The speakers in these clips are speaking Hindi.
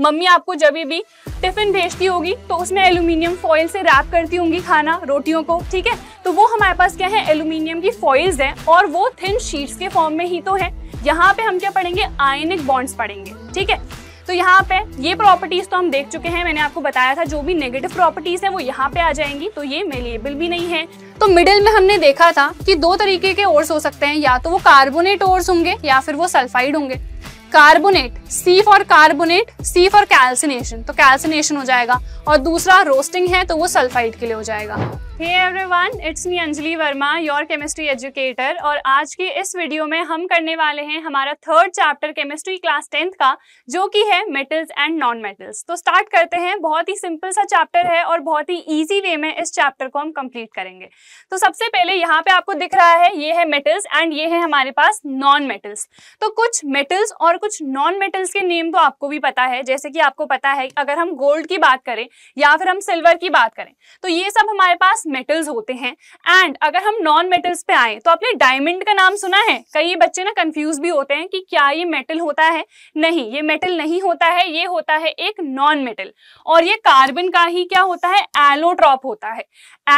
मम्मी आपको जब भी टिफिन भेजती होगी तो उसमें एल्यूमिनियम फॉइल से रैप करती होंगी खाना रोटियों को ठीक है तो वो हमारे पास क्या है एल्यूमिनियम की फॉइल्स हैं और वो थिन शीट्स के फॉर्म में ही तो है यहाँ पे हम क्या पढ़ेंगे आयनिक बॉन्ड्स पढ़ेंगे ठीक है तो यहाँ पे ये प्रॉपर्टीज तो हम देख चुके हैं मैंने आपको बताया था जो भी नेगेटिव प्रॉपर्टीज हैं वो यहाँ पे आ जाएंगी तो ये मेलेबल भी नहीं है तो मिडिल में हमने देखा था कि दो तरीके के ओर्स हो सकते हैं या तो वो कार्बोनेट ओर्स होंगे या फिर वो सल्फाइड होंगे carbonate C for carbonate C for calcination तो कैल्सिनेशन हो जाएगा और दूसरा रोस्टिंग है तो वो सल्फाइड के लिए हो जाएगा hey everyone it's me Anjali Verma your chemistry educator और आज की इस वीडियो में हम करने वाले हैं हमारा third chapter chemistry class tenth का जो कि है मेटल्स एंड नॉन मेटल्स तो स्टार्ट करते हैं बहुत ही सिंपल सा चैप्टर है और बहुत ही इजी वे में इस चैप्टर को हम कंप्लीट करेंगे तो सबसे पहले यहाँ पे आपको दिख रहा है ये है मेटल्स एंड ये है हमारे पास नॉन मेटल्स तो कुछ मेटल्स और और कुछ नॉन मेटल्स के नेम तो आपको भी पता है जैसे कि आपको पता है अगर हम गोल्ड की बात करें या फिर हम सिल्वर की बात करें तो ये सब हमारे पास मेटल्स होते हैं एंड अगर हम नॉन मेटल्स पे आए तो आपने डायमंड का नाम सुना है कई बच्चे ना कंफ्यूज भी होते हैं कि क्या ये मेटल होता है नहीं ये मेटल नहीं होता है ये होता है एक नॉन मेटल और ये कार्बन का ही क्या होता है एलोट्रॉप होता है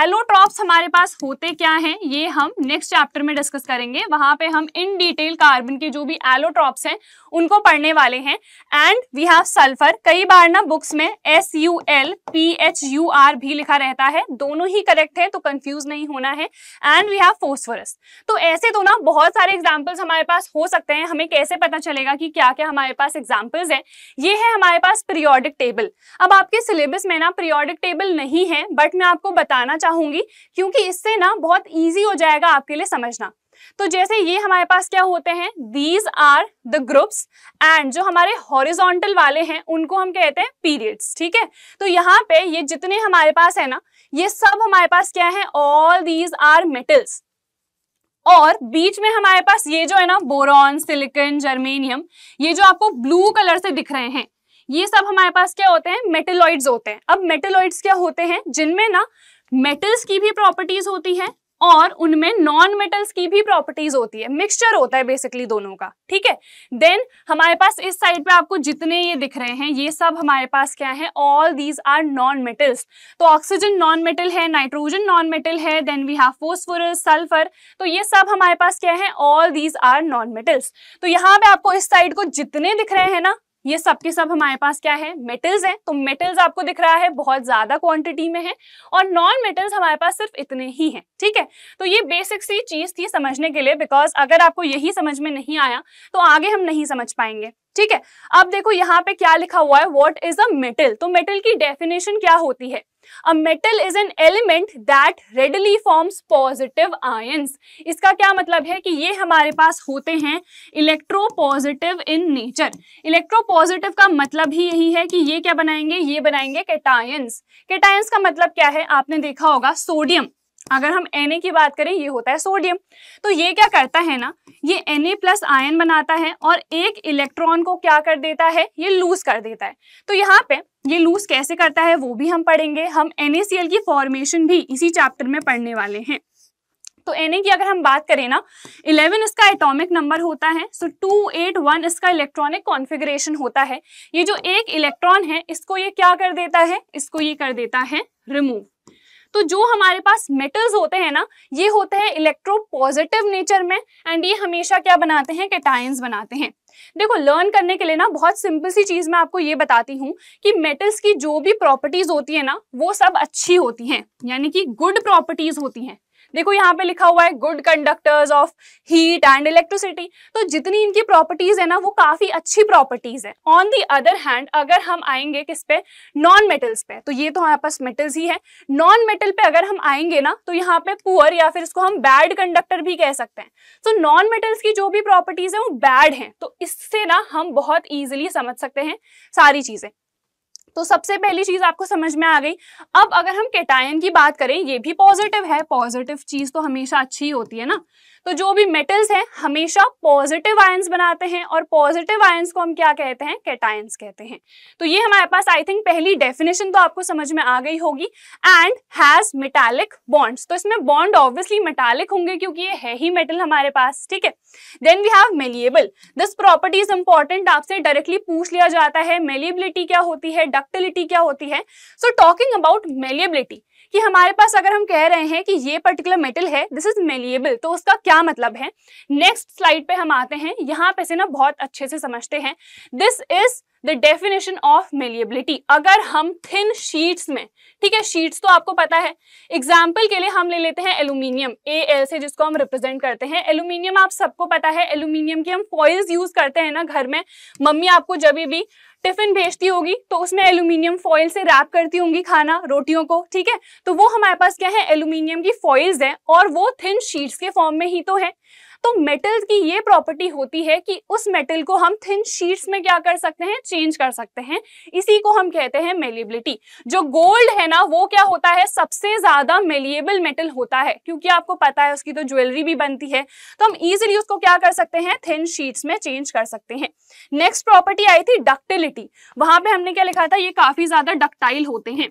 एलोट्रॉप हमारे पास होते क्या है ये हम नेक्स्ट चैप्टर में डिस्कस करेंगे वहां पे हम इन डिटेल कार्बन के जो भी एलोट्रॉप्स हैं उनको पढ़ने वाले हैं एंड वी हैव सल्फर कई बार ना बुक्स में S U L P H U R भी लिखा रहता है दोनों ही करेक्ट है तो कंफ्यूज नहीं होना है एंड वी हैव फोस्फोरस तो ऐसे तो ना बहुत सारे एग्जाम्पल्स हमारे पास हो सकते हैं हमें कैसे पता चलेगा कि क्या क्या हमारे पास एग्जाम्पल्स हैं ये है हमारे पास पीरियोडिक टेबल अब आपके सिलेबस में ना पीरियोडिक टेबल नहीं है बट मैं आपको बताना चाहूंगी क्योंकि इससे ना बहुत ईजी हो जाएगा आपके लिए समझना तो जैसे ये हमारे पास क्या होते हैं these are the groups and जो हमारे हॉरिजोंटल वाले हैं उनको हम कहते हैं पीरियड्स ठीक है तो यहाँ पे ये जितने हमारे पास है ना ये सब हमारे पास क्या है ऑल दीज आर मेटल्स और बीच में हमारे पास ये जो है ना बोरॉन सिलिकन जर्मेनियम ये जो आपको ब्लू कलर से दिख रहे हैं ये सब हमारे पास क्या होते हैं मेटेलॉइड्स होते हैं अब मेटेलॉइड्स क्या होते हैं जिनमें ना मेटल्स की भी प्रॉपर्टीज होती हैं और उनमें नॉन मेटल्स की भी प्रॉपर्टीज होती है मिक्सचर होता है बेसिकली दोनों का ठीक है देन हमारे पास इस साइड पे आपको जितने ये दिख रहे हैं ये सब हमारे पास क्या है all these are non metals तो ऑक्सीजन नॉन मेटल है नाइट्रोजन नॉन मेटल है then we have phosphorus sulphur तो ये सब हमारे पास क्या है all these are non metals तो यहाँ पे आपको इस साइड को जितने दिख रहे हैं ना ये सब के सब हमारे पास क्या है मेटल्स हैं तो मेटल्स आपको दिख रहा है बहुत ज़्यादा क्वांटिटी में है और नॉन मेटल्स हमारे पास सिर्फ इतने ही हैं ठीक है तो ये बेसिक सी चीज़ थी समझने के लिए बिकॉज अगर आपको यही समझ में नहीं आया तो आगे हम नहीं समझ पाएंगे ठीक है अब देखो यहाँ पे क्या लिखा हुआ है वॉट इज अ मेटल तो मेटल की डेफिनेशन क्या होती है a metal is an element that readily forms positive ions इसका क्या मतलब है कि ये हमारे पास होते हैं इलेक्ट्रोपॉजिटिव इन नेचर इलेक्ट्रोपॉजिटिव का मतलब ही यही है कि ये क्या बनाएंगे ये बनाएंगे कैटायंस कैटायंस का मतलब क्या है आपने देखा होगा सोडियम अगर हम एन की बात करें ये होता है सोडियम तो ये क्या करता है ना ये एन ए प्लस आयन बनाता है और एक इलेक्ट्रॉन को क्या कर देता है ये लूज कर देता है तो यहाँ पे ये लूज कैसे करता है वो भी हम पढ़ेंगे हम एन की फॉर्मेशन भी इसी चैप्टर में पढ़ने वाले हैं तो एन की अगर हम बात करें ना 11 इसका एटॉमिक नंबर होता है सो टू एट वन इसका इलेक्ट्रॉनिक कॉन्फिग्रेशन होता है ये जो एक इलेक्ट्रॉन है इसको ये क्या कर देता है इसको ये कर देता है रिमूव तो जो हमारे पास मेटल्स होते हैं ना ये होते हैं इलेक्ट्रो पॉजिटिव नेचर में एंड ये हमेशा क्या बनाते हैं कैटायंस बनाते हैं देखो लर्न करने के लिए ना बहुत सिंपल सी चीज़ मैं आपको ये बताती हूँ कि मेटल्स की जो भी प्रॉपर्टीज़ होती है ना वो सब अच्छी होती हैं यानी कि गुड प्रॉपर्टीज़ होती हैं देखो यहाँ पे लिखा हुआ है good conductors of heat and electricity तो जितनी इनकी प्रॉपर्टीज है ना वो काफी अच्छी प्रॉपर्टीज है ऑन दी अदर हैंड अगर हम आएंगे किस पे नॉन मेटल्स पे तो ये तो हमारे पास मेटल्स ही है नॉन मेटल पे अगर हम आएंगे ना तो यहाँ पे पुअर या फिर इसको हम बैड कंडक्टर भी कह सकते हैं तो नॉन मेटल्स की जो भी प्रॉपर्टीज है वो बैड है तो इससे ना हम बहुत ईजिली समझ सकते हैं सारी चीजें तो सबसे पहली चीज आपको समझ में आ गई अब अगर हम केटायन की बात करें ये भी पॉजिटिव है पॉजिटिव चीज तो हमेशा अच्छी होती है ना तो जो भी मेटल्स हैं हमेशा पॉजिटिव आयंस बनाते हैं और पॉजिटिव आयंस को हम क्या कहते हैं कैटायंस कहते हैं तो ये हमारे पास आई थिंक पहली डेफिनेशन तो आपको समझ में आ गई होगी एंड हैज मेटालिक बॉन्ड्स तो इसमें बॉन्ड ऑब्वियसली मेटालिक होंगे क्योंकि ये है ही मेटल हमारे पास ठीक है then we have malleable this property is important आपसे डायरेक्टली पूछ लिया जाता है मेलिएबिलिटी क्या होती है डक्टिलिटी क्या होती है सो टॉकिंग अबाउट मेलिएबिलिटी कि हमारे पास अगर हम कह रहे हैं कि ये पर्टिकुलर मेटल है दिस इज मेलिएबल तो उसका क्या मतलब है नेक्स्ट स्लाइड पे हम आते हैं यहाँ पे से ना बहुत अच्छे से समझते हैं this is the definition of malleability अगर हम थिन शीट्स में ठीक है शीट्स तो आपको पता है एग्जाम्पल के लिए हम ले लेते हैं एल्यूमिनियम ए एल से जिसको हम रिप्रेजेंट करते हैं एल्यूमिनियम आप सबको पता है एल्यूमिनियम की हम फॉइल्स यूज करते हैं ना घर में मम्मी आपको जब भी टिफिन भेजती होगी तो उसमें एल्यूमिनियम फॉइल से रैप करती होंगी खाना रोटियों को ठीक है तो वो हमारे पास क्या है एल्यूमिनियम की फॉइल्स है और वो थिन शीट्स के फॉर्म में ही तो है तो मेटल की ये प्रॉपर्टी होती है कि उस मेटल को हम थिन शीट्स में क्या कर सकते हैं चेंज कर सकते हैं इसी को हम कहते हैं मेलिबिलिटी जो गोल्ड है ना वो क्या होता है सबसे ज्यादा मेलिएबल मेटल होता है क्योंकि आपको पता है उसकी तो ज्वेलरी भी बनती है तो हम इजिली उसको क्या कर सकते हैं थिन शीट्स में चेंज कर सकते हैं नेक्स्ट प्रॉपर्टी आई थी डक्टिलिटी वहां पर हमने क्या लिखा था ये काफी ज्यादा डक्टाइल होते हैं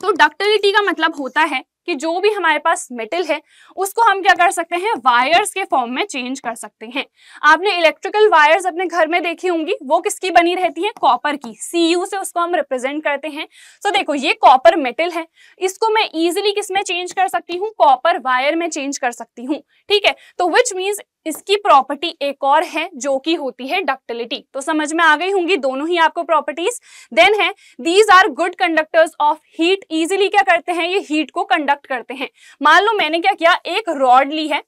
तो डक्टिलिटी का मतलब होता है कि जो भी हमारे पास मेटल है उसको हम क्या कर सकते हैं वायर्स के फॉर्म में चेंज कर सकते हैं आपने इलेक्ट्रिकल वायर्स अपने घर में देखी होंगी वो किसकी बनी रहती है कॉपर की सी यू से उसको हम रिप्रेजेंट करते हैं तो देखो ये कॉपर मेटल है इसको मैं इजिली किस में चेंज कर सकती हूँ कॉपर वायर में चेंज कर सकती हूँ ठीक है तो विच मीन्स इसकी प्रॉपर्टी एक और है जो कि होती है डक्टिलिटी तो समझ में आ गई होंगी दोनों ही आपको प्रॉपर्टीज देन है these are good conductors of heat easily क्या करते हैं ये हीट को कंडक्ट करते हैं मान लो मैंने क्या किया एक रॉड ली है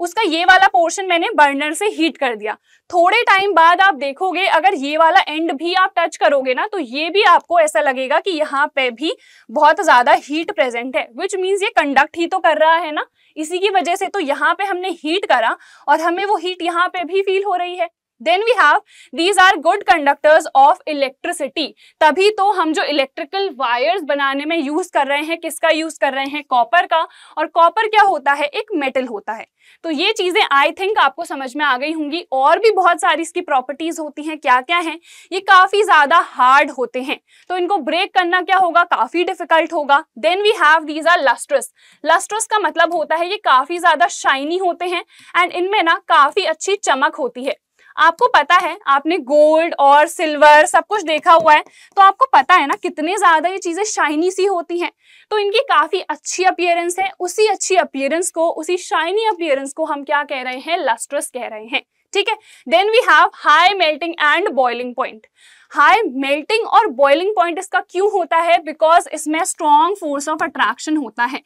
उसका ये वाला पोर्शन मैंने बर्नर से हीट कर दिया थोड़े टाइम बाद आप देखोगे अगर ये वाला एंड भी आप टच करोगे ना तो ये भी आपको ऐसा लगेगा कि यहाँ पे भी बहुत ज्यादा हीट प्रेजेंट है विच मीन्स ये कंडक्ट ही तो कर रहा है ना इसी की वजह से तो यहाँ पे हमने हीट करा और हमें वो हीट यहाँ पे भी फील हो रही है then we have these are good conductors of electricity तभी तो हम जो इलेक्ट्रिकल वायर्स बनाने में यूज कर रहे हैं किसका यूज कर रहे हैं कॉपर का और कॉपर क्या होता है एक मेटल होता है तो ये चीजें आई थिंक आपको समझ में आ गई होंगी और भी बहुत सारी इसकी प्रॉपर्टीज होती हैं क्या क्या हैं ये काफी ज्यादा हार्ड होते हैं तो इनको ब्रेक करना क्या होगा काफी डिफिकल्ट होगा then we have these are lustrous lustrous का मतलब होता है ये काफी ज्यादा शाइनी होते हैं एंड इनमें ना काफी अच्छी चमक होती है आपको पता है आपने गोल्ड और सिल्वर सब कुछ देखा हुआ है तो आपको पता है ना कितने ज़्यादा ये चीज़ें शाइनी सी होती हैं तो इनकी काफ़ी अच्छी अपियरेंस है उसी अच्छी अपियरेंस को उसी शाइनी अपियरेंस को हम क्या कह रहे हैं लस्ट्रस कह रहे हैं ठीक है then we have high melting and boiling point high melting और बॉइलिंग पॉइंट इसका क्यों होता है बिकॉज इसमें स्ट्रॉन्ग फोर्स ऑफ अट्रैक्शन होता है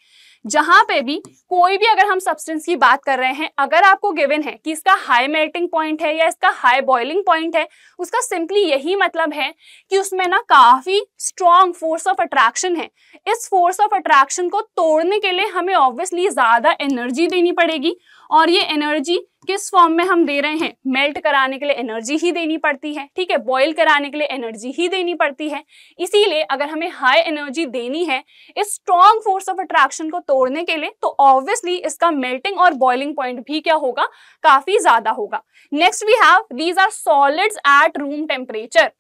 जहां पे भी कोई भी अगर हम सब्सटेंस की बात कर रहे हैं अगर आपको गिवन है कि इसका हाई मेल्टिंग पॉइंट है या इसका हाई बॉइलिंग पॉइंट है उसका सिंपली यही मतलब है कि उसमें ना काफी स्ट्रॉन्ग फोर्स ऑफ अट्रैक्शन है इस फोर्स ऑफ अट्रैक्शन को तोड़ने के लिए हमें ऑब्वियसली ज्यादा एनर्जी देनी पड़ेगी और ये एनर्जी किस फॉर्म में हम दे रहे हैं मेल्ट कराने के लिए एनर्जी ही देनी पड़ती है ठीक है बॉईल कराने के लिए एनर्जी ही देनी पड़ती है इसीलिए अगर हमें हाई एनर्जी देनी है इस स्ट्रॉन्ग फोर्स ऑफ अट्रैक्शन को तोड़ने के लिए तो ऑब्वियसली इसका मेल्टिंग और बॉइलिंग पॉइंट भी क्या होगा काफी ज्यादा होगा next we have these are solids at room temperature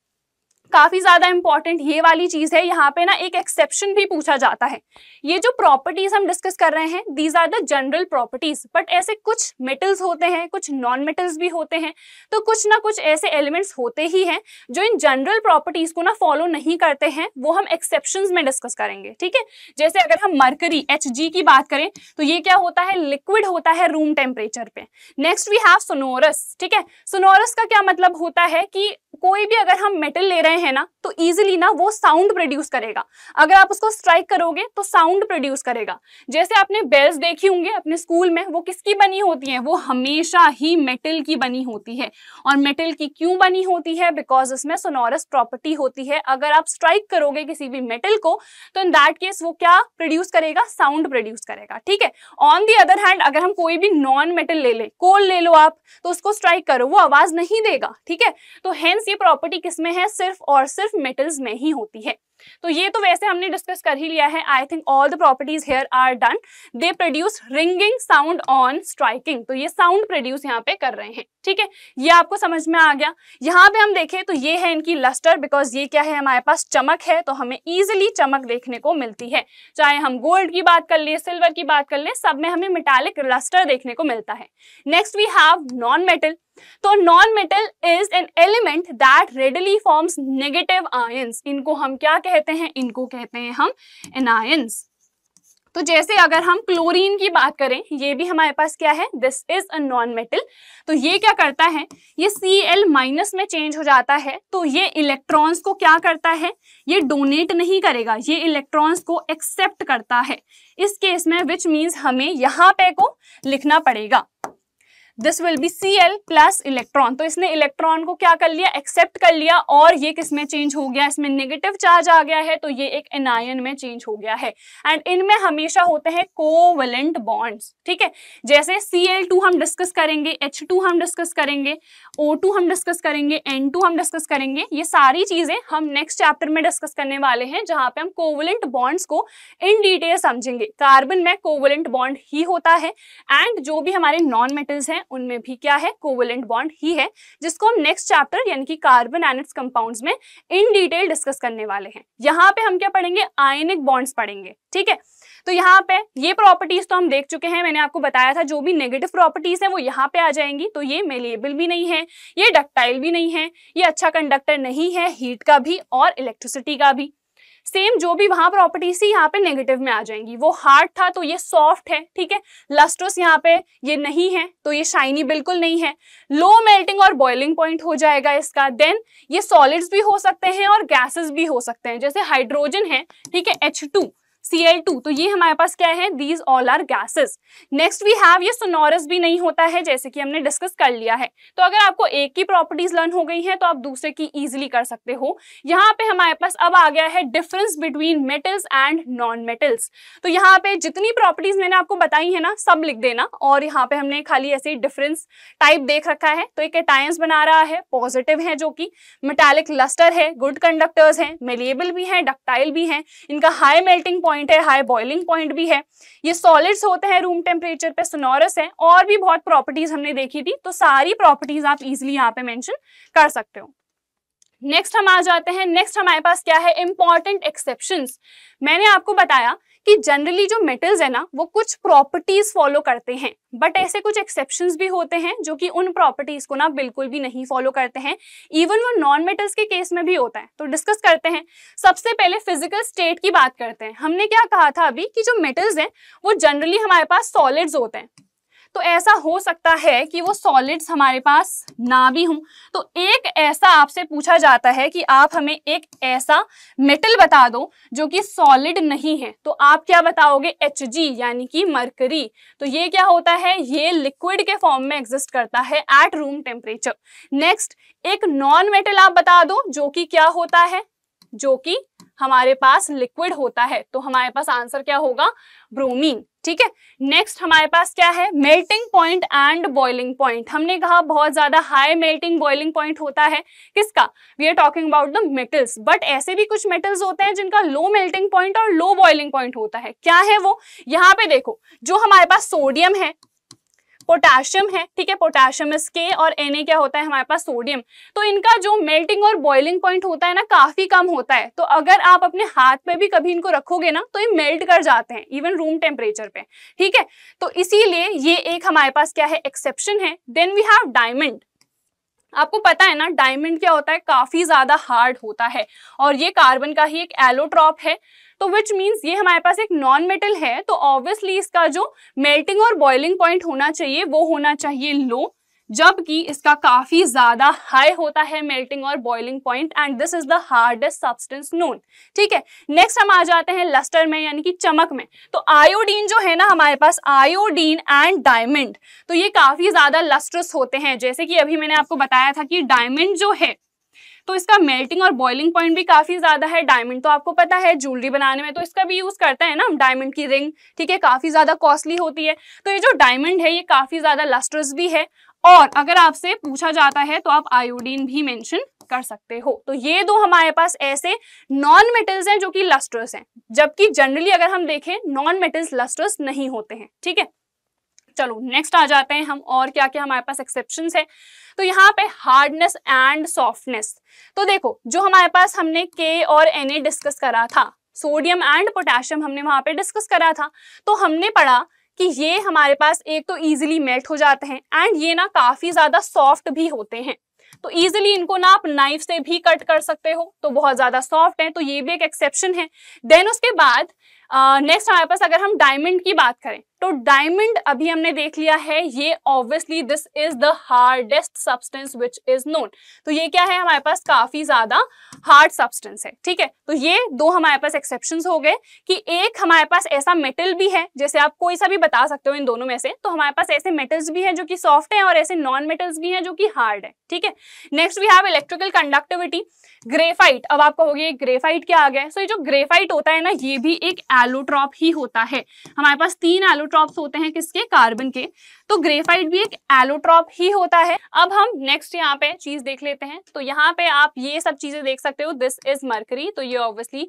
काफी ज्यादा इंपॉर्टेंट ये वाली चीज है यहाँ पे ना एक एक्सेप्शन भी पूछा जाता है ये जो प्रॉपर्टीज हम डिस्कस कर रहे हैं these are the general properties but ऐसे कुछ मेटल्स होते हैं कुछ नॉन मेटल्स भी होते हैं तो कुछ ना कुछ ऐसे एलिमेंट्स होते ही हैं जो इन जनरल प्रॉपर्टीज को ना फॉलो नहीं करते हैं वो हम एक्सेप्शन में डिस्कस करेंगे ठीक है जैसे अगर हम मर्करी एच की बात करें तो ये क्या होता है लिक्विड होता है रूम टेम्परेचर पे नेक्स्ट वी हैव सोनोरस ठीक है सोनोरस का क्या मतलब होता है कि कोई भी अगर हम मेटल ले रहे हैं ना तो इजिली ना वो साउंड प्रोड्यूस करेगा अगर आप उसको स्ट्राइक करोगे तो साउंड प्रोड्यूस करेगा जैसे आपने बेल्स देखी होंगे अपने स्कूल में वो किसकी बनी होती है वो हमेशा ही मेटल की बनी होती है और मेटल की क्यों बनी होती है बिकॉज उसमें सोनोरस प्रॉपर्टी होती है अगर आप स्ट्राइक करोगे किसी भी मेटल को तो इन दैट केस वो क्या प्रोड्यूस करेगा साउंड प्रोड्यूस करेगा ठीक है ऑन दी अदर हैंड अगर हम कोई भी नॉन मेटल ले लें कोल ले लो आप तो उसको स्ट्राइक करो वो आवाज नहीं देगा ठीक है तो हेंस ये प्रॉपर्टी किसमें है सिर्फ और सिर्फ मेटल्स में ही होती है तो ये तो वैसे हमने डिस्कस कर ही लिया है I think all the properties here are done they produce ringing sound on striking तो ये साउंड प्रोड्यूस यहाँ पे कर रहे हैं ठीक है ये आपको समझ में आ गया यहाँ पे हम देखें तो ये है इनकी लस्टर बिकॉज ये क्या है हमारे पास चमक है तो हमें ईजिली चमक देखने को मिलती है चाहे हम गोल्ड की बात कर लें सिल्वर की बात कर लें सब में हमें मेटालिक लस्टर देखने को मिलता है next we have non metal तो non metal is an element that readily forms negative ions इनको हम क्या कहते हैं इनको कहते हैं हम एनायंस तो जैसे अगर हम क्लोरीन की बात करें ये भी हमारे पास क्या है this is a non metal तो ये क्या करता है ये सी एल माइनस में चेंज हो जाता है तो ये इलेक्ट्रॉन्स को क्या करता है ये डोनेट नहीं करेगा ये इलेक्ट्रॉन्स को एक्सेप्ट करता है इस केस में विच मीन्स हमें यहाँ पे को लिखना पड़ेगा this will be C L plus electron तो इसने इलेक्ट्रॉन को क्या कर लिया एक्सेप्ट कर लिया और ये किसमें चेंज हो गया इसमें नेगेटिव चार्ज आ गया है तो ये एक एनायन में चेंज हो गया है एंड इनमें हमेशा होते हैं कोवलेंट बॉन्ड्स ठीक है जैसे सी एल टू हम डिस्कस करेंगे एच टू हम डिस्कस करेंगे ओ टू हम डिस्कस करेंगे एन टू हम डिस्कस करेंगे ये सारी चीजें हम नेक्स्ट चैप्टर में डिस्कस करने वाले हैं जहां पे हम कोवलेंट बॉन्ड्स को इन डिटेल समझेंगे कार्बन में कोवलेंट बॉन्ड ही होता है एंड जो भी हमारे नॉन मेटल्स हैं उनमें भी क्या है कोवलेंट बॉन्ड ही है जिसको हम नेक्स्ट चैप्टर यानी कि कार्बन एनिट्स कंपाउंड्स में इन डिटेल डिस्कस करने वाले हैं यहाँ पे हम क्या पढ़ेंगे आयनिक बॉन्ड्स पढ़ेंगे ठीक है तो यहाँ पे ये प्रॉपर्टीज तो हम देख चुके हैं मैंने आपको बताया था जो भी नेगेटिव प्रॉपर्टीज है वो यहाँ पे आ जाएंगी तो ये मेलेबल भी नहीं है ये डक्टाइल भी नहीं है ये अच्छा कंडक्टर नहीं है हीट का भी और इलेक्ट्रिसिटी का भी सेम जो भी वहां प्रॉपर्टीज थी यहाँ पे नेगेटिव में आ जाएंगी वो हार्ड था तो ये सॉफ्ट है ठीक है लस्ट्रस यहाँ पे ये नहीं है तो ये शाइनी बिल्कुल नहीं है लो मेल्टिंग और बॉइलिंग पॉइंट हो जाएगा इसका देन ये सॉलिड्स भी हो सकते हैं और गैसेस भी हो सकते हैं जैसे हाइड्रोजन है ठीक है एच Cl2 तो ये हमारे पास क्या है these all are gases next we have ये सोनोरस भी नहीं होता है जैसे कि हमने डिस्कस कर लिया है तो अगर आपको एक की प्रॉपर्टीज लर्न हो गई है तो आप दूसरे की इजिली कर सकते हो यहाँ पे हमारे पास अब आ गया है difference between metals and non metals तो यहाँ पे जितनी प्रॉपर्टीज मैंने आपको बताई है ना सब लिख देना और यहाँ पे हमने खाली ऐसे डिफरेंस टाइप देख रखा है तो एक एटायंस बना रहा है पॉजिटिव है जो कि मेटालिक लस्टर है गुड कंडक्टर्स है मेलेबल भी है डक्टाइल भी है इनका हाई मेल्टिंग पॉइंट पॉइंट है हाई बॉइलिंग पॉइंट भी है ये सॉलिड्स होते हैं रूम टेम्परेचर पे सोनोरस है और भी बहुत प्रॉपर्टीज हमने देखी थी तो सारी प्रॉपर्टीज आप इजिली यहाँ पे मैंशन कर सकते हो नेक्स्ट हम आ जाते हैं नेक्स्ट हमारे पास क्या है इंपॉर्टेंट एक्सेप्शन मैंने आपको बताया कि जनरली जो मेटल्स है ना वो कुछ प्रॉपर्टीज फॉलो करते हैं बट ऐसे कुछ एक्सेप्शन भी होते हैं जो कि उन प्रॉपर्टीज को ना बिल्कुल भी नहीं फॉलो करते हैं इवन वो नॉन मेटल्स के केस में भी होता है तो डिस्कस करते हैं सबसे पहले फिजिकल स्टेट की बात करते हैं हमने क्या कहा था अभी कि जो मेटल्स हैं वो जनरली हमारे पास सॉलिड्स होते हैं तो ऐसा हो सकता है कि वो सॉलिड्स हमारे पास ना भी हों तो एक ऐसा आपसे पूछा जाता है कि आप हमें एक ऐसा मेटल बता दो जो कि सॉलिड नहीं है तो आप क्या बताओगे एच यानी कि मरकरी तो ये क्या होता है ये लिक्विड के फॉर्म में एग्जिस्ट करता है एट रूम टेम्परेचर नेक्स्ट एक नॉन मेटल आप बता दो जो कि क्या होता है जो कि हमारे पास लिक्विड होता है तो हमारे पास आंसर क्या होगा ब्रोमीन ठीक है नेक्स्ट हमारे पास क्या है melting point and boiling point हमने कहा बहुत ज्यादा हाई मेल्टिंग बॉइलिंग पॉइंट होता है किसका we are talking about the metals but ऐसे भी कुछ मेटल्स होते हैं जिनका लो मेल्टिंग पॉइंट और लो बॉइलिंग पॉइंट होता है क्या है वो यहाँ पे देखो जो हमारे पास सोडियम है पोटेशियम है ठीक है पोटेशियम इज के और एन क्या होता है हमारे पास सोडियम तो इनका जो मेल्टिंग और बॉइलिंग पॉइंट होता है ना काफी कम होता है तो अगर आप अपने हाथ में भी कभी इनको रखोगे ना तो ये मेल्ट कर जाते हैं इवन रूम टेम्परेचर पे ठीक है तो इसीलिए ये एक हमारे पास क्या है एक्सेप्शन है देन वी हैव डायमंड आपको पता है ना डायमंड क्या होता है काफी ज्यादा हार्ड होता है और ये कार्बन का ही एक एलोट्रॉप है तो विच मीन्स ये हमारे पास एक नॉन मेटल है तो ऑब्वियसली इसका जो मेल्टिंग और बॉइलिंग पॉइंट होना चाहिए वो होना चाहिए लो जबकि इसका काफी ज्यादा हाई होता है मेल्टिंग और boiling point and this is the hardest substance known ठीक है नेक्स्ट हम आ जाते हैं लस्टर में यानी कि चमक में तो आयोडीन जो है ना हमारे पास आयोडीन एंड डायमंड तो ये काफी ज्यादा लस्ट्रस होते हैं जैसे कि अभी मैंने आपको बताया था कि डायमंड जो है तो इसका मेल्टिंग और बॉइलिंग पॉइंट भी काफी ज्यादा है डायमंड तो आपको पता है ज्वेलरी बनाने में तो इसका भी यूज करते हैं ना हम डायमंड की रिंग ठीक है काफी ज्यादा कॉस्टली होती है तो ये जो डायमंड है ये काफी ज्यादा लस्ट्रस भी है और अगर आपसे पूछा जाता है तो आप आयोडीन भी मेंशन कर सकते हो तो ये दो हमारे पास ऐसे नॉन मेटल्स हैं जो कि लस्ट्रस हैं जबकि जनरली अगर हम देखें नॉन मेटल्स लस्ट्रस नहीं होते हैं ठीक है चलो नेक्स्ट आ जाते हैं हम और क्या क्या हमारे पास एक्सेप्शन है तो यहाँ पे हार्डनेस एंड सॉफ्टनेस तो देखो जो हमारे पास हमने के और एन डिस्कस करा था सोडियम एंड पोटेशियम हमने वहां पे डिस्कस करा था तो हमने पढ़ा कि ये हमारे पास एक तो इजीली मेल्ट हो जाते हैं एंड ये ना काफी ज्यादा सॉफ्ट भी होते हैं तो इजीली इनको ना आप नाइफ से भी कट कर सकते हो तो बहुत ज्यादा सॉफ्ट है तो ये भी एक एक्सेप्शन है देन उसके बाद नेक्स्ट हमारे पास अगर हम डायमंड की बात करें तो डायमंड अभी हमने देख लिया है ये obviously this is the hardest substance which is known तो ये क्या है हमारे पास काफी ज्यादा हार्ड सब्सटेंस है ठीक है तो ये दो हमारे पास एक्सेप्शन हो गए कि एक हमारे पास ऐसा मेटल भी है जैसे आप कोई सा भी बता सकते हो इन दोनों में से तो हमारे पास ऐसे मेटल्स भी है जो कि सॉफ्ट है और ऐसे नॉन मेटल्स भी है जो कि हार्ड है ठीक है next we have electrical conductivity graphite अब आप कहोगे ग्रेफाइट क्या आ गया सो so, ये जो ग्रेफाइट होता है ना ये भी एक एलोट्रॉप ही होता है हमारे पास तीन एलो एलोट्रॉप होते हैं किसके कार्बन के तो ग्रेफाइट भी एक एलोट्रॉप ही होता है अब हम नेक्स्ट यहाँ पे चीज देख लेते हैं तो यहाँ पे आप ये सब चीजें देख सकते हो दिस इज मर्करी तो ये ऑब्वियसली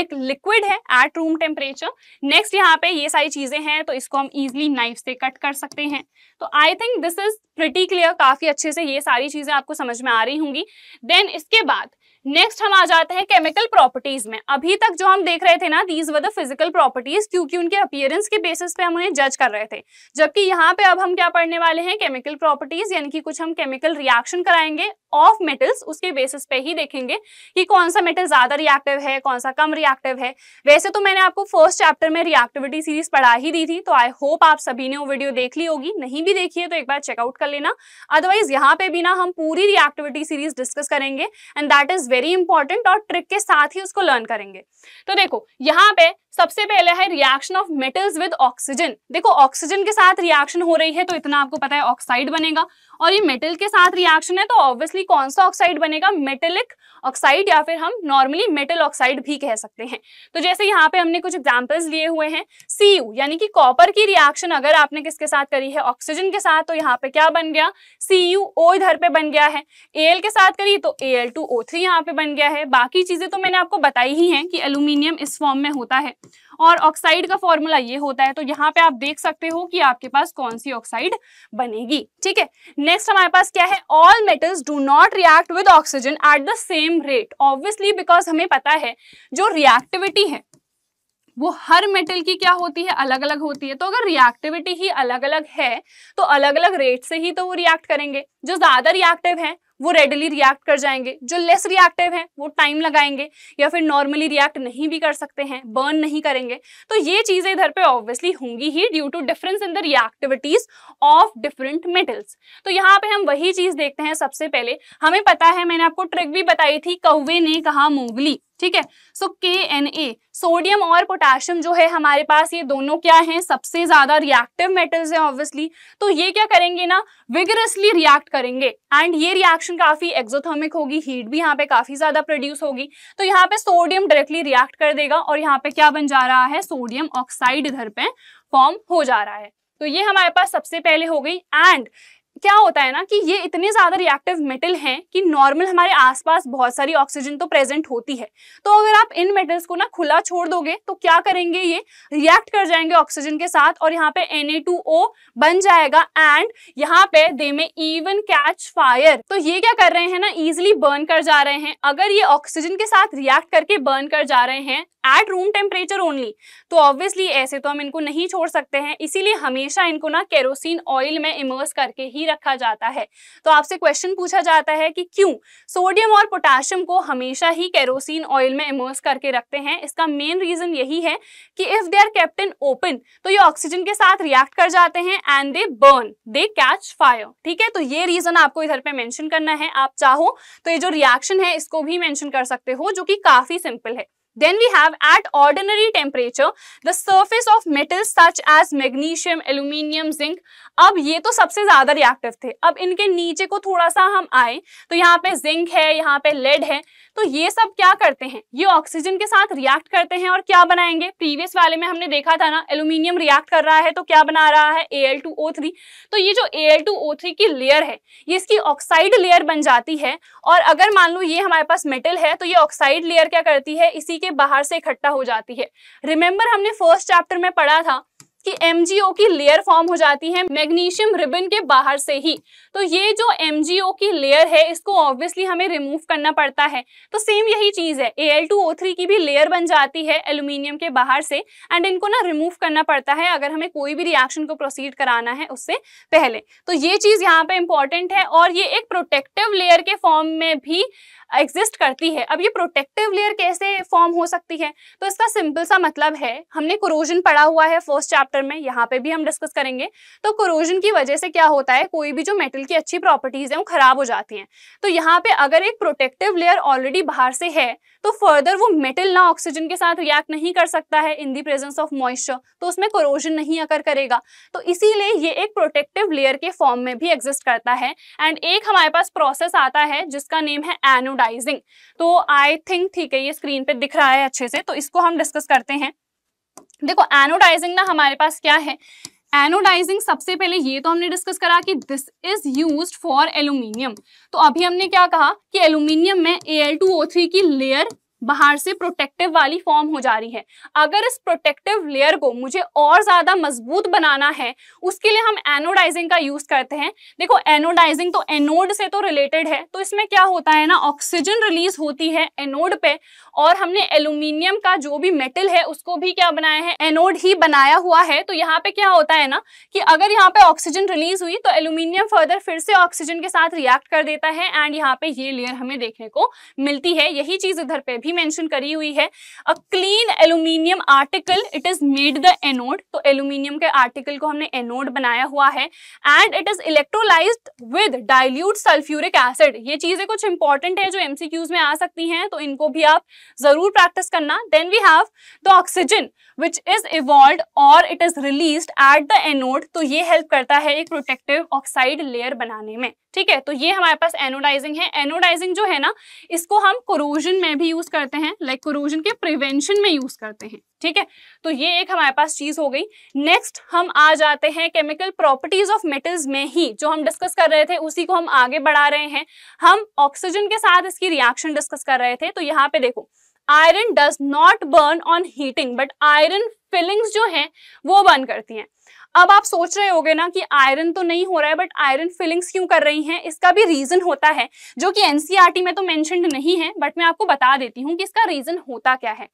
एक लिक्विड है एट रूम टेम्परेचर नेक्स्ट यहाँ पे ये सारी चीजें हैं तो इसको हम इजिली नाइफ से कट कर सकते हैं तो I think this is pretty clear काफी अच्छे से ये सारी चीजें आपको समझ में आ रही होंगी देन इसके बाद नेक्स्ट हम आ जाते हैं केमिकल प्रॉपर्टीज में अभी तक जो हम देख रहे थे ना these were the physical properties क्योंकि उनके अपियरेंस के बेसिस पे हम उन्हें जज कर रहे थे जबकि यहाँ पे अब हम क्या पढ़ने वाले हैं केमिकल प्रॉपर्टीज यानी कि कुछ हम केमिकल रिएक्शन कराएंगे ऑफ मेटल्स उसके बेसिस पे ही देखेंगे कि कौन सा मेटल ज्यादा रिएक्टिव है कौन सा कम रिएक्टिव है वैसे तो मैंने आपको फर्स्ट चैप्टर में रिएक्टिविटी सीरीज पढ़ा ही दी थी तो आई होप आप सभी ने वो वीडियो देख ली होगी नहीं भी देखी है तो एक बार चेकआउट कर लेना अदरवाइज यहाँ पे भी ना हम पूरी रिएक्टिविटी सीरीज डिस्कस करेंगे and that is very important और ट्रिक के साथ ही उसको लर्न करेंगे तो देखो यहाँ पे सबसे पहले है reaction of metals with oxygen देखो ऑक्सीजन के साथ रिएक्शन हो रही है तो इतना आपको पता है ऑक्साइड बनेगा और ये मेटल के साथ रिएक्शन है तो ऑब्वियसली कौन सा ऑक्साइड बनेगा मेटेलिक ऑक्साइड या फिर हम नॉर्मली मेटल ऑक्साइड भी कह सकते हैं तो जैसे यहाँ पे हमने कुछ एग्जाम्पल्स लिए हुए हैं सी यानी कि कॉपर की रिएक्शन अगर आपने किसके साथ करी है ऑक्सीजन के साथ तो यहाँ पे क्या बन गया सी ओ इधर पे बन गया है ए के साथ करी तो A L two O three यहाँ पे बन गया है बाकी चीजें तो मैंने आपको बताई ही है कि एल्यूमिनियम इस फॉर्म में होता है और ऑक्साइड का फॉर्मूला ये होता है तो यहाँ पे आप देख सकते हो कि आपके पास कौन सी ऑक्साइड बनेगी ठीक है नेक्स्ट हमारे पास क्या है all metals do not react with oxygen at the same rate obviously because हमें पता है जो रिएक्टिविटी है वो हर मेटल की क्या होती है अलग अलग होती है तो अगर रिएक्टिविटी ही अलग अलग है तो अलग अलग रेट से ही तो वो रिएक्ट करेंगे जो ज्यादा रिएक्टिव है वो रेडिली रिएक्ट कर जाएंगे जो लेस रिएक्टिव हैं वो टाइम लगाएंगे या फिर नॉर्मली रिएक्ट नहीं भी कर सकते हैं बर्न नहीं करेंगे तो ये चीज़ें इधर पे ऑब्वियसली होंगी ही due to difference in the reactivities of different metals तो यहाँ पे हम वही चीज़ देखते हैं सबसे पहले हमें पता है मैंने आपको ट्रिक भी बताई थी कौवे ने कहा मोगली ठीक है so K N A sodium और पोटेशियम जो है हमारे पास ये दोनों क्या हैं सबसे ज्यादा रिएक्टिव मेटल्स हैं ऑब्वियसली तो ये क्या करेंगे ना विगरसली रिएक्ट करेंगे एंड ये रिएक्शन काफी एक्सोथर्मिक होगी हीट भी यहाँ पे काफी ज्यादा प्रोड्यूस होगी तो यहाँ पे सोडियम डायरेक्टली रिएक्ट कर देगा और यहाँ पे क्या बन जा रहा है सोडियम ऑक्साइड इधर पे फॉर्म हो जा रहा है तो ये हमारे पास सबसे पहले हो गई एंड क्या होता है ना कि ये इतने ज्यादा रिएक्टिव मेटल हैं कि नॉर्मल हमारे आसपास बहुत सारी ऑक्सीजन तो प्रेजेंट होती है तो अगर आप इन मेटल्स को ना खुला छोड़ दोगे तो क्या करेंगे ये रिएक्ट कर जाएंगे ऑक्सीजन के साथ और यहाँ पे Na2O बन जाएगा एंड यहाँ पे दे में इवन कैच फायर तो ये क्या कर रहे हैं ना इजिली बर्न कर जा रहे हैं अगर ये ऑक्सीजन के साथ रिएक्ट करके बर्न कर जा रहे हैं एट रूम टेम्परेचर ओनली तो ऑब्वियसली ऐसे तो हम इनको नहीं छोड़ सकते हैं इसीलिए हमेशा इनको ना केरोसिन ऑयल में इमर्स करके ही रखा जाता है तो आपसे क्वेश्चन पूछा जाता है कि क्यों सोडियम और पोटाशियम को हमेशा ही केरोसिन ऑयल में इमर्स करके रखते हैं इसका मेन रीजन यही है कि if they are kept in open तो ये ऑक्सीजन के साथ रिएक्ट कर जाते हैं and they burn they catch fire ठीक है तो ये रीजन आपको इधर पे मैंशन करना है आप चाहो तो ये जो रिएक्शन है इसको भी मैंशन कर सकते हो जो कि काफी सिंपल है Then we have at ordinary temperature, the surface of metals such as magnesium, aluminium, zinc. अब ये तो सबसे ज्यादा रिएक्टिव थे अब इनके नीचे को थोड़ा सा हम आए तो यहाँ पे जिंक है यहाँ पे लेड है तो ये सब क्या करते हैं ये ऑक्सीजन के साथ रिएक्ट करते हैं और क्या बनाएंगे प्रीवियस वाले में हमने देखा था ना एल्यूमिनियम रिएक्ट कर रहा है तो क्या बना रहा है एल तो ये जो एल की लेयर है ये इसकी ऑक्साइड लेयर बन जाती है और अगर मान लो ये हमारे पास मेटल है तो ये ऑक्साइड लेयर क्या करती है इसी के बाहर से इकट्ठा हो जाती है रिमेंबर हमने फर्स्ट चैप्टर में पढ़ा था कि एम की लेयर फॉर्म हो जाती है मैग्नीशियम रिबन के बाहर से ही तो ये जो एम की लेयर है इसको ऑब्वियसली हमें रिमूव करना पड़ता है तो सेम यही चीज़ है ए की भी लेयर बन जाती है एल्यूमिनियम के बाहर से एंड इनको ना रिमूव करना पड़ता है अगर हमें कोई भी रिएक्शन को प्रोसीड कराना है उससे पहले तो ये चीज़ यहाँ पे इंपॉर्टेंट है और ये एक प्रोटेक्टिव लेयर के फॉर्म में भी एग्जिस्ट करती है अब ये प्रोटेक्टिव लेयर कैसे फॉर्म हो सकती है तो इसका सिंपल सा मतलब है हमने क्रोजन पढ़ा हुआ है फर्स्ट चैप्टर में यहाँ पे भी हम डिस्कस करेंगे तो क्रोजन की वजह से क्या होता है कोई भी जो मेटल की अच्छी प्रॉपर्टीज है वो खराब हो जाती हैं तो यहाँ पे अगर एक प्रोटेक्टिव लेयर ऑलरेडी बाहर से है तो फर्दर वो मेटल ना ऑक्सीजन के साथ रिएक्ट नहीं कर सकता है in the presence of moisture तो उसमें क्रोजन नहीं अकर करेगा तो इसीलिए ये एक प्रोटेक्टिव लेयर के फॉर्म में भी एग्जिस्ट करता है एंड एक हमारे पास प्रोसेस आता है जिसका नेम है एनोड डाइजिंग तो आई थिंक ठीक है ये स्क्रीन पे दिख रहा है अच्छे से तो इसको हम डिस्कस करते हैं देखो एनोडाइजिंग ना हमारे पास क्या है एनोडाइजिंग सबसे पहले ये तो हमने डिस्कस करा कि this is use for aluminium तो अभी हमने क्या कहा कि एल्यूमिनियम में ए की लेयर बाहर से प्रोटेक्टिव वाली फॉर्म हो जा रही है अगर इस प्रोटेक्टिव लेयर को मुझे और ज्यादा मजबूत बनाना है उसके लिए हम एनोडाइजिंग का यूज करते हैं देखो एनोडाइजिंग तो एनोड से तो रिलेटेड है तो इसमें क्या होता है ना ऑक्सीजन रिलीज होती है एनोड पे और हमने एल्यूमिनियम का जो भी मेटल है उसको भी क्या बनाया है एनोड ही बनाया हुआ है तो यहाँ पे क्या होता है ना कि अगर यहाँ पे ऑक्सीजन रिलीज हुई तो एल्यूमिनियम फर्दर फिर से ऑक्सीजन के साथ रिएक्ट कर देता है एंड यहाँ पे ये लेयर हमें देखने को मिलती है यही चीज इधर पे भी भी मेंशन करी हुई है a clean aluminium article it is made the anode तो एल्यूमिनियम के आर्टिकल को हमने एनोड बनाया हुआ है and it is electrolyse with dilute sulphuric acid ये चीजें कुछ इंपॉर्टेंट है जो एमसीक्यूज में आ सकती हैं तो इनको भी आप जरूर प्रैक्टिस करना then we have the oxygen which is evolve और it is release at the anode तो ये हेल्प करता है एक प्रोटेक्टिव ऑक्साइड लेयर बनाने में ठीक है तो ये हमारे पास एनोडाइजिंग है एनोडाइजिंग जो है ना इसको हम क्रोजन में भी यूज करते हैं लाइक क्रोजन के प्रिवेंशन में यूज करते हैं ठीक है तो ये एक हमारे पास चीज हो गई नेक्स्ट हम आ जाते हैं केमिकल प्रॉपर्टीज ऑफ मेटल्स में ही जो हम डिस्कस कर रहे थे उसी को हम आगे बढ़ा रहे हैं हम ऑक्सीजन के साथ इसकी रिएक्शन डिस्कस कर रहे थे तो यहाँ पे देखो iron does not burn on heating but iron filings जो है वो बर्न करती हैं अब आप सोच रहे होगे ना कि आयरन तो नहीं हो रहा है बट आयरन फिलिंग्स क्यों कर रही हैं इसका भी रीजन होता है जो कि एनसीईआरटी e में तो मेंशनड नहीं है बट मैं आपको बता देती हूँ कि इसका रीजन होता क्या है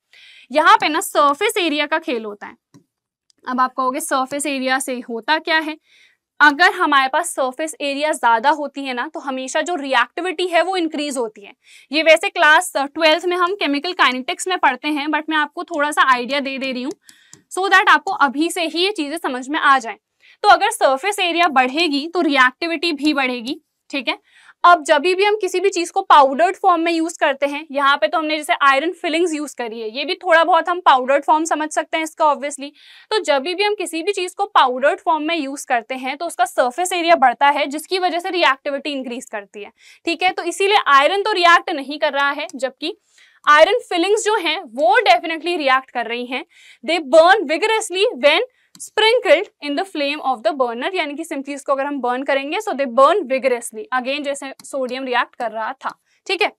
यहाँ पे ना सरफेस एरिया का खेल होता है अब आप कहोगे सरफेस एरिया से होता क्या है अगर हमारे पास सरफेस एरिया ज़्यादा होती है ना तो हमेशा जो रिएक्टिविटी है वो इंक्रीज होती है ये वैसे क्लास ट्वेल्थ uh, में हम केमिकल काइनेटिक्स में पढ़ते हैं बट मैं आपको थोड़ा सा आइडिया दे दे रही हूँ सो so दैट आपको अभी से ही ये चीजें समझ में आ जाए तो अगर सर्फेस एरिया बढ़ेगी तो रिएक्टिविटी भी बढ़ेगी ठीक है अब जब भी हम किसी भी चीज को पाउडर्ड फॉर्म में यूज करते हैं यहाँ पे तो हमने जैसे आयरन फिलिंग्स यूज करी है ये भी थोड़ा बहुत हम पाउडर्ड फॉर्म समझ सकते हैं इसका ऑब्वियसली तो जब भी हम किसी भी चीज को पाउडर्ड फॉर्म में यूज करते हैं तो उसका सर्फेस एरिया बढ़ता है जिसकी वजह से रिएक्टिविटी इंक्रीज करती है ठीक है तो इसीलिए आयरन तो रिएक्ट नहीं कर रहा है जबकि आयरन फिलिंग्स जो हैं वो डेफिनेटली रिएक्ट कर रही हैं they burn vigorously when sprinkled in the flame of the burner यानी कि सिंपली को अगर हम बर्न करेंगे so they burn vigorously again जैसे सोडियम रिएक्ट कर रहा था ठीक है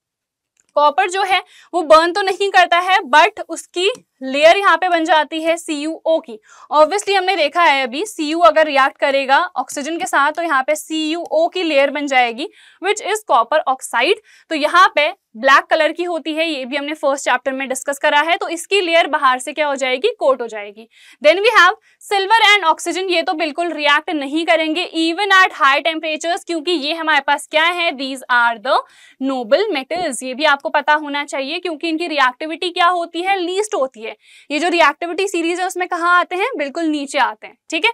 कॉपर जो है वो बर्न तो नहीं करता है बट उसकी लेयर यहाँ पे बन जाती है सी यू ओ की ऑब्वियसली हमने देखा है अभी सी यू अगर रिएक्ट करेगा ऑक्सीजन के साथ तो यहाँ पे सी यू ओ की लेयर बन जाएगी विच इज कॉपर ऑक्साइड तो यहाँ पे ब्लैक कलर की होती है ये भी हमने फर्स्ट चैप्टर में डिस्कस करा है तो इसकी लेयर बाहर से क्या हो जाएगी कोट हो जाएगी then we have silver and oxygen ये तो बिल्कुल रिएक्ट नहीं करेंगे इवन एट हाई टेम्परेचर्स क्योंकि ये हमारे पास क्या है these are the noble metals ये भी आपको पता होना चाहिए क्योंकि इनकी रिएक्टिविटी क्या होती है लीस्ट होती है है ये जो रिएक्टिविटी सीरीज है उसमें कहाँ आते हैं बिल्कुल नीचे आते हैं ठीक है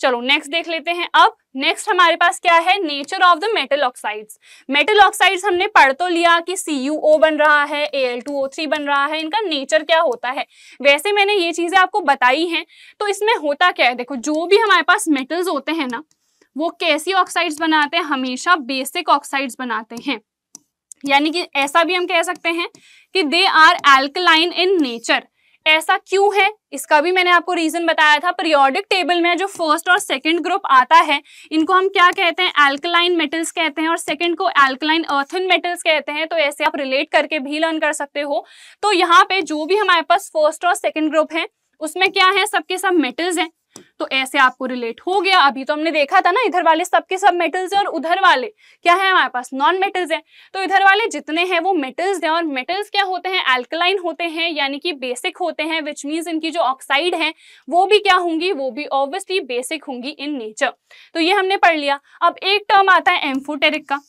चलो नेक्स्ट देख लेते हैं अब नेक्स्ट हमारे पास क्या है nature of the metal oxides metal oxides हमने पढ़ तो लिया कि CuO बन रहा है Al2O3 बन रहा है इनका नेचर क्या होता है वैसे मैंने ये चीजें आपको बताई हैं तो इसमें होता क्या है देखो जो भी हमारे पास मेटल्स होते हैं ना वो कैसी ऑक्साइड्स बनाते हैं हमेशा बेसिक ऑक्साइड्स बनाते हैं यानी कि ऐसा भी हम कह सकते हैं कि they are alkaline in nature ऐसा क्यों है इसका भी मैंने आपको रीजन बताया था पीरियोडिक टेबल में जो फर्स्ट और सेकंड ग्रुप आता है इनको हम क्या कहते हैं एल्कलाइन मेटल्स कहते हैं और सेकंड को एल्कलाइन अर्थन मेटल्स कहते हैं तो ऐसे आप रिलेट करके भी लर्न कर सकते हो तो यहाँ पे जो भी हमारे पास फर्स्ट और सेकेंड ग्रुप है उसमें क्या है सबके सब मेटल्स हैं तो ऐसे आपको रिलेट हो गया अभी तो हमने देखा था ना इधर वाले सबके सब मेटल्स हैं और उधर वाले क्या है हमारे पास नॉन मेटल्स हैं तो इधर वाले जितने हैं वो मेटल्स हैं और मेटल्स क्या होते हैं एल्कलाइन होते हैं यानी कि बेसिक होते हैं विच मीन्स इनकी जो ऑक्साइड है वो भी क्या होंगी वो भी ऑब्वियसली बेसिक होंगी इन नेचर तो ये हमने पढ़ लिया अब एक टर्म आता है एम्फोटेरिक का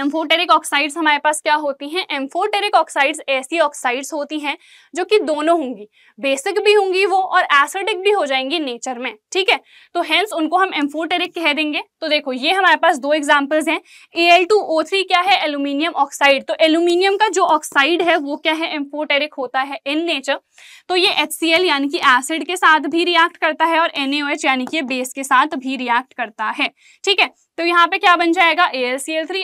एम्फोटेरिक ऑक्साइड्स हमारे पास क्या होती हैं एम्फोटेरिक ऑक्साइड्स ऐसी ऑक्साइड्स होती हैं जो कि दोनों होंगी बेसिक भी होंगी वो और एसिडिक भी हो जाएंगी नेचर में ठीक है तो हेंस उनको हम एम्फोटेरिक कह देंगे तो देखो ये हमारे पास दो एग्जाम्पल्स हैं ए क्या है एल्यूमिनियम ऑक्साइड तो एल्यूमिनियम का जो ऑक्साइड है वो क्या है एम्फोटेरिक होता है इन नेचर तो ये एच यानी कि एसिड के साथ भी रिएक्ट करता है और एन यानी कि बेस के साथ भी रिएक्ट करता है ठीक है तो यहाँ पे क्या बन जाएगा ए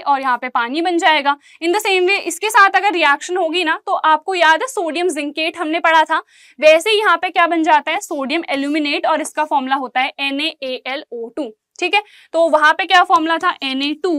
और यहाँ पे पानी बन जाएगा इन द सेम वे इसके साथ अगर रिएक्शन होगी ना तो आपको याद है सोडियम जिंकेट हमने पढ़ा था वैसे यहाँ पे क्या बन जाता है सोडियम एल्यूमिनेट और इसका फॉर्मूला होता है एन ठीक है तो वहां पे क्या फॉर्मूला था N A two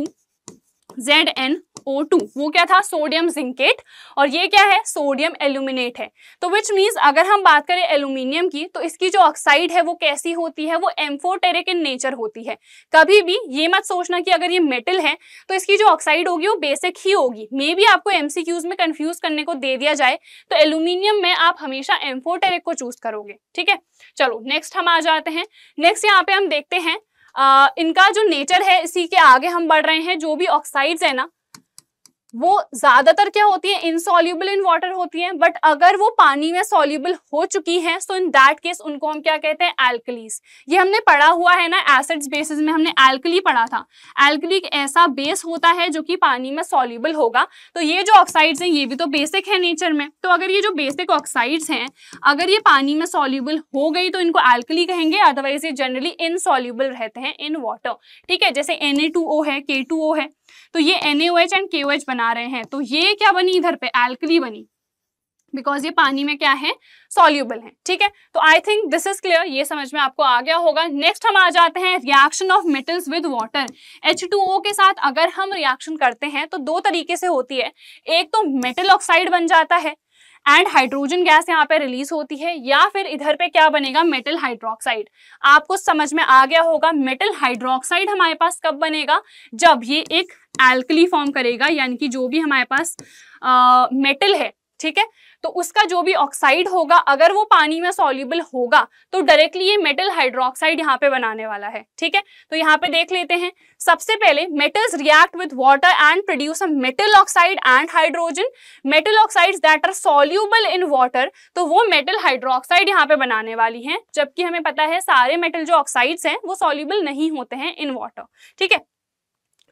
Z N O2 वो क्या था सोडियम जिंकेट और ये क्या है सोडियम एल्यूमिनेट है तो विच मीन्स अगर हम बात करें एल्यूमिनियम की तो इसकी जो ऑक्साइड है वो कैसी होती है वो एम्फोटेरिक इन नेचर होती है कभी भी ये मत सोचना कि अगर ये मेटल है तो इसकी जो ऑक्साइड होगी वो बेसिक ही होगी मे बी आपको एमसीक्यूज में कन्फ्यूज करने को दे दिया जाए तो एल्यूमिनियम में आप हमेशा एम्फोटेरिक को चूज करोगे ठीक है चलो नेक्स्ट हम आ जाते हैं नेक्स्ट यहाँ पे हम देखते हैं आ, इनका जो नेचर है इसी के आगे हम बढ़ रहे हैं जो भी ऑक्साइड्स है ना वो ज्यादातर क्या होती है इनसॉल्यूबल इन वाटर होती है बट अगर वो पानी में सॉल्यूबल हो चुकी हैं सो इन दैट केस उनको हम क्या कहते हैं एल्कलीस ये हमने पढ़ा हुआ है ना एसिड्स बेसिस में हमने एल्कली पढ़ा था एल्कली एक ऐसा बेस होता है जो कि पानी में सॉल्यूबल होगा तो ये जो ऑक्साइड्स हैं ये भी तो बेसिक है नेचर में तो अगर ये जो बेसिक ऑक्साइड्स हैं अगर ये पानी में सॉल्यूबल हो गई तो इनको एल्कली कहेंगे अदरवाइज ये जनरली इनसॉल्यूबल रहते हैं इन वाटर ठीक है जैसे एन है के है तो ये एन एंड के बना बना रहे हैं तो ये क्या बनी इधर पे एल्कली बनी बिकॉज ये पानी में क्या है सोल्यूबल है ठीक है तो I think this is clear ये समझ में आपको आ गया होगा नेक्स्ट हम आ जाते हैं reaction of metals with water H two O के साथ अगर हम रिएक्शन करते हैं तो दो तरीके से होती है एक तो मेटल ऑक्साइड बन जाता है एंड हाइड्रोजन गैस यहाँ पे रिलीज होती है या फिर इधर पे क्या बनेगा मेटल हाइड्रोक्साइड आपको समझ में आ गया होगा मेटल हाइड्रोक्साइड हमारे पास कब बनेगा जब ये एक एल्कली फॉर्म करेगा यानी कि जो भी हमारे पास मेटल है ठीक है तो उसका जो भी ऑक्साइड होगा अगर वो पानी में सॉल्यूबल होगा तो डायरेक्टली ये मेटल हाइड्रोक्साइड यहाँ पे बनाने वाला है ठीक है तो यहाँ पे देख लेते हैं सबसे पहले metals react with water and produce a metal oxide and hydrogen metal oxide that are soluble in water तो वो मेटल हाइड्रोक्साइड यहाँ पे बनाने वाली है जबकि हमें पता है सारे मेटल जो ऑक्साइड्स हैं वो सॉल्यूबल नहीं होते हैं इन वाटर ठीक है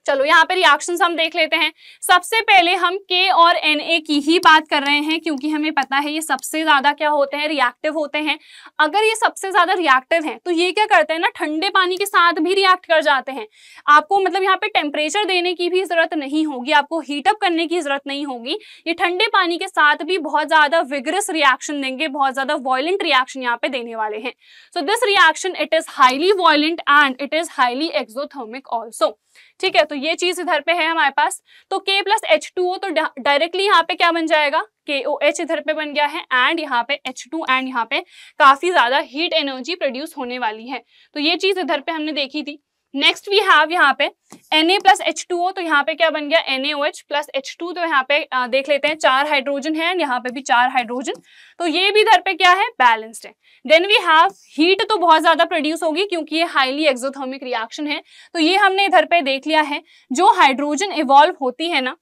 चलो यहाँ पे रिएक्शन हम देख लेते हैं सबसे पहले हम के और एन की ही बात कर रहे हैं क्योंकि हमें पता है ये सबसे ज्यादा क्या होते हैं रिएक्टिव होते हैं अगर ये सबसे ज्यादा रिएक्टिव हैं तो ये क्या करते हैं ना ठंडे पानी के साथ भी रिएक्ट कर जाते हैं आपको मतलब यहाँ पे टेम्परेचर देने की भी जरूरत नहीं होगी आपको हीटअप करने की जरूरत नहीं होगी ये ठंडे पानी के साथ भी बहुत ज्यादा विगरस रिएक्शन देंगे बहुत ज्यादा वॉयलेंट रिएक्शन यहाँ पे देने वाले हैं so this reaction it is highly violent and it is highly exothermic also ठीक है तो ये चीज इधर पे है हमारे पास तो के प्लस एच टू ओ तो डायरेक्टली यहाँ पे क्या बन जाएगा के ओ एच इधर पे बन गया है एंड यहाँ पे एच टू एंड यहाँ पे काफी ज्यादा हीट एनर्जी प्रोड्यूस होने वाली है तो ये चीज इधर पे हमने देखी थी नेक्स्ट वी हैव यहाँ पे Na plus H two O तो यहाँ पे क्या बन गया एच प्लस एच टू तो यहाँ पे आ, देख लेते हैं चार हाइड्रोजन है यहाँ पे भी चार हाइड्रोजन तो ये भी इधर पे क्या है बैलेंस्ड है देन वी हैव हीट तो बहुत ज्यादा प्रोड्यूस होगी क्योंकि ये हाईली एक्सोथर्मिक रिएक्शन है तो ये हमने इधर पे देख लिया है जो हाइड्रोजन इवॉल्व होती है ना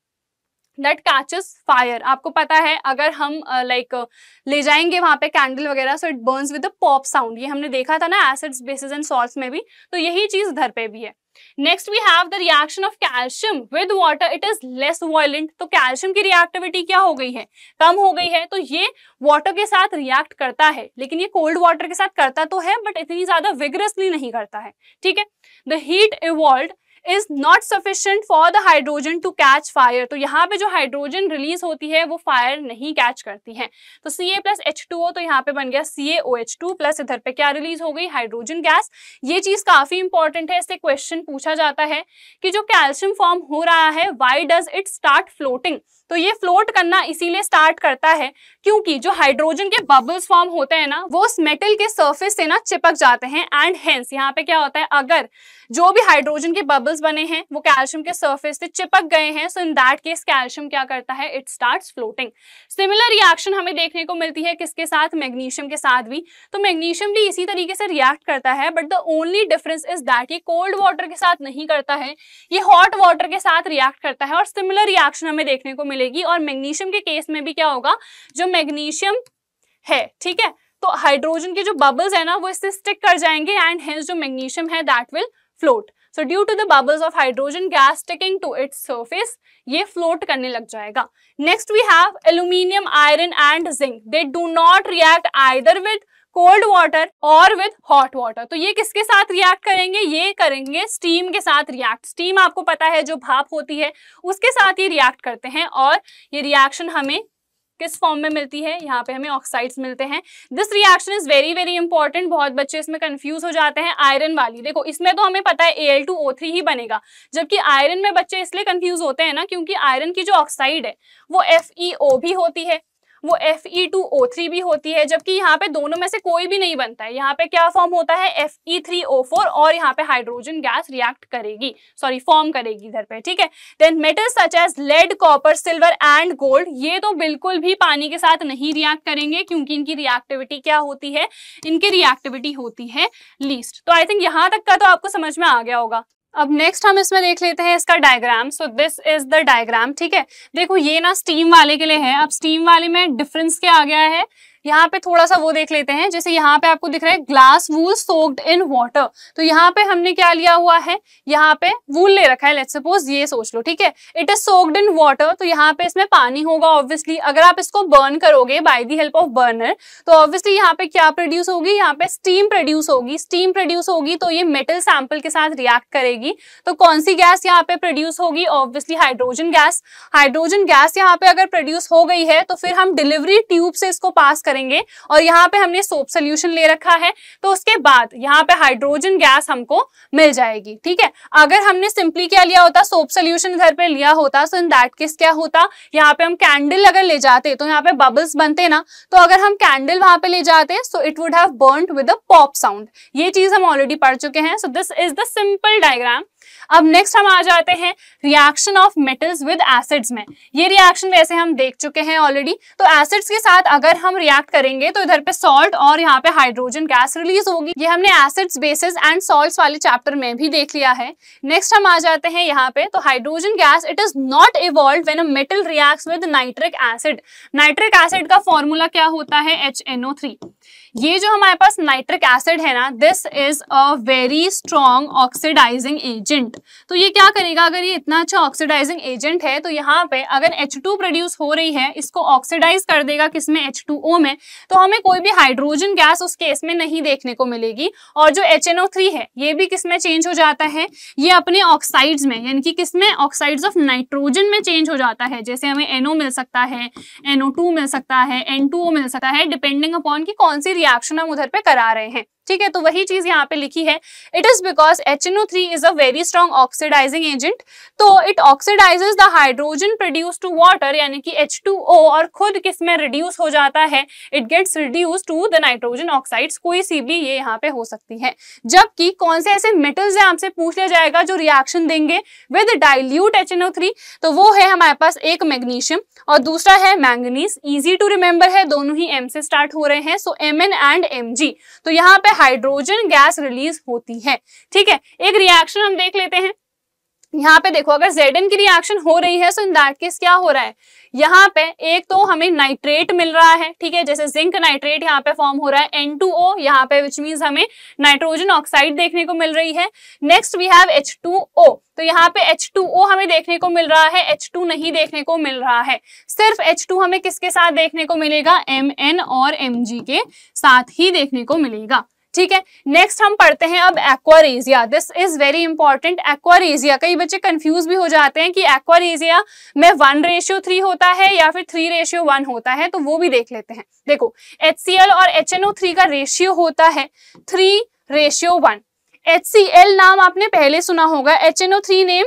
दैट कैचेस फायर आपको पता है अगर हम लाइक uh, like, uh, ले जाएंगे वहां पे कैंडल वगैरह so it burns with pop sound ये हमने देखा था ना एसिड्स बेसिस एंड सॉल्ट में भी तो यही चीज घर पे भी है next we have the reaction of calcium with water it is less violent तो कैल्शियम की रिएक्टिविटी क्या हो गई है कम हो गई है तो ये वाटर के साथ रिएक्ट करता है लेकिन ये कोल्ड वाटर के साथ करता तो है बट इतनी ज्यादा विगरसली नहीं करता है ठीक है the heat evolve is not sufficient for the hydrogen to catch fire तो यहाँ पे जो हाइड्रोजन रिलीज होती है वो फायर नहीं कैच करती है तो C A plus H two O तो यहाँ पे बन गया C A O H two plus इधर पे क्या रिलीज हो गई हाइड्रोजन गैस ये चीज काफी इंपॉर्टेंट है इससे क्वेश्चन पूछा जाता है कि जो कैल्शियम फॉर्म हो रहा है why does it start floating तो ये फ्लोट करना इसीलिए स्टार्ट करता है क्योंकि जो हाइड्रोजन के बबल्स फॉर्म होते हैं ना वो उस मेटल के सर्फेस से ना चिपक जाते हैं एंड हेंस यहाँ पे क्या होता है अगर जो भी हाइड्रोजन के बबल्स बने हैं वो कैल्शियम के सर्फेस से चिपक गए हैं so in that case calcium क्या करता है it start floating similar reaction हमें देखने को मिलती है किसके साथ मैग्नीशियम के साथ भी तो मैग्नीशियम भी इसी तरीके से रिएक्ट करता है but the only difference is that ये कोल्ड वाटर के साथ नहीं करता है ये हॉट वाटर के साथ रिएक्ट करता है और सिमिलर रिएक्शन हमें देखने को मिल मिलेगी और मैग्नीशियम के केस में भी क्या होगा जो मैग्नीशियम है ठीक है तो हाइड्रोजन के जो बबल्स है ना वो इससे स्टिक कर जाएंगे एंड हेंस जो मैग्नीशियम है that will float so due to the bubbles of hydrogen gas sticking to its surface ये फ्लोट करने लग जाएगा next we have aluminium iron and zinc they do not react either with cold water और विद हॉट वाटर तो ये किसके साथ रिएक्ट करेंगे ये करेंगे स्टीम के साथ रिएक्ट स्टीम आपको पता है जो भाप होती है उसके साथ ये रिएक्ट करते हैं और ये रिएक्शन हमें किस फॉर्म में मिलती है यहाँ पे हमें ऑक्साइड्स मिलते हैं this reaction is very very important बहुत बच्चे इसमें कंफ्यूज हो जाते हैं आयरन वाली देखो इसमें तो हमें पता है एल टू ओ थ्री ही बनेगा जबकि आयरन में बच्चे इसलिए कंफ्यूज होते हैं ना क्योंकि आयरन की जो ऑक्साइड है वो एफ ई ओ भी होती है वो F E two O three भी होती है जबकि यहाँ पे दोनों में से कोई भी नहीं बनता है यहाँ पे क्या फॉर्म होता है F E three O four और यहाँ पे हाइड्रोजन गैस रिएक्ट करेगी सॉरी फॉर्म करेगी इधर पे ठीक है then metal such as lead copper silver and gold ये तो बिल्कुल भी पानी के साथ नहीं रिएक्ट करेंगे क्योंकि इनकी रिएक्टिविटी क्या होती है इनकी रिएक्टिविटी होती है लीस्ट तो आई थिंक यहाँ तक का तो आपको समझ में आ गया होगा अब नेक्स्ट हम इसमें देख लेते हैं इसका diagram so this is the diagram ठीक है देखो ये ना स्टीम वाले के लिए है अब स्टीम वाले में डिफरेंस क्या आ गया है यहाँ पे थोड़ा सा वो देख लेते हैं जैसे यहाँ पे आपको दिख रहा है glass wool soaked in water तो यहाँ पे हमने क्या लिया हुआ है यहाँ पे वूल ले रखा है लेट सपोज ये सोच लो ठीक है it is soaked in water तो यहाँ पे इसमें पानी होगा ऑब्वियसली अगर आप इसको बर्न करोगे by the help of burner तो ऑब्वियसली यहाँ पे क्या प्रोड्यूस होगी यहाँ पे स्टीम प्रोड्यूस होगी स्टीम प्रोड्यूस होगी तो ये मेटल सैंपल के साथ रिएक्ट करेगी तो कौन सी गैस यहाँ पे प्रोड्यूस होगी obviously hydrogen gas hydrogen gas यहाँ पे अगर प्रोड्यूस हो गई है तो फिर हम डिलीवरी ट्यूब से इसको पास करें करेंगे और यहाँ पे हमने सोप सोल्यूशन ले रखा है तो उसके बाद यहाँ पे हाइड्रोजन गैस हमको मिल जाएगी ठीक है अगर हमने सिंपली क्या लिया होता सोप सोल्यूशन घर पे लिया होता सो इन दैट केस क्या होता यहाँ पे हम कैंडल अगर ले जाते तो यहाँ पे बबल्स बनते ना तो अगर हम कैंडल वहां पर ले जाते so it would have pop sound ये चीज हम ऑलरेडी पढ़ चुके हैं so this is the simple diagram अब नेक्स्ट हम आ जाते हैं reaction of metals with acids में ये रिएक्शन वैसे हम देख चुके हैं ऑलरेडी तो एसिड्स के साथ अगर हम रिएक्ट करेंगे तो इधर पे सॉल्ट और यहाँ पे हाइड्रोजन गैस रिलीज होगी ये हमने एसिड्स बेसिस एंड सॉल्ट वाले चैप्टर में भी देख लिया है नेक्स्ट हम आ जाते हैं यहाँ पे तो hydrogen gas it is not evolve when a metal react with nitric acid nitric acid का फॉर्मूला क्या होता है एच थ्री ये जो हमारे पास नाइट्रिक एसिड है ना this is a very strong oxidising agent तो ये क्या करेगा अगर ये इतना अच्छा ऑक्सीडाइजिंग एजेंट है तो यहाँ पे अगर H2 प्रोड्यूस हो रही है इसको ऑक्सीडाइज कर देगा किसमें H2O में तो हमें कोई भी हाइड्रोजन गैस उस केस में नहीं देखने को मिलेगी और जो HNO3 है ये भी किसमें चेंज हो जाता है ये अपने ऑक्साइड्स में यानी कि किसमें ऑक्साइड्स ऑफ नाइट्रोजन में चेंज हो जाता है जैसे हमें एनओ मिल सकता है टू मिल सकता है ओ मिल सकता है डिपेंडिंग अपॉन की कौन सी एक्शन हम उधर पे करा रहे हैं ठीक है तो वही चीज यहाँ पे लिखी है it is because H N O three is a very strong oxidising agent तो it oxidises the hydrogen produce to water यानी कि एच टू ओ और खुद किस में रिड्यूस हो जाता है it gets reduce to the nitrogen oxide कोई सी भी ये यहाँ पे हो सकती है जबकि कौन से ऐसे मेटल्स है आपसे पूछ लिया जाएगा जो रिएक्शन देंगे with dilute H N O three तो वो है हमारे पास एक मैग्नीशियम और दूसरा है मैंगनीज इजी टू रिमेंबर है दोनों ही एम से स्टार्ट हो रहे हैं so M N and M G तो यहाँ पे हाइड्रोजन गैस रिलीज होती है ठीक है एक रिएक्शन हम देख लेते हैं यहाँ पे देखो अगर जेड की रिएक्शन हो रही है सो इन दैट केस क्या हो रहा है यहाँ पे एक तो हमें नाइट्रेट मिल रहा है ठीक है जैसे जिंक नाइट्रेट यहाँ पे फॉर्म हो रहा है एन टू ओ यहाँ पे विच मीन्स हमें नाइट्रोजन ऑक्साइड देखने को मिल रही है next we have H two O तो यहाँ पे H2O हमें देखने को मिल रहा है H2 नहीं देखने को मिल रहा है सिर्फ H2 हमें किसके साथ देखने को मिलेगा MN और Mg के साथ ही देखने को मिलेगा ठीक है नेक्स्ट हम पढ़ते हैं अब aqua regia this is very important aqua regia कई बच्चे कंफ्यूज भी हो जाते हैं कि एक्वारेजिया में वन रेशियो थ्री होता है या फिर थ्री रेशियो वन होता है तो वो भी देख लेते हैं देखो एच और एच का रेशियो होता है थ्री रेशियो वन एच नाम आपने पहले सुना होगा एच नेम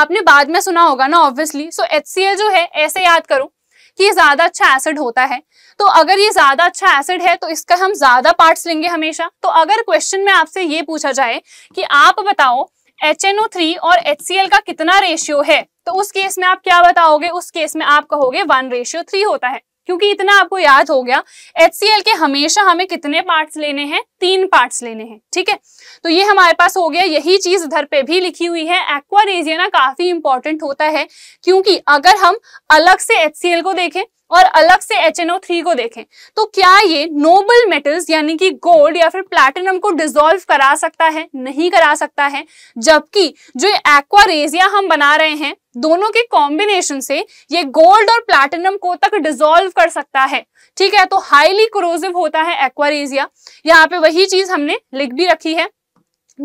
आपने बाद में सुना होगा ना ऑब्वियसली सो एच जो है ऐसे याद करो ये ज्यादा अच्छा एसिड होता है तो अगर ये ज्यादा अच्छा एसिड है तो इसका हम ज्यादा पार्ट लेंगे हमेशा तो अगर क्वेश्चन में आपसे ये पूछा जाए कि आप बताओ HNO3 और HCl का कितना रेशियो है तो उस केस में आप क्या बताओगे उस केस में आप कहोगे वन रेशियो थ्री होता है क्योंकि इतना आपको याद हो गया एच के हमेशा हमें कितने पार्ट्स लेने हैं तीन पार्ट्स लेने हैं ठीक है तो ये हमारे पास हो गया यही चीज इधर पे भी लिखी हुई है एक्वा रेजियाना काफी इंपॉर्टेंट होता है क्योंकि अगर हम अलग से एच को देखें और अलग से एच एन ओ थ्री को देखें तो क्या ये नोबल मेटल्स यानी कि गोल्ड या फिर प्लैटिनम को डिसॉल्व करा सकता है नहीं करा सकता है जबकि जो एक्वा रेजिया हम बना रहे हैं दोनों के कॉम्बिनेशन से ये गोल्ड और प्लैटिनम को तक डिसॉल्व कर सकता है ठीक है तो हाईली क्रोजिव होता है एक्वारेजिया यहाँ पे वही चीज हमने लिख भी रखी है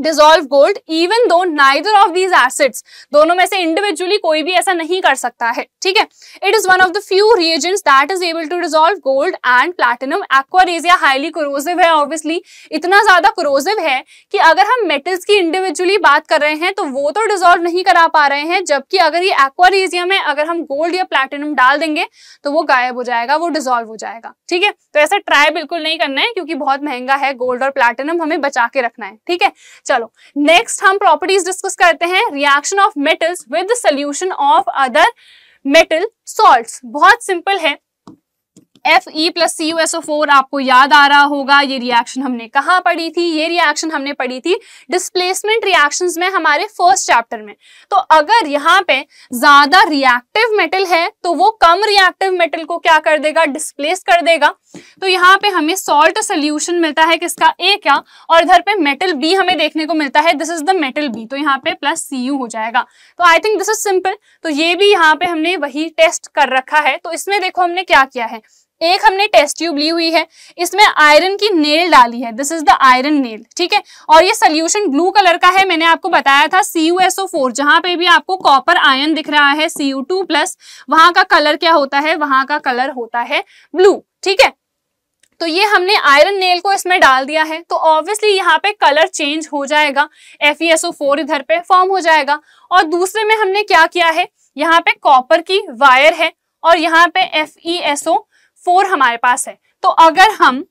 dissolve gold even though neither of these acids दोनों में से इंडिविजुअली कोई भी ऐसा नहीं कर सकता है ठीक है it is one of the few reagents that is able to dissolve gold and platinum aqua regia highly corrosive है ऑब्वियसली इतना ज्यादा क्रोजिव है कि अगर हम मेटल्स की इंडिविजुअली बात कर रहे हैं तो वो तो डिजोल्व नहीं करा पा रहे हैं जबकि अगर ये एक्वारेजिया में अगर हम गोल्ड या प्लैटिनम डाल देंगे तो वो गायब हो जाएगा वो डिजोल्व हो जाएगा ठीक है तो ऐसा ट्राई बिल्कुल नहीं करना है क्योंकि बहुत महंगा है गोल्ड और प्लैटिनम हमें बचा के रखना है ठीक है चलो नेक्स्ट हम प्रॉपर्टीज डिस्कस करते हैं reaction of metals with solution of other metal salt बहुत सिंपल है F E plus C U S O four आपको याद आ रहा होगा ये रिएक्शन हमने कहाँ पढ़ी थी ये रिएक्शन हमने पढ़ी थी डिस्प्लेसमेंट रिएक्शन में हमारे फर्स्ट चैप्टर में तो अगर यहाँ पे ज्यादा रिएक्टिव मेटल है तो वो कम रिएक्टिव मेटल को क्या कर देगा डिस्प्लेस कर देगा तो यहाँ पे हमें सॉल्ट सोल्यूशन मिलता है किसका ए क्या और इधर पे मेटल बी हमें देखने को मिलता है this is the metal B तो यहाँ पे प्लस सी यू हो जाएगा तो I think this is simple तो ये भी यहाँ पे हमने वही टेस्ट कर रखा है तो इसमें देखो हमने क्या किया है एक हमने टेस्ट ट्यूब ली हुई है इसमें आयरन की नेल डाली है this is the iron nail ठीक है और ये सोल्यूशन ब्लू कलर का है मैंने आपको बताया था सी यू फोर जहां पे भी आपको कॉपर आयन दिख रहा है सी यू टू प्लस वहां का कलर क्या होता है वहां का कलर होता है ब्लू ठीक है तो ये हमने आयरन नेल को इसमें डाल दिया है तो ऑब्वियसली यहाँ पे कलर चेंज हो जाएगा एफ e इधर पे फॉर्म हो जाएगा और दूसरे में हमने क्या किया है यहाँ पे कॉपर की वायर है और यहाँ पे एफ फोर हमारे पास है तो अगर हम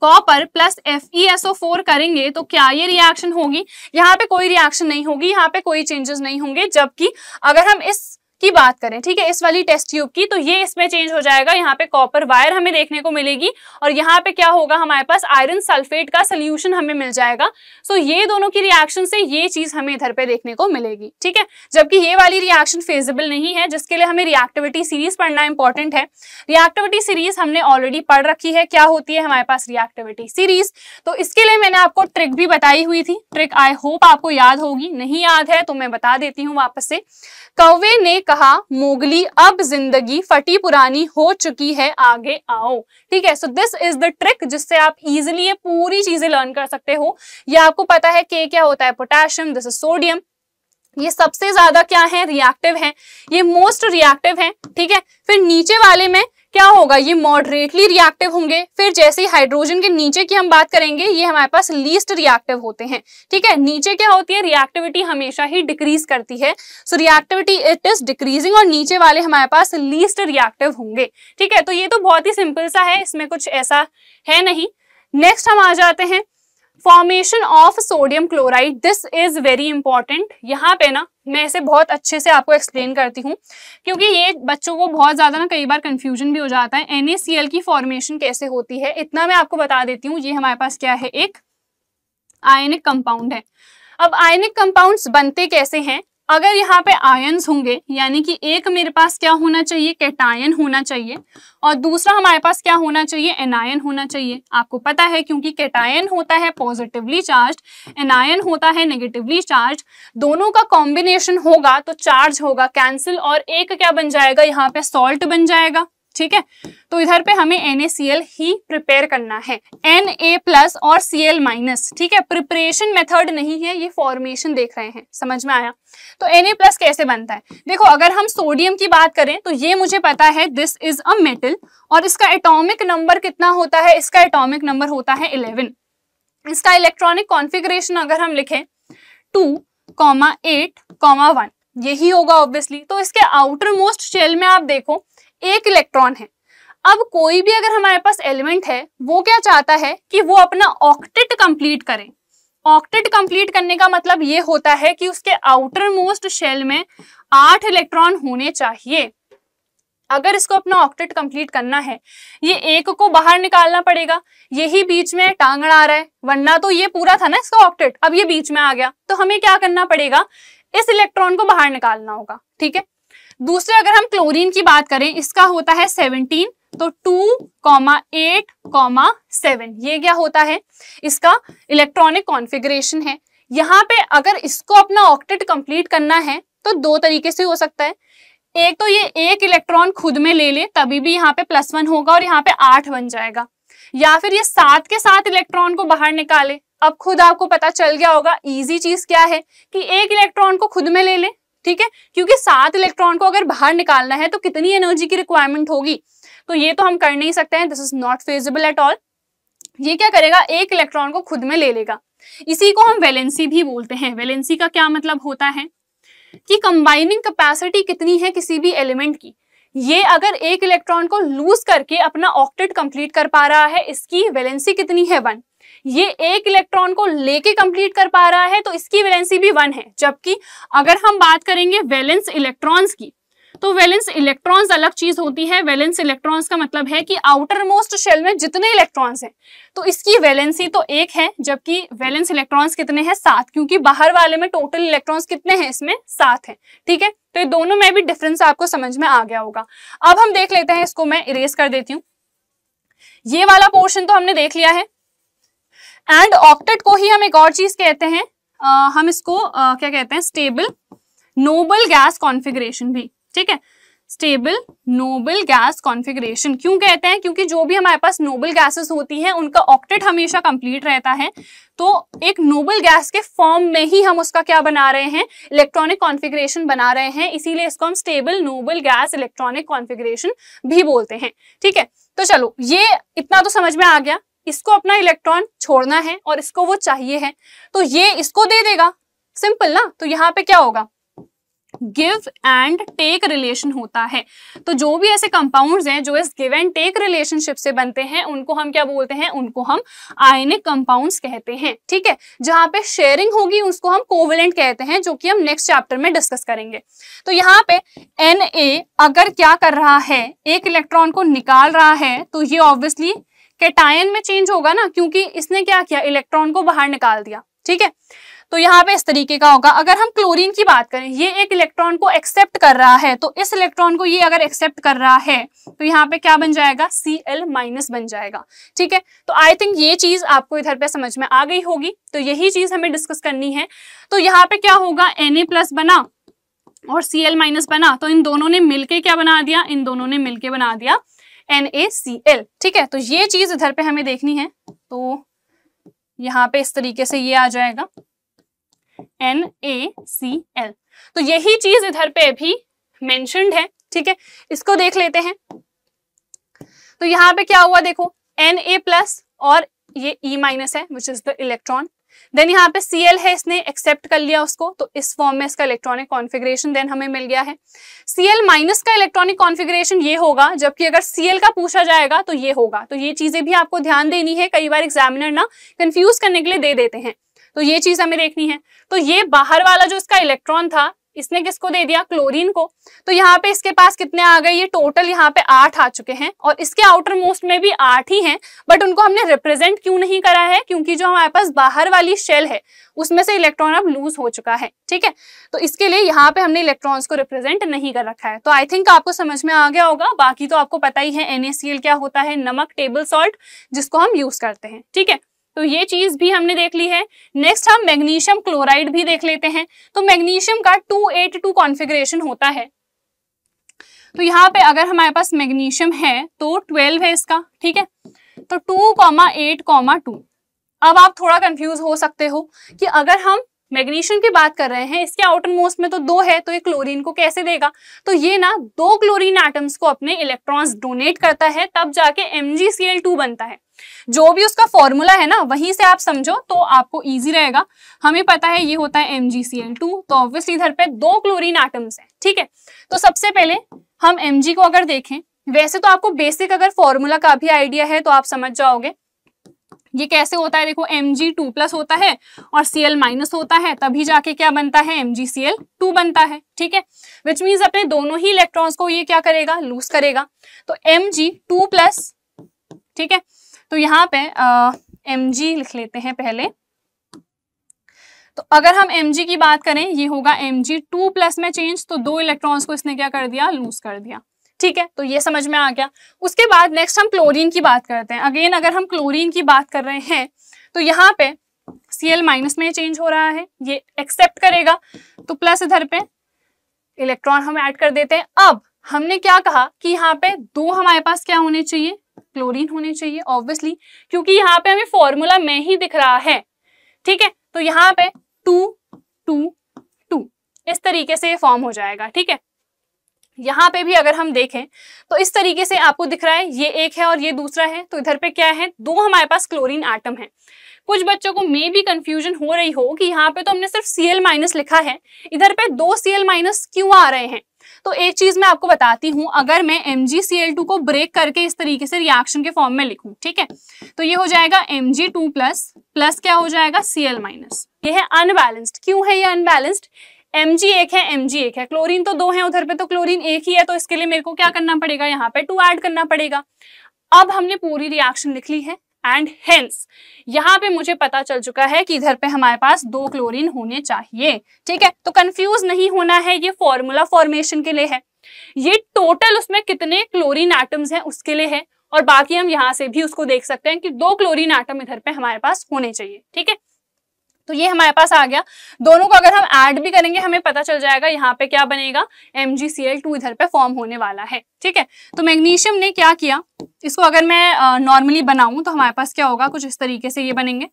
copper plus F E S O four करेंगे तो क्या ये रिएक्शन होगी यहाँ पे कोई रिएक्शन नहीं होगी यहाँ पे कोई चेंजेस नहीं होंगे जबकि अगर हम इस की बात करें ठीक है इस वाली टेस्ट ट्यूब की तो ये इसमें चेंज हो जाएगा यहाँ पे कॉपर वायर हमें देखने को मिलेगी और यहाँ पे क्या होगा हमारे पास आयरन सल्फेट का सोल्यूशन हमें मिल जाएगा सो ये दोनों की रिएक्शन से ये चीज हमें इधर पे देखने को मिलेगी ठीक है जबकि ये वाली रिएक्शन फेजेबल नहीं है जिसके लिए हमें रिएक्टिविटी सीरीज पढ़ना इंपॉर्टेंट है रिएक्टिविटी सीरीज हमने ऑलरेडी पढ़ रखी है क्या होती है हमारे पास रिएक्टिविटी सीरीज तो इसके लिए मैंने आपको ट्रिक भी बताई हुई थी ट्रिक आई होप आपको याद होगी नहीं याद है तो मैं बता देती हूँ वापस से कौवे ने कहा मोगली अब जिंदगी फटी पुरानी हो चुकी है आगे आओ ठीक है so this is the trick जिससे आप इजिली ये पूरी चीजें लर्न कर सकते हो या आपको पता है के क्या होता है पोटेशियम दिस इज सोडियम ये सबसे ज्यादा क्या है रिएक्टिव है ये मोस्ट रिएक्टिव है ठीक है फिर नीचे वाले में क्या होगा ये मॉडरेटली रिएक्टिव होंगे फिर जैसे हाइड्रोजन के नीचे की हम बात करेंगे ये हमारे पास लीस्ट रिएक्टिव होते हैं ठीक है नीचे क्या होती है रिएक्टिविटी हमेशा ही डिक्रीज करती है so reactivity it is decreasing और नीचे वाले हमारे पास लीस्ट रिएक्टिव होंगे ठीक है तो ये तो बहुत ही सिंपल सा है इसमें कुछ ऐसा है नहीं नेक्स्ट हम आ जाते हैं formation of sodium chloride this is very important यहाँ पे ना मैं इसे बहुत अच्छे से आपको एक्सप्लेन करती हूँ क्योंकि ये बच्चों को बहुत ज़्यादा ना कई बार कंफ्यूजन भी हो जाता है एन की फॉर्मेशन कैसे होती है इतना मैं आपको बता देती हूँ ये हमारे पास क्या है एक आयनिक कंपाउंड है अब आयनिक कंपाउंड्स बनते कैसे हैं अगर यहाँ पे आयन्स होंगे यानी कि एक मेरे पास क्या होना चाहिए कैटायन होना चाहिए और दूसरा हमारे पास क्या होना चाहिए एनायन होना चाहिए आपको पता है क्योंकि कैटायन होता है पॉजिटिवली चार्ज एनायन होता है नेगेटिवली चार्ज दोनों का कॉम्बिनेशन होगा तो चार्ज होगा कैंसिल और एक क्या बन जाएगा यहाँ पे सॉल्ट बन जाएगा ठीक है तो इधर पे हमें NaCl ही प्रिपेयर करना है Na प्लस और Cl माइनस ठीक है प्रिपरेशन मेथड नहीं है ये फॉर्मेशन देख रहे हैं समझ में आया तो Na प्लस कैसे बनता है देखो अगर हम सोडियम की बात करें तो ये मुझे पता है दिस इज अ मेटल और इसका एटॉमिक नंबर कितना होता है इसका एटॉमिक नंबर होता है इलेवन इसका इलेक्ट्रॉनिक कॉन्फिग्रेशन अगर हम लिखें two comma eight comma one यही होगा ऑब्वियसली तो इसके आउटर मोस्ट शेल में आप देखो एक इलेक्ट्रॉन है अब कोई भी अगर हमारे पास एलिमेंट है वो क्या चाहता है कि वो अपना ऑक्टेट कंप्लीट करें ऑक्टेट कंप्लीट करने का मतलब ये होता है कि उसके आउटर मोस्ट शेल में आठ इलेक्ट्रॉन होने चाहिए अगर इसको अपना ऑक्टेट कंप्लीट करना है ये एक को बाहर निकालना पड़ेगा यही बीच में टांगण आ रहा है वरना तो ये पूरा था ना इसका ऑक्टेट अब ये बीच में आ गया तो हमें क्या करना पड़ेगा इस इलेक्ट्रॉन को बाहर निकालना होगा ठीक है दूसरे अगर हम क्लोरीन की बात करें इसका होता है सेवनटीन तो two comma eight comma seven ये क्या होता है इसका इलेक्ट्रॉनिक कॉन्फिग्रेशन है यहाँ पे अगर इसको अपना ऑक्टेट कंप्लीट करना है तो दो तरीके से हो सकता है एक तो ये एक इलेक्ट्रॉन खुद में ले ले तभी भी यहाँ पे प्लस वन होगा और यहाँ पे आठ बन जाएगा या फिर ये सात के साथ इलेक्ट्रॉन को बाहर निकाले अब खुद आपको पता चल गया होगा इजी चीज क्या है कि एक इलेक्ट्रॉन को खुद में ले ले ठीक है क्योंकि सात इलेक्ट्रॉन को अगर बाहर निकालना है तो कितनी एनर्जी की रिक्वायरमेंट होगी तो ये तो हम कर नहीं सकते हैं this is not feasible at all ये क्या करेगा एक इलेक्ट्रॉन को खुद में ले लेगा इसी को हम वैलेंसी भी बोलते हैं वैलेंसी का क्या मतलब होता है कि कंबाइनिंग कैपेसिटी कितनी है किसी भी एलिमेंट की ये अगर एक इलेक्ट्रॉन को लूज करके अपना ऑक्टेट कंप्लीट कर पा रहा है इसकी वैलेंसी कितनी है वन ये एक इलेक्ट्रॉन को लेके कंप्लीट कर पा रहा है तो इसकी वैलेंसी भी वन है जबकि अगर हम बात करेंगे वैलेंस इलेक्ट्रॉन्स की तो वैलेंस इलेक्ट्रॉन्स अलग चीज होती है वैलेंस इलेक्ट्रॉन्स का मतलब है कि आउटर मोस्ट शेल में जितने इलेक्ट्रॉन्स हैं तो इसकी वैलेंसी तो एक है जबकि वैलेंस इलेक्ट्रॉन्स कितने हैं सात क्योंकि बाहर वाले में टोटल इलेक्ट्रॉन्स कितने हैं इसमें सात हैं ठीक है तो ये दोनों में भी डिफरेंस आपको समझ में आ गया होगा अब हम देख लेते हैं इसको मैं इरेज कर देती हूँ ये वाला पोर्शन तो हमने देख लिया है एंड ऑक्टेट को ही हम एक और चीज कहते हैं आ, हम इसको आ, क्या कहते हैं स्टेबल नोबल गैस कॉन्फिग्रेशन भी ठीक है स्टेबल नोबल गैस कॉन्फिग्रेशन क्यों कहते हैं क्योंकि जो भी हमारे पास नोबल गैसेस होती हैं उनका ऑक्टेट हमेशा कंप्लीट रहता है तो एक नोबल गैस के फॉर्म में ही हम उसका क्या बना रहे हैं इलेक्ट्रॉनिक कॉन्फिग्रेशन बना रहे हैं इसीलिए इसको हम stable noble gas electronic configuration भी बोलते हैं ठीक है तो चलो ये इतना तो समझ में आ गया इसको अपना इलेक्ट्रॉन छोड़ना है और इसको वो चाहिए है तो ये इसको दे देगा सिंपल ना तो यहाँ पे क्या होगा गिव एंड टेक रिलेशन होता है तो जो भी ऐसे कंपाउंड्स हैं जो इस गिव एंड टेक रिलेशनशिप से बनते हैं उनको हम क्या बोलते हैं उनको हम आयनिक कंपाउंड्स कहते हैं ठीक है जहां पे शेयरिंग होगी उसको हम कोवलेंट कहते हैं जो कि हम नेक्स्ट चैप्टर में डिस्कस करेंगे तो यहाँ पे एन अगर क्या कर रहा है एक इलेक्ट्रॉन को निकाल रहा है तो ये ऑब्वियसली कैटायन में चेंज होगा ना क्योंकि इसने क्या किया इलेक्ट्रॉन को बाहर निकाल दिया ठीक है तो यहाँ पे इस तरीके का होगा अगर हम क्लोरीन की बात करें ये एक इलेक्ट्रॉन को एक्सेप्ट कर रहा है तो इस इलेक्ट्रॉन को ये अगर एक्सेप्ट कर रहा है तो यहाँ पे क्या बन जाएगा सी एल माइनस बन जाएगा ठीक है तो आई थिंक ये चीज आपको इधर पे समझ में आ गई होगी तो यही चीज हमें डिस्कस करनी है तो यहाँ पे क्या होगा एन प्लस बना और सी एल माइनस बना तो इन दोनों ने मिलके क्या बना दिया इन दोनों ने मिलके बना दिया एन ए सी एल ठीक है तो ये चीज इधर पे हमें देखनी है तो यहाँ पे इस तरीके से ये आ जाएगा एन ए सी एल तो यही चीज इधर पे भी मैं है ठीक है इसको देख लेते हैं तो यहाँ पे क्या हुआ देखो एन ए प्लस और ये ई e माइनस है which is the electron then यहाँ पे सी है इसने एक्सेप्ट कर लिया उसको तो इस फॉर्म में इसका इलेक्ट्रॉनिक कॉन्फिग्रेशन देन हमें मिल गया है सीएल माइनस का इलेक्ट्रॉनिक कॉन्फिग्रेशन ये होगा जबकि अगर सीएल का पूछा जाएगा तो ये होगा तो ये चीजें भी आपको ध्यान देनी है कई बार एग्जामिनर ना कंफ्यूज करने के लिए दे देते हैं तो ये चीज हमें देखनी है तो ये बाहर वाला जो इसका इलेक्ट्रॉन था इसने किसको दे दिया क्लोरीन को तो यहाँ पे इसके पास कितने आ गए ये टोटल यहाँ पे आठ आ चुके हैं और इसके आउटर मोस्ट में भी आठ ही हैं बट उनको हमने रिप्रेजेंट क्यों नहीं करा है क्योंकि जो हमारे पास बाहर वाली शेल है उसमें से इलेक्ट्रॉन अब लूज हो चुका है ठीक है तो इसके लिए यहाँ पे हमने इलेक्ट्रॉन्स को रिप्रेजेंट नहीं कर रखा है तो आई थिंक आपको समझ में आ गया होगा बाकी तो आपको पता ही है एनएसीएल क्या होता है नमक टेबल सॉल्ट जिसको हम यूज करते हैं ठीक है तो ये चीज भी हमने देख ली है नेक्स्ट हम मैग्नीशियम क्लोराइड भी देख लेते हैं तो मैग्नीशियम का 282 कॉन्फिग्रेशन होता है तो यहाँ पे अगर हमारे पास मैग्नीशियम है तो 12 है इसका ठीक है तो 2,8,2 अब आप थोड़ा कंफ्यूज हो सकते हो कि अगर हम मैग्नीशियम की बात कर रहे हैं इसके आउटर मोस्ट में तो दो है तो ये क्लोरीन को कैसे देगा तो ये ना दो क्लोरीन एटम्स को अपने इलेक्ट्रॉन्स डोनेट करता है तब जाके टू बनता है जो भी उसका फॉर्मूला है ना वहीं से आप समझो तो आपको इजी रहेगा हमें पता है ये होता है एम तो ऑब्वियसली इधर पे दो क्लोरीन आइटम्स हैं ठीक है तो सबसे पहले हम एम को अगर देखें वैसे तो आपको बेसिक अगर फॉर्मूला का भी आइडिया है तो आप समझ जाओगे ये कैसे होता है देखो एम जी टू प्लस होता है और सी एल माइनस होता है तभी जाके क्या बनता है M G C L two बनता है ठीक है विच मीन्स अपने दोनों ही इलेक्ट्रॉन्स को ये क्या करेगा लूज करेगा तो एम जी टू प्लस ठीक है तो यहाँ पे एम जी लिख लेते हैं पहले तो अगर हम एम जी की बात करें ये होगा एम जी टू प्लस में चेंज तो दो इलेक्ट्रॉन्स को इसने क्या कर दिया लूज कर दिया ठीक है तो ये समझ में आ गया उसके बाद नेक्स्ट हम क्लोरीन की बात करते हैं अगेन अगर हम क्लोरीन की बात कर रहे हैं तो यहाँ पे सी एल माइनस में चेंज हो रहा है ये एक्सेप्ट करेगा तो प्लस इधर पे इलेक्ट्रॉन हम ऐड कर देते हैं अब हमने क्या कहा कि यहाँ पे दो हमारे पास क्या होने चाहिए क्लोरीन होने चाहिए ऑब्वियसली क्योंकि यहाँ पे हमें फॉर्मूला में ही दिख रहा है ठीक है तो यहाँ पे टू टू टू इस तरीके से ये फॉर्म हो जाएगा ठीक है यहाँ पे भी अगर हम देखें तो इस तरीके से आपको दिख रहा है ये एक है और ये दूसरा है तो इधर पे क्या है दो हमारे पास क्लोरीन आटम है कुछ बच्चों को मे भी कंफ्यूजन हो रही हो कि यहाँ पे तो हमने सिर्फ सीएल माइनस लिखा है इधर पे दो सीएल माइनस क्यों आ रहे हैं तो एक चीज मैं आपको बताती हूं अगर मैं एम को ब्रेक करके इस तरीके से रिएक्शन के फॉर्म में लिखूं ठीक है तो ये हो जाएगा M G two plus plus क्या हो जाएगा सी एल माइनस ये है अनबैलेंस्ड क्यों है ये अनबैलेंस्ड एम जी एक है एम जी एक है क्लोरीन तो दो है उधर पे तो क्लोरीन एक ही है तो इसके लिए मेरे को क्या करना पड़ेगा यहाँ पे टू ऐड करना पड़ेगा अब हमने पूरी रिएक्शन लिख ली है एंड हेंस यहाँ पे मुझे पता चल चुका है कि इधर पे हमारे पास दो क्लोरीन होने चाहिए ठीक है तो कंफ्यूज नहीं होना है ये फॉर्मूला फॉर्मेशन के लिए है ये टोटल उसमें कितने क्लोरीन एटम्स हैं उसके लिए है और बाकी हम यहां से भी उसको देख सकते हैं कि दो क्लोरीन एटम इधर पे हमारे पास होने चाहिए ठीक है तो ये हमारे पास आ गया दोनों को अगर हम ऐड भी करेंगे हमें पता चल जाएगा यहाँ पे क्या बनेगा एम इधर पे फॉर्म होने वाला है ठीक है तो मैग्नीशियम ने क्या किया इसको अगर मैं नॉर्मली बनाऊं तो हमारे पास क्या होगा कुछ इस तरीके से ये बनेंगे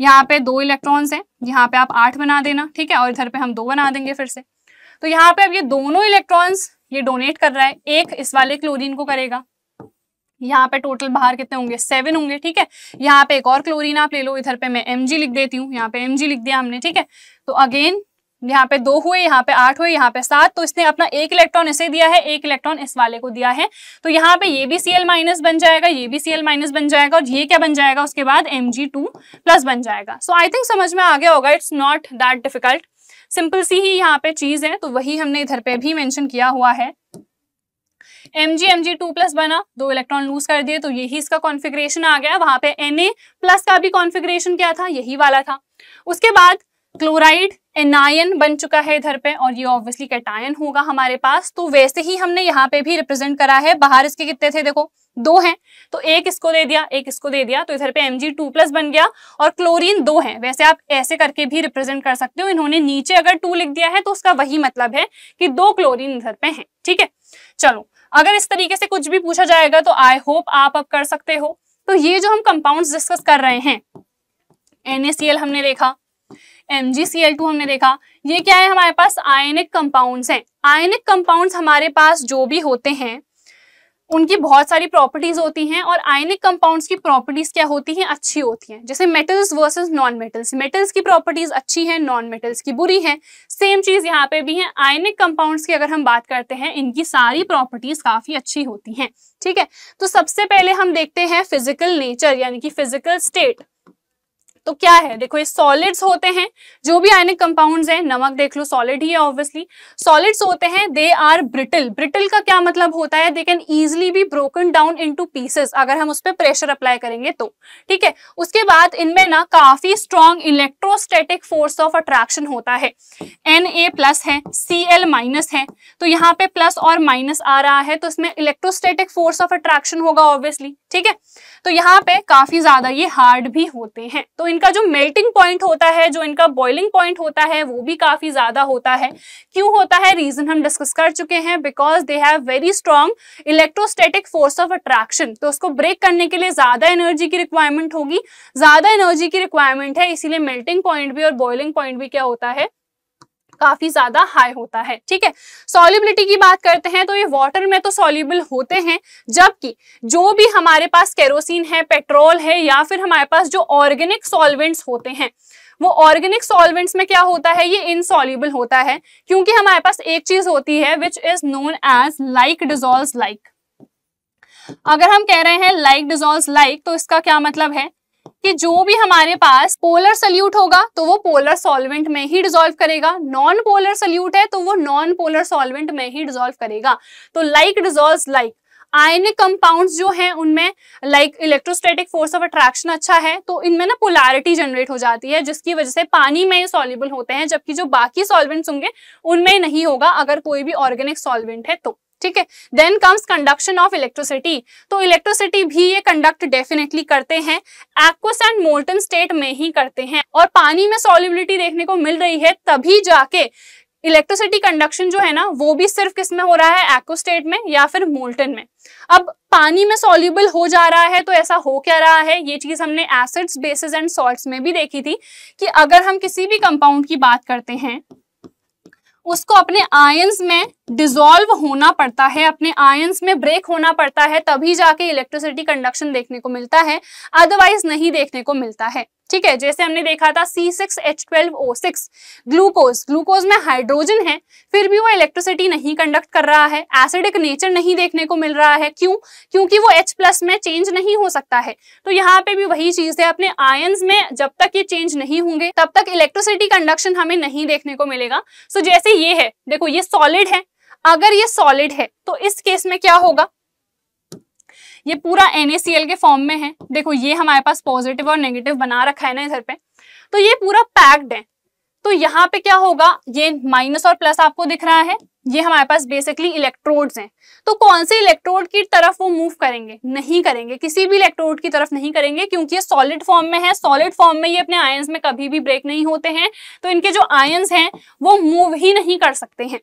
यहाँ पे दो इलेक्ट्रॉन्स हैं यहाँ पे आप आठ बना देना ठीक है और इधर पे हम दो बना देंगे फिर से तो यहाँ पे अब ये दोनों इलेक्ट्रॉन्स ये डोनेट कर रहा है एक इस वाले क्लोरीन को करेगा यहाँ पे टोटल बाहर कितने होंगे सेवन होंगे ठीक है यहाँ पे एक और क्लोरीन आप ले लो इधर पे मैं एम लिख देती हूँ यहाँ पे एम लिख दिया हमने ठीक है तो अगेन यहाँ पे दो हुए यहाँ पे आठ हुए यहाँ पे सात तो इसने अपना एक इलेक्ट्रॉन इसे दिया है एक इलेक्ट्रॉन इस वाले को दिया है तो यहाँ पे ये भी सी एल माइनस बन जाएगा ये भी सी एल माइनस बन जाएगा और ये क्या बन जाएगा उसके बाद एम जी टू प्लस बन जाएगा सो आई थिंक समझ में आ गया होगा it's not that difficult simple सी ही यहाँ पे चीज है तो वही हमने इधर पे भी मैंशन किया हुआ है M G M G two plus बना दो इलेक्ट्रॉन लूज कर दिए तो यही इसका कॉन्फिग्रेशन आ गया वहां पे एन ए प्लस का भी कॉन्फिग्रेशन क्या था यही वाला था उसके बाद क्लोराइड एनायन बन चुका है इधर पे और ये ऑब्वियसली कैटायन होगा हमारे पास तो वैसे ही हमने यहाँ पे भी रिप्रेजेंट करा है बाहर इसके कितने थे देखो दो हैं तो एक इसको दे दिया एक इसको दे दिया तो इधर पे एम जी टू प्लस बन गया और क्लोरीन दो है वैसे आप ऐसे करके भी रिप्रेजेंट कर सकते हो इन्होंने नीचे अगर टू लिख दिया है तो उसका वही मतलब है कि दो क्लोरीन इधर पे हैं ठीक है चलो अगर इस तरीके से कुछ भी पूछा जाएगा तो आई होप आप अब कर सकते हो तो ये जो हम कंपाउंड डिस्कस कर रहे हैं एन हमने देखा एम हमने देखा ये क्या है हमारे पास आयनिक कंपाउंड्स हैं आयनिक कंपाउंड्स हमारे पास जो भी होते हैं उनकी बहुत सारी प्रॉपर्टीज होती हैं और आयनिक कंपाउंड्स की प्रॉपर्टीज क्या होती हैं अच्छी होती हैं जैसे metals versus non metals metals की प्रॉपर्टीज अच्छी हैं नॉन मेटल्स की बुरी हैं सेम चीज यहाँ पे भी है आयनिक कंपाउंड्स की अगर हम बात करते हैं इनकी सारी प्रॉपर्टीज काफी अच्छी होती हैं ठीक है तो सबसे पहले हम देखते हैं फिजिकल नेचर यानी कि फिजिकल स्टेट तो क्या है देखो ये सॉलिड्स होते हैं जो भी आयनिक कंपाउंड्स हैं नमक देख लो सॉलिड ही है ऑब्वियसली सॉलिड्स होते हैं दे आर ब्रिटल ब्रिटल का क्या मतलब होता है they can easily be broken down to pieces अगर हम उस पर प्रेशर अप्लाई करेंगे तो ठीक है उसके बाद इनमें ना काफी strong electrostatic force of attraction होता है एन ए प्लस है सी एल माइनस है तो यहाँ पे प्लस और माइनस आ रहा है तो इसमें इलेक्ट्रोस्टेटिक फोर्स ऑफ अट्रैक्शन होगा ऑब्वियसली ठीक है तो यहाँ पे काफी ज्यादा ये हार्ड भी होते हैं तो इनका जो मेल्टिंग पॉइंट होता है जो इनका बॉइलिंग पॉइंट होता है वो भी काफी ज्यादा होता है क्यों होता है रीजन हम डिस्कस कर चुके हैं because they have very strong electrostatic force of attraction तो उसको ब्रेक करने के लिए ज्यादा एनर्जी की रिक्वायरमेंट होगी ज्यादा एनर्जी की रिक्वायरमेंट है इसीलिए मेल्टिंग पॉइंट भी और बॉइलिंग पॉइंट भी क्या होता है काफी ज्यादा हाई होता है ठीक है सॉल्युबिलिटी की बात करते हैं तो ये वाटर में तो सॉल्यूबल होते हैं जबकि जो भी हमारे पास केरोसिन है पेट्रोल है या फिर हमारे पास जो ऑर्गेनिक सॉल्वेंट्स होते हैं वो ऑर्गेनिक सॉल्वेंट्स में क्या होता है ये इनसॉल्यूबल होता है क्योंकि हमारे पास एक चीज होती है which is known as like dissolve like अगर हम कह रहे हैं लाइक डिजोल्व लाइक तो इसका क्या मतलब है कि जो भी हमारे पास पोलर सल्यूट होगा तो वो पोलर सॉल्वेंट में ही डिजोल्व करेगा नॉन पोलर सल्यूट है तो वो नॉन पोलर सॉल्वेंट में ही डिजोल्व करेगा तो like dissolve like ionic compounds जो हैं उनमें like electrostatic force of attraction अच्छा है तो इनमें ना पोलैरिटी जनरेट हो जाती है जिसकी वजह से पानी में ये सॉल्युबल होते हैं जबकि जो बाकी सॉल्वेंट्स होंगे उनमें नहीं होगा अगर कोई भी ऑर्गेनिक सॉल्वेंट है तो ठीक है then comes conduction of electricity तो इलेक्ट्रिसिटी भी ये कंडक्ट डेफिनेटली करते हैं एक्वस एंड मोल्टन स्टेट में ही करते हैं और पानी में सॉल्युबिलिटी देखने को मिल रही है तभी जाके इलेक्ट्रिसिटी कंडक्शन जो है ना वो भी सिर्फ किस में हो रहा है एक्व स्टेट में या फिर मोल्टन में अब पानी में सॉल्यूबल हो जा रहा है तो ऐसा हो क्या रहा है ये चीज हमने एसिड्स बेसिस एंड सॉल्ट्स में भी देखी थी कि अगर हम किसी भी कंपाउंड की बात करते हैं उसको अपने आयंस में डिजोल्व होना पड़ता है अपने आयंस में ब्रेक होना पड़ता है तभी जाके इलेक्ट्रिसिटी कंडक्शन देखने को मिलता है अदरवाइज नहीं देखने को मिलता है ठीक है जैसे हमने देखा था C six H twelve O six glucose glucose में हाइड्रोजन है फिर भी वो इलेक्ट्रिसिटी नहीं कंडक्ट कर रहा है एसिडिक नेचर नहीं देखने को मिल रहा है क्यों क्योंकि वो एच प्लस में चेंज नहीं हो सकता है तो यहाँ पे भी वही चीज है अपने आयन में जब तक ये चेंज नहीं होंगे तब तक इलेक्ट्रिसिटी कंडक्शन हमें नहीं देखने को मिलेगा सो जैसे ये है देखो ये सॉलिड है अगर ये सॉलिड है तो इस केस में क्या होगा ये पूरा एन के फॉर्म में है देखो ये हमारे पास पॉजिटिव और नेगेटिव बना रखा है ना इधर पे तो ये पूरा पैक्ड है तो यहाँ पे क्या होगा ये माइनस और प्लस आपको दिख रहा है ये हमारे पास बेसिकली इलेक्ट्रोड्स हैं तो कौन से इलेक्ट्रोड की तरफ वो मूव करेंगे नहीं करेंगे किसी भी इलेक्ट्रोड की तरफ नहीं करेंगे क्योंकि ये सॉलिड फॉर्म में है सॉलिड फॉर्म में ये अपने आयंस में कभी भी ब्रेक नहीं होते हैं तो इनके जो आयंस हैं वो मूव ही नहीं कर सकते हैं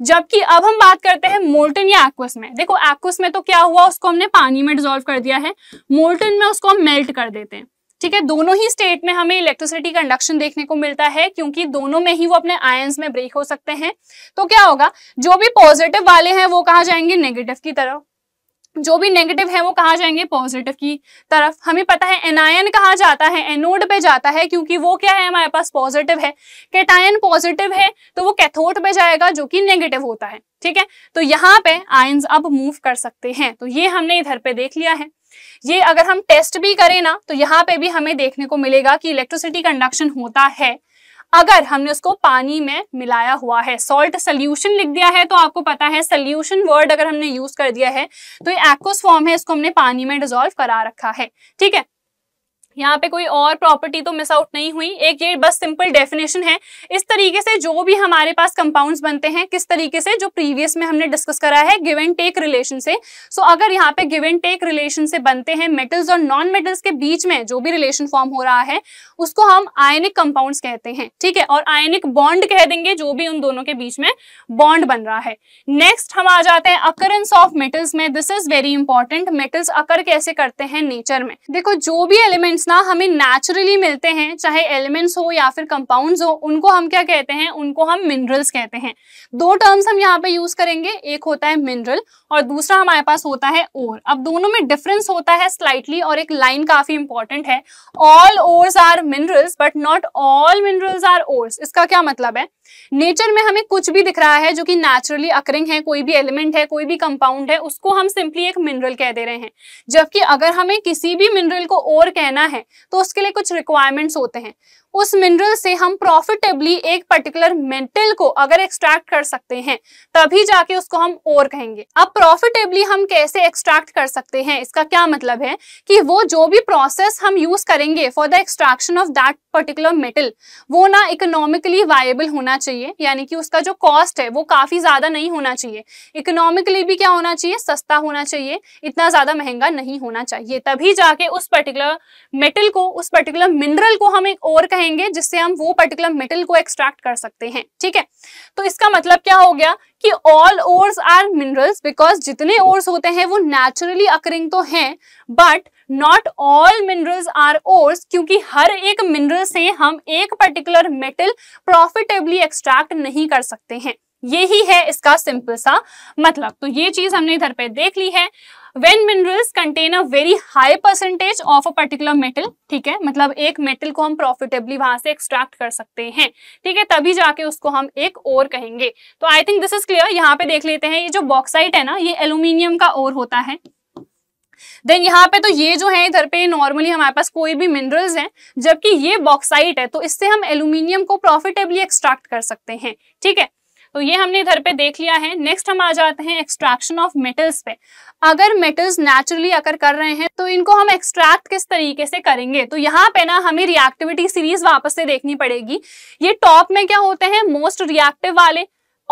जबकि अब हम बात करते हैं मोल्टन या एक्वस में देखो एक्वस में तो क्या हुआ उसको हमने पानी में डिजोल्व कर दिया है मोल्टन में उसको हम मेल्ट कर देते हैं ठीक है दोनों ही स्टेट में हमें इलेक्ट्रिसिटी का इंडक्शन देखने को मिलता है क्योंकि दोनों में ही वो अपने आयंस में ब्रेक हो सकते हैं तो क्या होगा जो भी पॉजिटिव वाले हैं वो कहा जाएंगे नेगेटिव की तरफ जो भी नेगेटिव है वो कहाँ जाएंगे पॉजिटिव की तरफ हमें पता है एनायन कहाँ जाता है एनोड पे जाता है क्योंकि वो क्या है हमारे पास पॉजिटिव है कैटायन पॉजिटिव है तो वो कैथोड पे जाएगा जो कि नेगेटिव होता है ठीक है तो यहाँ पे आयंस अब मूव कर सकते हैं तो ये हमने इधर पे देख लिया है ये अगर हम टेस्ट भी करें ना तो यहाँ पे भी हमें देखने को मिलेगा कि इलेक्ट्रिसिटी कंडक्शन होता है अगर हमने उसको पानी में मिलाया हुआ है सॉल्ट सोल्यूशन लिख दिया है तो आपको पता है सोल्यूशन वर्ड अगर हमने यूज कर दिया है तो ये एक्वस फॉर्म है इसको हमने पानी में डिजोल्व करा रखा है ठीक है यहाँ पे कोई और प्रॉपर्टी तो मिस आउट नहीं हुई एक ये बस सिंपल डेफिनेशन है इस तरीके से जो भी हमारे पास कंपाउंड्स बनते हैं किस तरीके से जो प्रीवियस में हमने डिस्कस करा है गिव एंड टेक रिलेशन से सो so, अगर यहाँ पे गिव एंड टेक रिलेशन से बनते हैं मेटल्स और नॉन मेटल्स के बीच में जो भी रिलेशन फॉर्म हो रहा है उसको हम आयनिक कंपाउंड कहते हैं ठीक है और आयनिक बॉन्ड कह देंगे जो भी उन दोनों के बीच में बॉन्ड बन रहा है नेक्स्ट हम आ जाते हैं अकरेंस ऑफ मेटल्स में this is very important metals occur कैसे करते हैं नेचर में देखो जो भी एलिमेंट्स एलिमेंट्स ना हमें नेचुरली मिलते हैं चाहे एलिमेंट्स हो या फिर कंपाउंड्स हो उनको हम क्या कहते हैं उनको हम मिनरल्स कहते हैं दो टर्म्स हम यहाँ पे यूज करेंगे एक होता है मिनरल और दूसरा हमारे पास होता है ओर अब दोनों में डिफरेंस होता है स्लाइटली और एक लाइन काफी इंपॉर्टेंट है all ores are minerals but not all minerals are ores इसका क्या मतलब है नेचर में हमें कुछ भी दिख रहा है जो कि नेचुरली अकरिंग है कोई भी एलिमेंट है कोई भी कंपाउंड है उसको हम सिंपली एक मिनरल कह दे रहे हैं जबकि अगर हमें किसी भी मिनरल को और कहना है तो उसके लिए कुछ रिक्वायरमेंट्स होते हैं उस मिनरल से हम प्रॉफिटेबली एक पर्टिकुलर मेटल को अगर एक्सट्रैक्ट कर सकते हैं तभी जाके उसको हम और कहेंगे अब प्रॉफिटेबली हम कैसे एक्सट्रैक्ट कर सकते हैं इसका क्या मतलब है कि वो जो भी प्रोसेस हम यूज करेंगे for the extraction of that particular metal वो ना इकोनॉमिकली वायबल होना चाहिए यानी कि उसका जो कॉस्ट है वो काफी ज्यादा नहीं होना चाहिए इकोनॉमिकली भी क्या होना चाहिए सस्ता होना चाहिए इतना ज्यादा महंगा नहीं होना चाहिए तभी जाके उस पर्टिकुलर मेटल को उस पर्टिकुलर मिनरल को हम एक और कहेंगे रहेंगे जिससे हम वो पर्टिकुलर मेटल को एक्सट्रैक्ट कर सकते हैं ठीक है तो इसका मतलब क्या हो गया कि all ores are minerals because जितने ओर्स होते हैं वो नेचुरली अकरिंग तो हैं but not all minerals are ores क्योंकि हर एक मिनरल से हम एक पर्टिकुलर मेटल प्रॉफिटेबली एक्सट्रैक्ट नहीं कर सकते हैं यही है इसका सिंपल सा मतलब तो ये चीज हमने इधर पे देख ली है when minerals contain a very high percentage of a particular metal ठीक है मतलब एक मेटल को हम प्रॉफिटेबली वहां से एक्सट्रैक्ट कर सकते हैं ठीक है तभी जाके उसको हम एक ओर कहेंगे तो I think this is clear यहाँ पे देख लेते हैं ये जो बॉक्साइट है ना ये एल्यूमिनियम का ओर होता है देन यहाँ पे तो ये जो है इधर पे नॉर्मली हमारे पास कोई भी मिनरल्स हैं जबकि ये बॉक्साइट है तो इससे हम एल्यूमिनियम को प्रॉफिटेबली एक्सट्रैक्ट कर सकते हैं ठीक है तो ये हमने इधर पे देख लिया है नेक्स्ट हम आ जाते हैं एक्सट्रैक्शन ऑफ मेटल्स पे अगर मेटल्स नेचुरली अगर कर रहे हैं तो इनको हम एक्सट्रैक्ट किस तरीके से करेंगे तो यहाँ पे ना हमें रिएक्टिविटी सीरीज वापस से देखनी पड़ेगी ये टॉप में क्या होते हैं मोस्ट रिएक्टिव वाले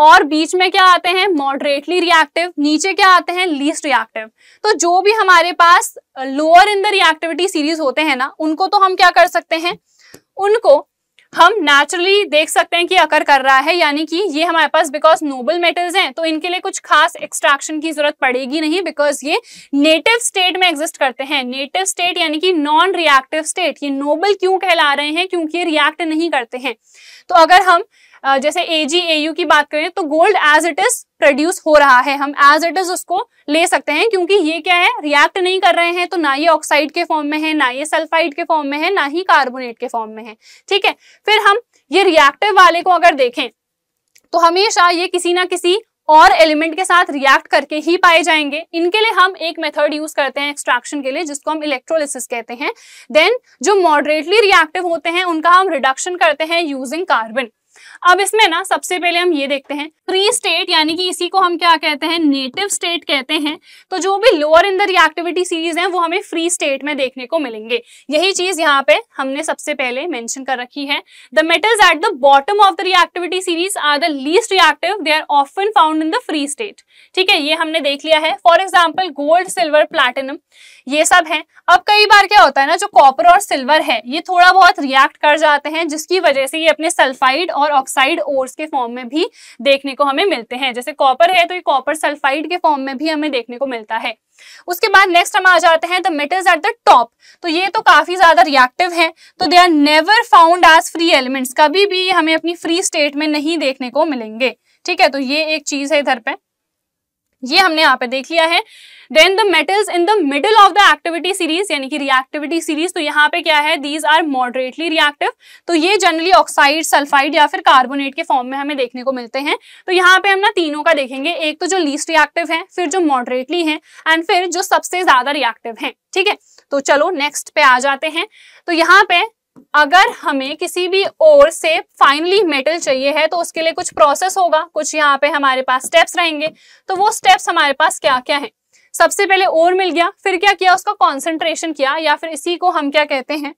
और बीच में क्या आते हैं मॉडरेटली रिएक्टिव नीचे क्या आते हैं लीस्ट रिएक्टिव तो जो भी हमारे पास lower in the reactivity series होते हैं ना उनको तो हम क्या कर सकते हैं उनको हम नेचुरली देख सकते हैं कि अकर कर रहा है यानी कि ये हमारे पास बिकॉज नोबल मेटल्स हैं तो इनके लिए कुछ खास एक्सट्रैक्शन की जरूरत पड़ेगी नहीं बिकॉज ये नेटिव स्टेट में एग्जिस्ट करते हैं नेटिव स्टेट यानी कि नॉन रिएक्टिव स्टेट ये नोबल क्यों कहला रहे हैं क्योंकि ये रिएक्ट नहीं करते हैं तो अगर हम जैसे ए जी ए यू की बात करें तो gold as it is produce हो रहा है हम एज इट इज उसको ले सकते हैं क्योंकि ये क्या है रिएक्ट नहीं कर रहे हैं तो ना ये ऑक्साइड के फॉर्म में है ना ये सल्फाइड के फॉर्म में है ना ही कार्बोनेट के फॉर्म में है ठीक है फिर हम ये रिएक्टिव वाले को अगर देखें तो हमेशा ये किसी ना किसी और एलिमेंट के साथ रिएक्ट करके ही पाए जाएंगे इनके लिए हम एक मेथड यूज करते हैं एक्सट्रैक्शन के लिए जिसको हम इलेक्ट्रोलिसिस कहते हैं देन जो मॉडरेटली रिएक्टिव होते हैं उनका हम रिडक्शन करते हैं यूजिंग कार्बन अब इसमें ना सबसे पहले हम ये देखते हैं फ्री स्टेट यानी कि इसी को हम क्या कहते हैं नेटिव स्टेट कहते हैं तो जो भी lower in the reactivity series है वो हमें फ्री स्टेट में देखने को मिलेंगे यही चीज यहाँ पे हमने सबसे पहले मेंशन कर रखी है the metals at the bottom of the reactivity series are the least reactive they are often found in the free state ठीक है ये हमने देख लिया है for example gold silver platinum ये सब है अब कई बार क्या होता है ना जो कॉपर और सिल्वर है ये थोड़ा बहुत रिएक्ट कर जाते हैं जिसकी वजह से ये अपने सल्फाइड और ऑक्साइड ओर्स के फॉर्म में भी देखने को हमें मिलते हैं जैसे कॉपर है तो ये कॉपर सल्फाइड के फॉर्म में भी हमें देखने को मिलता है उसके बाद नेक्स्ट हम आ जाते हैं the metals at the top तो ये तो काफी ज्यादा रिएक्टिव हैं तो they are never found as free elements कभी भी हमें अपनी फ्री स्टेट में नहीं देखने को मिलेंगे ठीक है तो ये एक चीज है इधर पे ये हमने यहाँ पे देख लिया है then the metals in the middle of the activity series यानी कि रिएक्टिविटी सीरीज तो यहाँ पे क्या है दीज आर मॉडरेटली रिएक्टिव तो ये जनरली ऑक्साइड सल्फाइड या फिर कार्बोनेट के फॉर्म में हमें देखने को मिलते हैं तो यहाँ पे हम ना तीनों का देखेंगे एक तो जो लीस्ट रिएक्टिव है फिर जो मॉडरेटली है एंड फिर जो सबसे ज्यादा रिएक्टिव है ठीक है तो चलो नेक्स्ट पे आ जाते हैं तो यहाँ पे अगर हमें किसी भी ओर से फाइनली मेटल चाहिए है तो उसके लिए कुछ प्रोसेस होगा कुछ यहाँ पे हमारे पास स्टेप्स रहेंगे तो वो स्टेप्स हमारे पास क्या क्या है सबसे पहले और मिल गया फिर क्या किया उसका कॉन्सेंट्रेशन किया या फिर इसी को हम क्या कहते हैं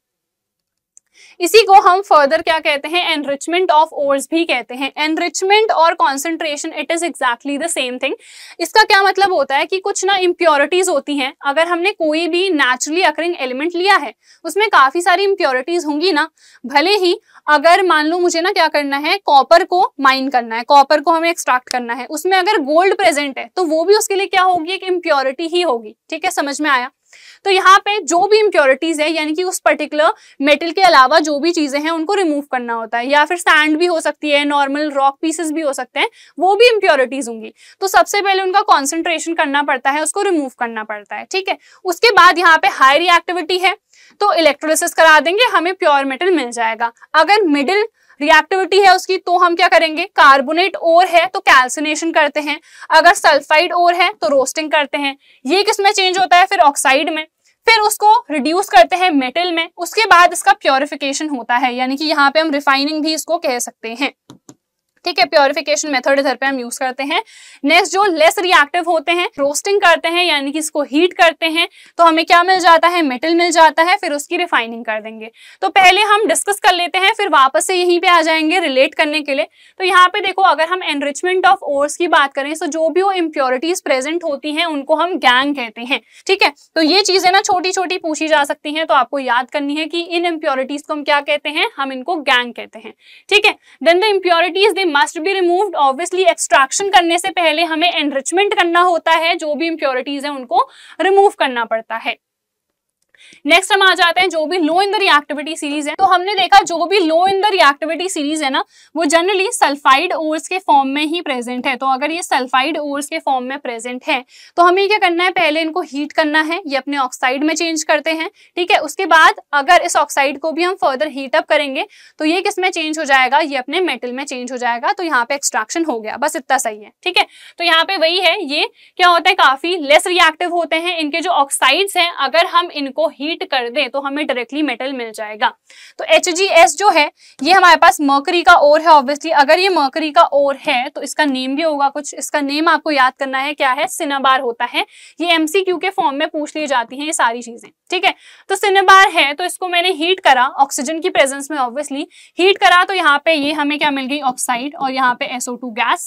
इसी को हम फर्दर क्या कहते हैं एनरिचमेंट ऑफ ओर्स भी कहते हैं एनरिचमेंट और concentration it is exactly the same thing इसका क्या मतलब होता है कि कुछ ना इम्प्योरिटीज होती हैं अगर हमने कोई भी नेचुरली अकरिंग एलिमेंट लिया है उसमें काफी सारी इम्प्योरिटीज होंगी ना भले ही अगर मान लो मुझे ना क्या करना है कॉपर को माइन करना है कॉपर को हमें एक्सट्रैक्ट करना है उसमें अगर गोल्ड प्रेजेंट है तो वो भी उसके लिए क्या होगी एक इम्प्योरिटी ही होगी ठीक है समझ में आया तो यहाँ पे जो भी इम्प्योरिटीज है यानी कि उस पर्टिकुलर मेटल के अलावा जो भी चीजें हैं उनको रिमूव करना होता है या फिर सैंड भी हो सकती है नॉर्मल रॉक पीसेस भी हो सकते हैं वो भी इम्प्योरिटीज होंगी तो सबसे पहले उनका कॉन्सेंट्रेशन करना पड़ता है उसको रिमूव करना पड़ता है ठीक है उसके बाद यहाँ पे हाई रिएक्टिविटी है तो इलेक्ट्रोलिस करा देंगे हमें प्योर मेटल मिल जाएगा अगर मिडिल रिएक्टिविटी है उसकी तो हम क्या करेंगे कार्बोनेट ओर है तो कैल्सिनेशन करते हैं अगर सल्फाइड ओर है तो रोस्टिंग करते हैं ये किसमें चेंज होता है फिर ऑक्साइड में फिर उसको रिड्यूस करते हैं मेटल में उसके बाद इसका प्योरिफिकेशन होता है यानी कि यहाँ पे हम रिफाइनिंग भी इसको कह सकते हैं ठीक है प्योरिफिकेशन मेथड इधर पे हम यूज करते हैं नेक्स्ट जो लेस रिएक्टिव होते हैं रोस्टिंग करते हैं यानी कि इसको हीट करते हैं तो हमें क्या मिल जाता है मेटल मिल जाता है फिर उसकी रिफाइनिंग कर देंगे तो पहले हम डिस्कस कर लेते हैं फिर वापस से यहीं पे आ जाएंगे रिलेट करने के लिए तो यहाँ पे देखो अगर हम एनरिचमेंट ऑफ ओर्स की बात करें तो जो भी वो इम्प्योरिटीज प्रेजेंट होती है उनको हम गैंग कहते हैं ठीक है तो ये चीजें ना छोटी छोटी पूछी जा सकती है तो आपको याद करनी है कि इन इम्प्योरिटीज को हम क्या कहते हैं हम इनको गैंग कहते हैं ठीक है then the impurities they must be removed obviously extraction करने से पहले हमें एनरिचमेंट करना होता है जो भी इम्प्योरिटीज है उनको रिमूव करना पड़ता है नेक्स्ट हम आ जाते हैं जो भी low in the reactivity series है तो हमने देखा जो भी low in the reactivity series है ना वो जनरली सल्फाइड ओर्स के फॉर्म में ही प्रेजेंट है तो अगर ये सल्फाइड ओर्स के फॉर्म में प्रेजेंट है तो हमें क्या करना है पहले इनको हीट करना है ये अपने ऑक्साइड में चेंज करते हैं ठीक है उसके बाद अगर इस ऑक्साइड को भी हम फर्दर हीटअप करेंगे तो ये किस में चेंज हो जाएगा ये अपने मेटल में चेंज हो जाएगा तो यहाँ पे एक्सट्रैक्शन हो गया बस इतना सही है ठीक है तो यहाँ पे वही है ये क्या होता है काफी लेस रिएक्टिव होते हैं इनके जो ऑक्साइड्स हैं अगर हम इनको हीट हीट कर दें तो हमें डायरेक्टली मेटल मिल जाएगा तो एच जो है ये हमारे पास मकरी का ओर है ऑब्वियसली अगर ये मकरी का ओर है तो इसका नेम भी होगा कुछ इसका नेम आपको याद करना है क्या है सिनाबार होता है ये एमसीक्यू के फॉर्म में पूछ ली जाती है ये सारी चीजें ठीक है तो सिनाबार है तो इसको मैंने हीट करा ऑक्सीजन की प्रेजेंस में ऑब्वियसली हीट करा तो यहाँ पे ये हमें क्या मिल गई ऑक्साइड और यहाँ पे एसओ गैस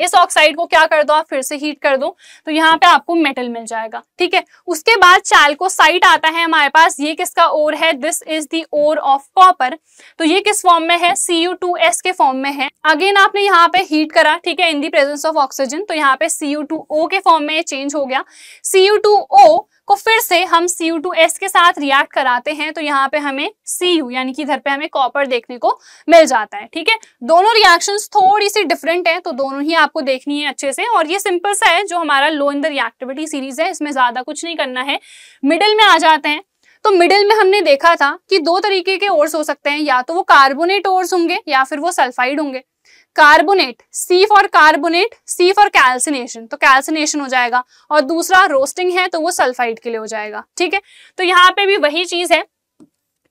इस ऑक्साइड को क्या कर दो आप फिर से हीट कर दो तो यहाँ पे आपको मेटल मिल जाएगा ठीक है उसके बाद चैल्कोसाइट आता है हमारे पास ये किसका ओर है this is the ore of copper तो ये किस फॉर्म में है सी यू टू एस के फॉर्म में है अगेन आपने यहाँ पे हीट करा ठीक है in the presence of oxygen तो यहाँ पे सी यू टू ओ के फॉर्म में चेंज हो गया सी यू टू ओ को फिर से हम सी यू टू एस के साथ रिएक्ट कराते हैं तो यहाँ पे हमें सी यू यानी कि इधर पे हमें कॉपर देखने को मिल जाता है ठीक है दोनों रिएक्शन थोड़ी सी डिफरेंट है तो दोनों ही आपको देखनी है अच्छे से और ये सिंपल सा है जो हमारा low in the reactivity series है इसमें ज्यादा कुछ नहीं करना है मिडिल में आ जाते हैं तो मिडिल में हमने देखा था कि दो तरीके के ओर्स हो सकते हैं या तो वो कार्बोनेट ओर्स होंगे या फिर वो सल्फाइड होंगे carbonate C for carbonate C for calcination तो कैल्सिनेशन हो जाएगा और दूसरा रोस्टिंग है तो वो सल्फाइड के लिए हो जाएगा ठीक है तो यहाँ पे भी वही चीज है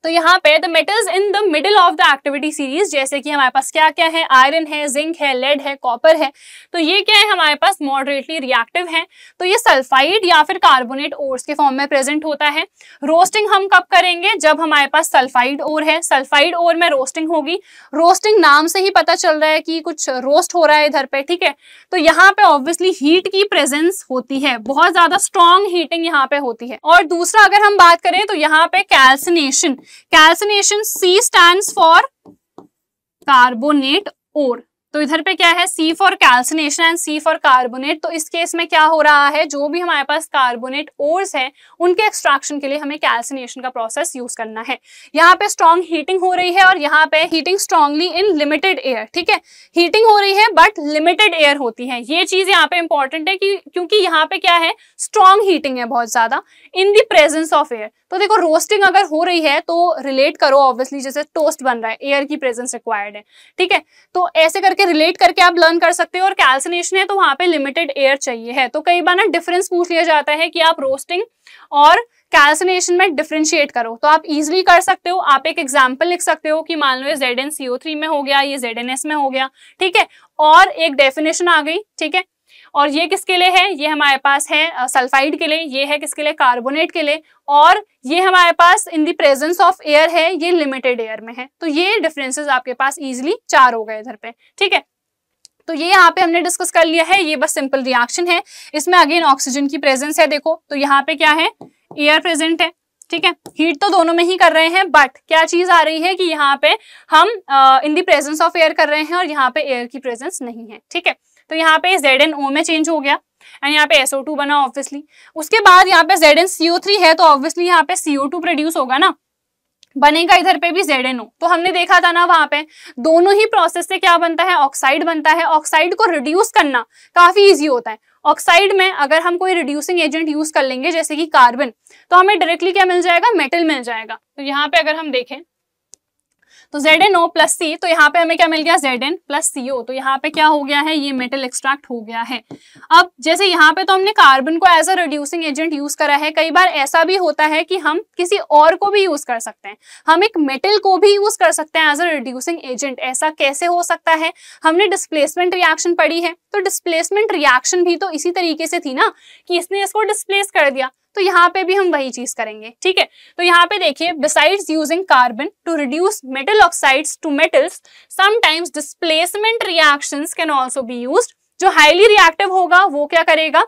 तो यहाँ पे the metals in the middle of the activity series जैसे कि हमारे पास क्या क्या है आयरन है जिंक है लेड है कॉपर है तो ये क्या है हमारे पास मॉडरेटली रिएक्टिव है तो ये सल्फाइड या फिर कार्बोनेट ओर्स के फॉर्म में प्रेजेंट होता है रोस्टिंग हम कब करेंगे जब हमारे पास सल्फाइड ओर है सल्फाइड ओर में रोस्टिंग होगी रोस्टिंग नाम से ही पता चल रहा है कि कुछ रोस्ट हो रहा है इधर पे ठीक है तो यहाँ पे ऑब्वियसली हीट की प्रेजेंस होती है बहुत ज्यादा स्ट्रॉन्ग हीटिंग यहाँ पे होती है और दूसरा अगर हम बात करें तो यहाँ पे calcination calcination C stand for carbonate और तो इधर पे क्या है C for calcination and C for carbonate तो इस केस में क्या हो रहा है जो भी हमारे पास कार्बोनेट ओर्स है उनके एक्सट्रैक्शन के लिए हमें कैल्सिनेशन का प्रोसेस यूज करना है यहाँ पे स्ट्रॉन्ग हीटिंग हो रही है और यहाँ पे heating strongly in limited air ठीक है हीटिंग हो रही है बट लिमिटेड एयर होती है ये चीज यहाँ पे इंपॉर्टेंट है कि क्योंकि यहाँ पे क्या है स्ट्रॉन्ग हीटिंग है बहुत ज्यादा in the presence of air तो देखो रोस्टिंग अगर हो रही है तो रिलेट करो ऑब्वियसली जैसे टोस्ट बन रहा है एयर की प्रेजेंस रिक्वायर्ड है ठीक है तो ऐसे करके करके रिलेट करके आप लर्न कर सकते हो और कैल्सिनेशन है तो वहां पे लिमिटेड एयर चाहिए है तो कई बार ना डिफरेंस पूछ लिया जाता है कि आप रोस्टिंग और कैल्सिनेशन में डिफ्रेंशिएट करो तो आप इजिली कर सकते हो आप एक एग्जाम्पल लिख सकते हो कि मान लो ये जेड एन सीओ थ्री में हो गया ये जेड एन एस में हो गया ठीक है और एक डेफिनेशन आ गई ठीक है और ये किसके लिए है ये हमारे पास है सल्फाइड के लिए ये है किसके लिए कार्बोनेट के लिए और ये हमारे पास in the presence of air है ये लिमिटेड एयर में है तो ये डिफरेंसेस आपके पास इजिली चार हो गए इधर पे ठीक है तो ये यहाँ पे हमने डिस्कस कर लिया है ये बस सिंपल रिएक्शन है इसमें अगेन ऑक्सीजन की प्रेजेंस है देखो तो यहाँ पे क्या है एयर प्रेजेंट है ठीक है हीट तो दोनों में ही कर रहे हैं बट क्या चीज आ रही है कि यहाँ पे हम in the presence of air कर रहे हैं और यहाँ पे एयर की प्रेजेंस नहीं है ठीक है तो यहाँ पे जेड एन ओ में चेंज हो गया एंड यहाँ पे एसओ टू बना ऑब्वियसली उसके बाद यहाँ पे जेड एन सीओ थ्री है तो ऑब्वियसली यहाँ पे सीओ टू प्रोड्यूस होगा ना बनेगा इधर पे भी जेड एन ओ तो हमने देखा था ना वहां पे दोनों ही प्रोसेस से क्या बनता है ऑक्साइड बनता है ऑक्साइड को रिड्यूस करना काफी ईजी होता है ऑक्साइड में अगर हम कोई रिड्यूसिंग एजेंट यूज कर लेंगे जैसे कि कार्बन तो हमें डायरेक्टली क्या मिल जाएगा मेटल मिल जाएगा तो यहाँ पे अगर हम देखें तो Z N O plus C तो यहाँ पे हमें क्या मिल गया Z N plus C O तो यहाँ पे क्या हो गया है ये मेटल एक्सट्रैक्ट हो गया है अब जैसे यहाँ पे तो हमने कार्बन को as a reducing agent use करा है कई बार ऐसा भी होता है कि हम किसी और को भी यूज कर सकते हैं हम एक मेटल को भी यूज कर सकते हैं एज अ रिड्यूसिंग एजेंट ऐसा कैसे हो सकता है हमने डिस्प्लेसमेंट रिएक्शन पढ़ी है तो डिस्प्लेसमेंट रिएक्शन भी तो इसी तरीके से थी ना कि इसने इसको डिस्प्लेस कर दिया तो यहाँ पे भी हम वही चीज करेंगे ठीक है तो यहाँ पे देखिए besides using carbon to reduce metal oxides to metals sometimes displacement reaction can also be use जो हाईली रिएक्टिव होगा वो क्या करेगा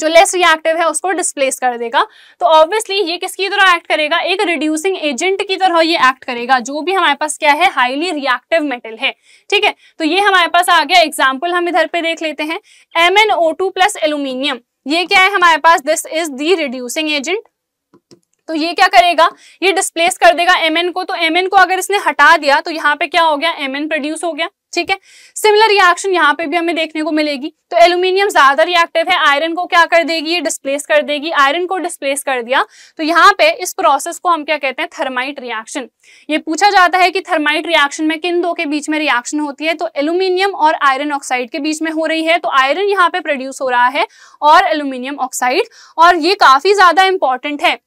जो लेस रिएक्टिव है उसको डिस्प्लेस कर देगा तो ऑब्वियसली ये किसकी तरह एक्ट करेगा एक रिड्यूसिंग एजेंट की तरह ये एक्ट करेगा जो भी हमारे पास क्या है हाईली रिएक्टिव मेटल है ठीक है तो ये हमारे पास आ गया एग्जाम्पल हम इधर पे देख लेते हैं M N O two plus aluminium ये क्या है हमारे पास this is the reducing agent तो ये क्या करेगा ये डिस्प्लेस कर देगा एम को तो एम को अगर इसने हटा दिया तो यहाँ पे क्या हो गया एम प्रोड्यूस हो गया ठीक है सिमिलर रिएक्शन यहाँ पे भी हमें देखने को मिलेगी तो एल्यूमिनियम ज्यादा रिएक्टिव है आयरन को क्या कर देगी ये डिस्प्लेस कर देगी आयरन को डिस्प्लेस कर दिया तो यहाँ पे इस प्रोसेस को हम क्या कहते हैं थर्माइट रिएक्शन ये पूछा जाता है कि थर्माइट रिएक्शन में किन दो के बीच में रिएक्शन होती है तो एल्यूमिनियम और आयरन ऑक्साइड के बीच में हो रही है तो आयरन यहाँ पे प्रोड्यूस हो रहा है और एल्यूमिनियम ऑक्साइड और ये काफी ज्यादा इंपॉर्टेंट है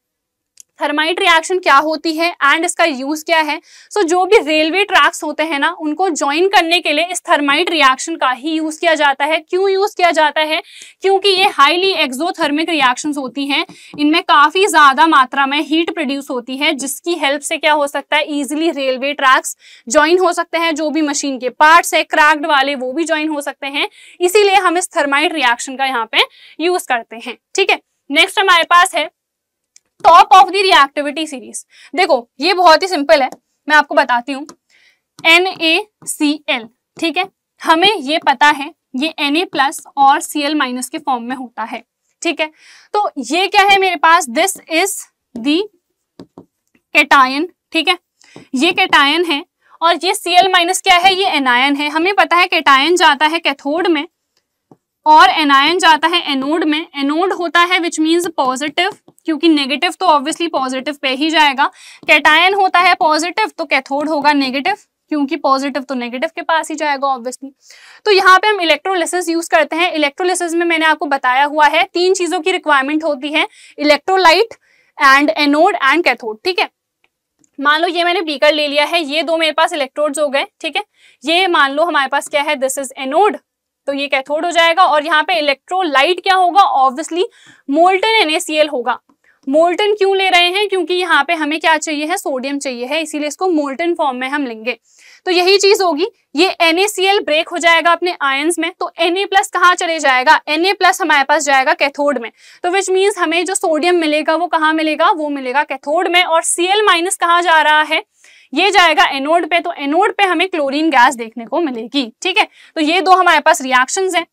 थर्माइट रिएक्शन क्या होती है एंड इसका यूज क्या है सो so, जो भी रेलवे ट्रैक्स होते हैं ना उनको ज्वाइन करने के लिए इस थर्माइट रिएक्शन का ही यूज किया जाता है क्यों यूज किया जाता है क्योंकि ये हाईली एक्सोथर्मिक रिएक्शन होती हैं इनमें काफी ज्यादा मात्रा में हीट प्रोड्यूस होती है जिसकी हेल्प से क्या हो सकता है ईजिली रेलवे ट्रैक्स ज्वाइन हो सकते हैं जो भी मशीन के पार्ट है क्रैक्ड वाले वो भी ज्वाइन हो सकते हैं इसीलिए हम इस थर्माइट रिएक्शन का यहाँ पे यूज करते हैं ठीक है नेक्स्ट हमारे पास है top of the reactivity series देखो ये बहुत ही सिंपल है मैं आपको बताती हूँ एन ए सी एल ठीक है हमें ये पता है ये ए प्लस और एल माइनस के फॉर्म में होता है ठीक है तो ये क्या है मेरे पास दिस इज दी कैटायन ठीक है ये कैटायन है और ये एल माइनस क्या है ये एनायन है हमें पता है कैटायन जाता है कैथोड में और एनायन जाता है एनोड में एनोड होता है विच मीन्स पॉजिटिव क्योंकि नेगेटिव तो ऑब्वियसली पॉजिटिव पे ही जाएगा कैटायन होता है पॉजिटिव तो कैथोड होगा नेगेटिव क्योंकि पॉजिटिव तो नेगेटिव के पास ही जाएगा ऑब्वियसली तो यहाँ पे हम इलेक्ट्रोलिसिस यूज करते हैं इलेक्ट्रोलिसिस में मैंने आपको बताया हुआ है तीन चीजों की रिक्वायरमेंट होती है electrolyte and anode and cathode ठीक है मान लो ये मैंने बीकर ले लिया है ये दो मेरे पास इलेक्ट्रोड हो गए ठीक है ये मान लो हमारे पास क्या है दिस इज एनोड तो ये कैथोड हो जाएगा और यहाँ पे इलेक्ट्रोलाइट क्या होगा ऑब्वियसली मोल्टन एनएसीएल होगा मोल्टन क्यों ले रहे हैं क्योंकि यहाँ पे हमें क्या चाहिए है सोडियम चाहिए है इसीलिए इसको मोल्टन फॉर्म में हम लेंगे तो यही चीज होगी ये NaCl ब्रेक हो जाएगा अपने आयंस में तो Na प्लस कहाँ चले जाएगा Na प्लस हमारे पास जाएगा कैथोड में तो विच मीन्स हमें जो सोडियम मिलेगा वो कहाँ मिलेगा वो मिलेगा कैथोड में और Cl माइनस कहाँ जा रहा है ये जाएगा एनोड पे तो एनोड पे हमें क्लोरीन गैस देखने को मिलेगी ठीक है तो ये दो हमारे पास रिएक्शंस हैं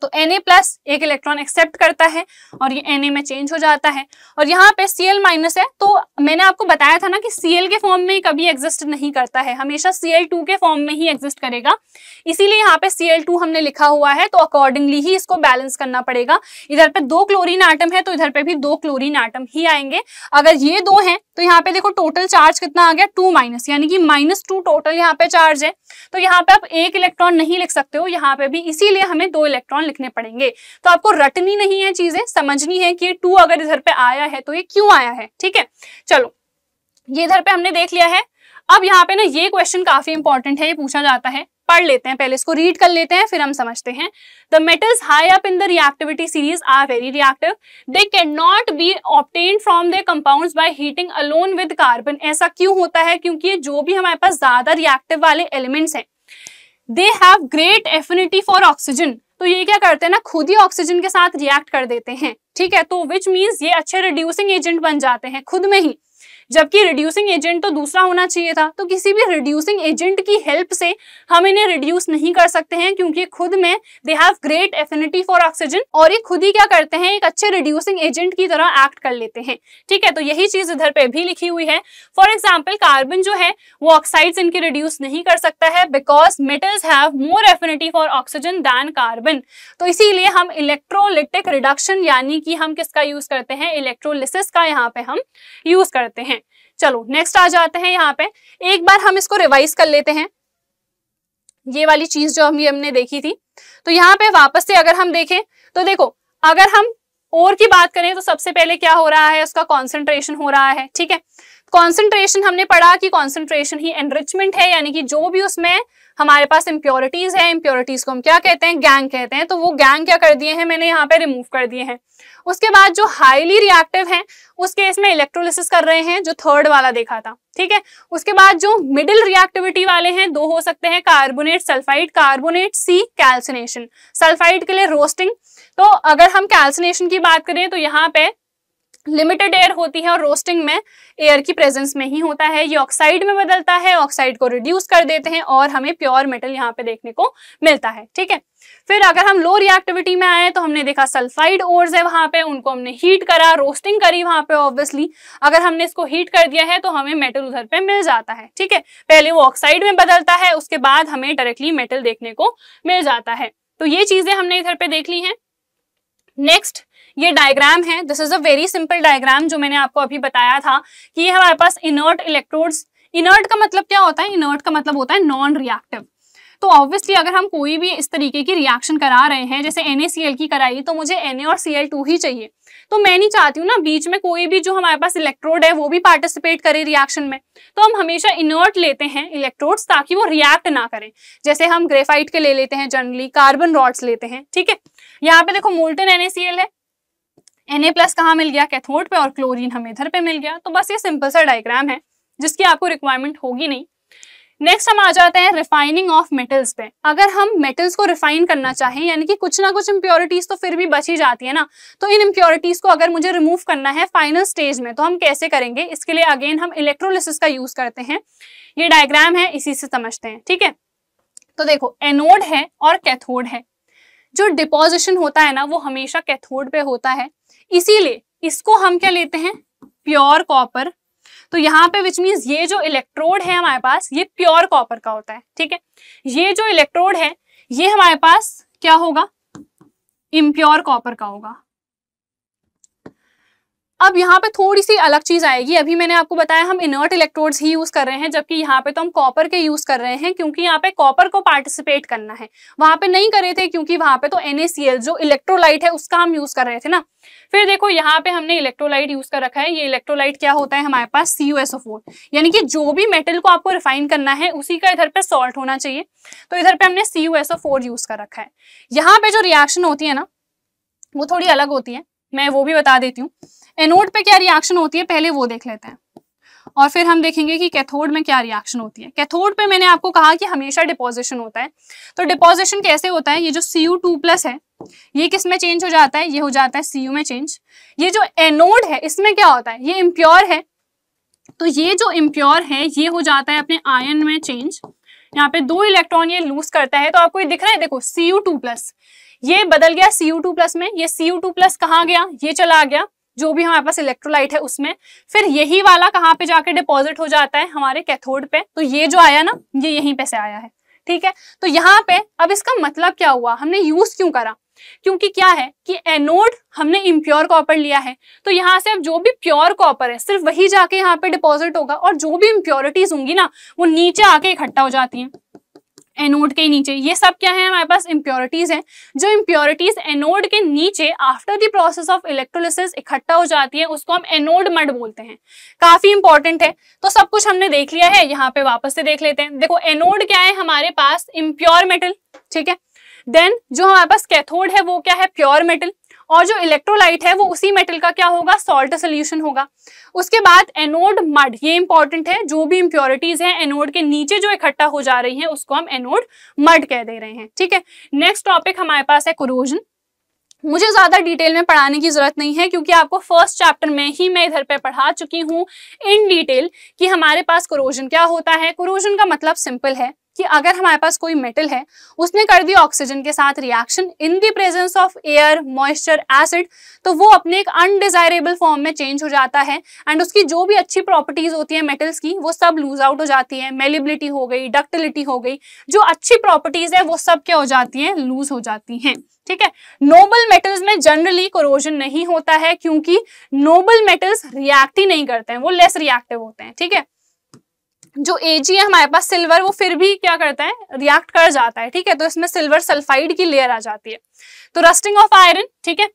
तो Na प्लस एक इलेक्ट्रॉन एक्सेप्ट करता है और ये Na में चेंज हो जाता है और यहाँ पे Cl माइनस है तो मैंने आपको बताया था ना कि Cl के फॉर्म में कभी एग्जिस्ट नहीं करता है हमेशा Cl2 के फॉर्म में ही एग्जिस्ट करेगा इसीलिए यहाँ पे Cl2 हमने लिखा हुआ है तो अकॉर्डिंगली ही इसको बैलेंस करना पड़ेगा इधर पे दो क्लोरीन आइटम है तो इधर पे भी दो क्लोरीन आइटम ही आएंगे अगर ये दो हैं तो यहाँ पे देखो टोटल चार्ज कितना आ गया टू माइनस यानी कि माइनस टू टोटल यहाँ पे चार्ज है तो यहाँ पे आप एक इलेक्ट्रॉन नहीं लिख सकते हो यहाँ पे भी इसीलिए हमें दो इलेक्ट्रॉन लिखने पड़ेंगे तो आपको रटनी नहीं है चीजें समझनी है कि टू अगर इधर पे आया है तो ये क्यों आया है ठीक है चलो ये इधर पे हमने देख लिया है अब यहाँ पे ना ये क्वेश्चन काफी इंपॉर्टेंट है ये पूछा जाता है पढ़ लेते हैं पहले इसको रीड कर लेते हैं फिर हम समझते हैं the metals high up in the reactivity series are very reactive they can not be obtained from the compound by heating alone with carbon ऐसा क्यों होता है क्योंकि जो भी हमारे पास ज्यादा रिएक्टिव वाले एलिमेंट्स हैं they have great affinity for oxygen तो ये क्या करते हैं ना खुद ही ऑक्सीजन के साथ रिएक्ट कर देते हैं ठीक है तो विच मीन्स ये अच्छे रिड्यूसिंग एजेंट बन जाते हैं खुद में ही जबकि रिड्यूसिंग एजेंट तो दूसरा होना चाहिए था तो किसी भी रिड्यूसिंग एजेंट की हेल्प से हम इन्हें रिड्यूस नहीं कर सकते हैं क्योंकि खुद में they have great affinity for oxygen और ये खुद ही क्या करते हैं एक अच्छे रिड्यूसिंग एजेंट की तरह एक्ट कर लेते हैं ठीक है तो यही चीज इधर पे भी लिखी हुई है फॉर एग्जाम्पल कार्बन जो है वो ऑक्साइड्स इनके रिड्यूस नहीं कर सकता है because metals have more affinity for oxygen than carbon तो इसीलिए हम इलेक्ट्रोलिटिक रिडक्शन यानी कि हम किसका यूज करते हैं इलेक्ट्रोलिसिस का यहाँ पे हम यूज करते हैं चलो नेक्स्ट आ जाते हैं यहाँ पे एक बार हम इसको रिवाइज कर लेते हैं ये वाली चीज जो हम हमने देखी थी तो यहाँ पे वापस से अगर हम देखें तो देखो अगर हम और की बात करें तो सबसे पहले क्या हो रहा है उसका कॉन्सेंट्रेशन हो रहा है ठीक है कॉन्सेंट्रेशन हमने पढ़ा कि कॉन्सेंट्रेशन ही एनरिचमेंट है यानी कि जो भी उसमें हमारे पास इम्प्योरिटीज है इम्प्योरिटीज को हम क्या कहते हैं गैंग कहते हैं तो वो गैंग क्या कर दिए हैं मैंने यहाँ पे रिमूव कर दिए हैं उसके बाद जो हाईली रिएक्टिव है उस केस में इलेक्ट्रोलिसिस कर रहे हैं जो थर्ड वाला देखा था ठीक है उसके बाद जो मिडिल रिएक्टिविटी वाले हैं दो हो सकते हैं carbonate sulphide carbonate C calcination sulphide के लिए रोस्टिंग तो अगर हम कैल्सिनेशन की बात करें तो यहाँ पे लिमिटेड एयर होती है और रोस्टिंग में एयर की प्रेजेंस में ही होता है ये ऑक्साइड में बदलता है ऑक्साइड को रिड्यूस कर देते हैं और हमें प्योर मेटल यहाँ पे देखने को मिलता है ठीक है फिर अगर हम लो रिएक्टिविटी में आए तो हमने देखा सल्फाइड ओर्स है वहां पे उनको हमने हीट करा रोस्टिंग करी वहां पे ऑब्वियसली अगर हमने इसको हीट कर दिया है तो हमें मेटल उधर पे मिल जाता है ठीक है पहले वो ऑक्साइड में बदलता है उसके बाद हमें डायरेक्टली मेटल देखने को मिल जाता है तो ये चीजें हमने इधर पे देख ली है नेक्स्ट ये डायग्राम है this is a very simple diagram जो मैंने आपको अभी बताया था कि ये हमारे पास इनर्ट इलेक्ट्रोड्स इनर्ट का मतलब क्या होता है इनर्ट का मतलब होता है नॉन रिएक्टिव तो ऑब्वियसली अगर हम कोई भी इस तरीके की रिएक्शन करा रहे हैं जैसे एन की कराई तो मुझे एन और सी ही चाहिए तो मैं नहीं चाहती हूँ ना बीच में कोई भी जो हमारे पास इलेक्ट्रोड है वो भी पार्टिसिपेट करे रिएक्शन में तो हम हमेशा इनर्ट लेते हैं इलेक्ट्रोड्स ताकि वो रिएक्ट ना करें जैसे हम ग्रेफाइट के ले लेते हैं जनरली कार्बन रॉड्स लेते हैं ठीक है यहाँ पे देखो मोल्टन एन है एन प्लस कहाँ मिल गया कैथोड पे और क्लोरीन हमें इधर पे मिल गया तो बस ये सिंपल सा डायग्राम है जिसकी आपको रिक्वायरमेंट होगी नहीं नेक्स्ट हम आ जाते हैं रिफाइनिंग ऑफ मेटल्स पे अगर हम मेटल्स को रिफाइन करना चाहें यानी कि कुछ ना कुछ इम्प्योरिटीज तो फिर भी बची जाती है ना तो इन इम्प्योरिटीज को अगर मुझे रिमूव करना है फाइनल स्टेज में तो हम कैसे करेंगे इसके लिए अगेन हम इलेक्ट्रोलिसिस का यूज करते हैं ये डायग्राम है इसी से समझते हैं ठीक है तो देखो एनोड है और कैथोड है जो डिपोजिशन होता है ना वो हमेशा कैथोड पे होता है इसीलिए इसको हम क्या लेते हैं प्योर कॉपर तो यहाँ पे विच मीन्स ये जो इलेक्ट्रोड है हमारे पास ये प्योर कॉपर का होता है ठीक है ये जो इलेक्ट्रोड है ये हमारे पास क्या होगा इम्प्योर कॉपर का होगा अब यहाँ पे थोड़ी सी अलग चीज आएगी अभी मैंने आपको बताया हम इनर्ट इलेक्ट्रोड्स ही यूज कर रहे हैं जबकि यहाँ पे तो हम कॉपर के यूज कर रहे हैं क्योंकि यहाँ पे कॉपर को पार्टिसिपेट करना है वहां पे नहीं करे थे क्योंकि वहां पे तो NaCl जो इलेक्ट्रोलाइट है उसका हम यूज कर रहे थे ना फिर देखो यहाँ पे हमने इलेक्ट्रोलाइट यूज कर रखा है ये इलेक्ट्रोलाइट क्या होता है हमारे पास सीयूएसओ यानी कि जो भी मेटल को आपको रिफाइन करना है उसी का इधर पे सॉल्ट होना चाहिए तो इधर पे हमने सीयूएसओ यूज कर रखा है यहाँ पे जो रिएक्शन होती है ना वो थोड़ी अलग होती है मैं वो भी बता देती हूँ एनोड पे क्या रिएक्शन होती है पहले वो देख लेते हैं और फिर हम देखेंगे कि कैथोड में क्या रिएक्शन होती है कैथोड पे मैंने आपको कहा कि हमेशा डिपोजिशन होता है तो डिपोजिशन कैसे होता है ये जो सी यू टू प्लस है ये किस में चेंज हो जाता है ये हो जाता है सी यू में चेंज ये जो एनोड है इसमें क्या होता है ये इम्प्योर है तो ये जो इम्प्योर है ये हो जाता है अपने आयन में चेंज यहाँ पे दो इलेक्ट्रॉन ये लूज करता है तो आपको ये दिख रहा है देखो सी यू टू प्लस ये बदल गया सी यू टू प्लस में ये सी यू टू प्लस कहाँ गया ये चला गया जो भी हमारे पास इलेक्ट्रोलाइट है उसमें फिर यही वाला कहाँ पे जाकर डिपॉजिट हो जाता है हमारे कैथोड पे तो ये जो आया ना ये यहीं पे से आया है ठीक है तो यहाँ पे अब इसका मतलब क्या हुआ हमने यूज क्यों करा क्योंकि क्या है कि एनोड हमने इम्प्योर कॉपर लिया है तो यहाँ से अब जो भी प्योर कॉपर है सिर्फ वही जाके यहाँ पे डिपॉजिट होगा और जो भी इम्प्योरिटीज होंगी ना वो नीचे आके इकट्ठा हो जाती हैं एनोड के नीचे ये सब क्या है हमारे पास इम्प्योरिटीज हैं जो इम्प्योरिटीज एनोड के नीचे after the process of electrolysis इकट्ठा हो जाती है उसको हम एनोड मड बोलते हैं काफी इंपॉर्टेंट है तो सब कुछ हमने देख लिया है यहाँ पे वापस से देख लेते हैं देखो एनोड क्या है हमारे पास इम्प्योर मेटल ठीक है देन जो हमारे पास कैथोड है वो क्या है प्योर मेटल और जो इलेक्ट्रोलाइट है वो उसी मेटल का क्या होगा सॉल्ट सोल्यूशन होगा उसके बाद एनोड मड ये इंपॉर्टेंट है जो भी इंप्योरिटीज हैं एनोड के नीचे जो इकट्ठा हो जा रही है उसको हम एनोड मड कह दे रहे हैं ठीक है नेक्स्ट टॉपिक हमारे पास है क्रोजन मुझे ज़्यादा डिटेल में पढ़ाने की ज़रूरत नहीं है क्योंकि आपको फर्स्ट चैप्टर में ही मैं इधर पे पढ़ा चुकी हूँ इन डिटेल कि हमारे पास क्रोजन क्या होता है क्रोजन का मतलब सिंपल है कि अगर हमारे पास कोई मेटल है उसने कर दी ऑक्सीजन के साथ reaction in the presence of air moisture acid तो वो अपने एक अनडिजायरेबल फॉर्म में चेंज हो जाता है एंड उसकी जो भी अच्छी प्रॉपर्टीज होती है मेटल्स की वो सब लूज आउट हो जाती है मेलिबिलिटी हो गई डक्टिलिटी हो गई जो अच्छी प्रॉपर्टीज है वो सब क्या हो जाती है लूज हो जाती है ठीक है नोबल मेटल्स में जनरली कोरोजन नहीं होता है क्योंकि नोबल मेटल्स रिएक्ट ही नहीं करते हैं वो लेस रिएक्टिव होते हैं ठीक है जो एजी है हमारे पास सिल्वर वो फिर भी क्या करता है रिएक्ट कर जाता है ठीक है तो इसमें सिल्वर सल्फाइड की लेयर आ जाती है तो रस्टिंग ऑफ आयरन ठीक है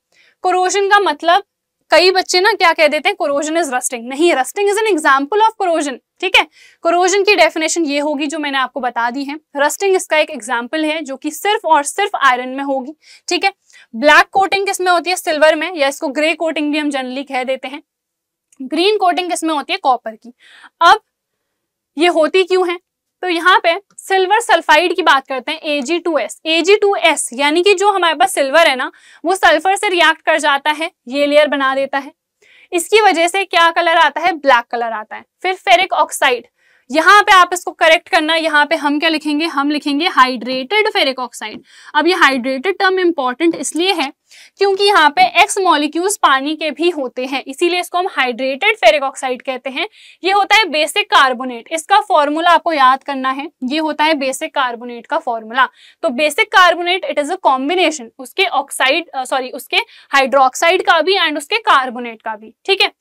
कोरोजन का मतलब कई बच्चे ना क्या कह देते हैं कोरोजन इज रस्टिंग नहीं rusting is an example of corrosion ठीक है कोरोजन की डेफिनेशन ये होगी जो मैंने आपको बता दी है रस्टिंग इसका एक एग्जाम्पल है जो कि सिर्फ और सिर्फ आयरन में होगी ठीक है ब्लैक कोटिंग किसमें होती है सिल्वर में या इसको ग्रे कोटिंग भी हम जनरली कह देते हैं ग्रीन कोटिंग किसमें होती है कॉपर की अब ये होती क्यों है तो यहाँ पे सिल्वर सल्फाइड की बात करते हैं Ag2S Ag2S यानी कि जो हमारे पास सिल्वर है ना वो सल्फर से रिएक्ट कर जाता है ये लेयर बना देता है इसकी वजह से क्या कलर आता है ब्लैक कलर आता है फिर फेरिक ऑक्साइड यहाँ पे आप इसको करेक्ट करना यहाँ पे हम क्या लिखेंगे हम लिखेंगे हाइड्रेटेड फेरिक ऑक्साइड अब ये हाइड्रेटेड टर्म इंपॉर्टेंट इसलिए है क्योंकि यहाँ पे एक्स मॉलिक्यूल्स पानी के भी होते हैं इसीलिए इसको हम हाइड्रेटेड फेरिक ऑक्साइड कहते हैं ये होता है बेसिक कार्बोनेट इसका फॉर्मूला आपको याद करना है ये होता है बेसिक कार्बोनेट का फॉर्मूला तो basic carbonate it is a combination उसके ऑक्साइड सॉरी उसके हाइड्रोक्साइड का भी एंड उसके कार्बोनेट का भी ठीक है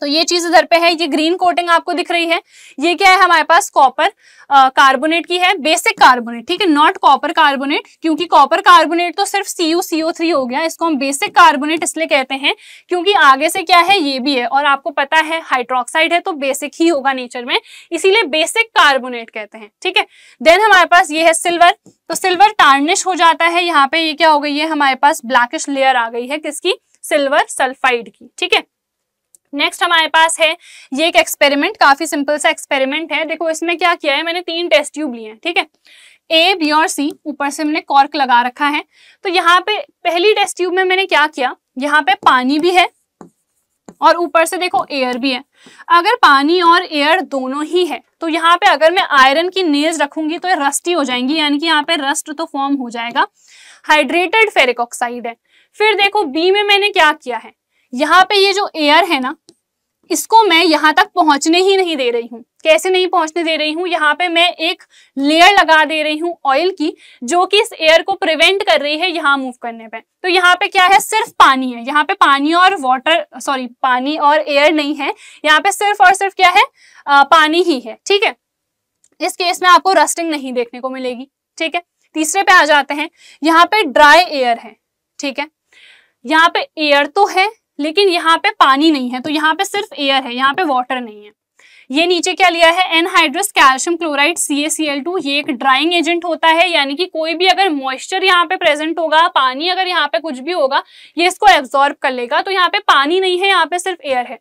तो ये चीज इधर पे है ये ग्रीन कोटिंग आपको दिख रही है ये क्या है हमारे पास कॉपर कार्बोनेट की है बेसिक कार्बोनेट ठीक है नॉट कॉपर कार्बोनेट क्योंकि कॉपर कार्बोनेट तो सिर्फ CuCO3 सीओ थ्री हो गया इसको हम बेसिक कार्बोनेट इसलिए कहते हैं क्योंकि आगे से क्या है ये भी है और आपको पता है हाइड्रोक्साइड है तो बेसिक ही होगा नेचर में इसीलिए बेसिक कार्बोनेट कहते हैं ठीक है देन हमारे पास ये है सिल्वर तो सिल्वर टार्निश हो जाता है यहाँ पे ये क्या हो गई है हमारे पास ब्लैकिश लेयर आ गई है किसकी सिल्वर सल्फाइड की ठीक है नेक्स्ट हमारे पास है ये एक एक्सपेरिमेंट काफी सिंपल सा एक्सपेरिमेंट है देखो इसमें क्या किया है मैंने तीन टेस्ट ट्यूब लिए हैं ठीक है ए बी और सी ऊपर से मैंने कॉर्क लगा रखा है तो यहाँ पे पहली टेस्ट ट्यूब में मैंने क्या किया यहाँ पे पानी भी है और ऊपर से देखो एयर भी है अगर पानी और एयर दोनों ही है तो यहाँ पे अगर मैं आयरन की नेज रखूंगी तो ये रस्टी हो जाएंगी यानी कि यहाँ पे रस्ट तो फॉर्म हो जाएगा हाइड्रेटेड फेरिक ऑक्साइड है फिर देखो बी में मैंने क्या किया है यहाँ पे ये जो एयर है ना इसको मैं यहाँ तक पहुंचने ही नहीं दे रही हूँ कैसे नहीं पहुंचने दे रही हूँ यहाँ पे मैं एक लेयर लगा दे रही हूँ ऑयल की जो कि इस एयर को प्रिवेंट कर रही है यहाँ मूव करने पे तो यहाँ पे क्या है सिर्फ पानी है यहाँ पे पानी और वाटर सॉरी पानी और एयर नहीं है यहाँ पे सिर्फ और सिर्फ क्या है आ, पानी ही है ठीक है इस केस में आपको रस्टिंग नहीं देखने को मिलेगी ठीक है तीसरे पे आ जाते हैं यहाँ पे ड्राई एयर है ठीक है यहाँ पे एयर तो है लेकिन यहाँ पे पानी नहीं है तो यहाँ पे सिर्फ एयर है यहाँ पे वाटर नहीं है ये नीचे क्या लिया है एनहाइड्रस कैल्शियम क्लोराइड टू ये एक ड्राइंग एजेंट होता है यानी कि कोई भी अगर मॉइस्चर यहाँ पे प्रेजेंट होगा पानी अगर यहाँ पे कुछ भी होगा ये इसको एब्जॉर्ब कर लेगा तो यहाँ पे पानी नहीं है यहाँ पे सिर्फ एयर है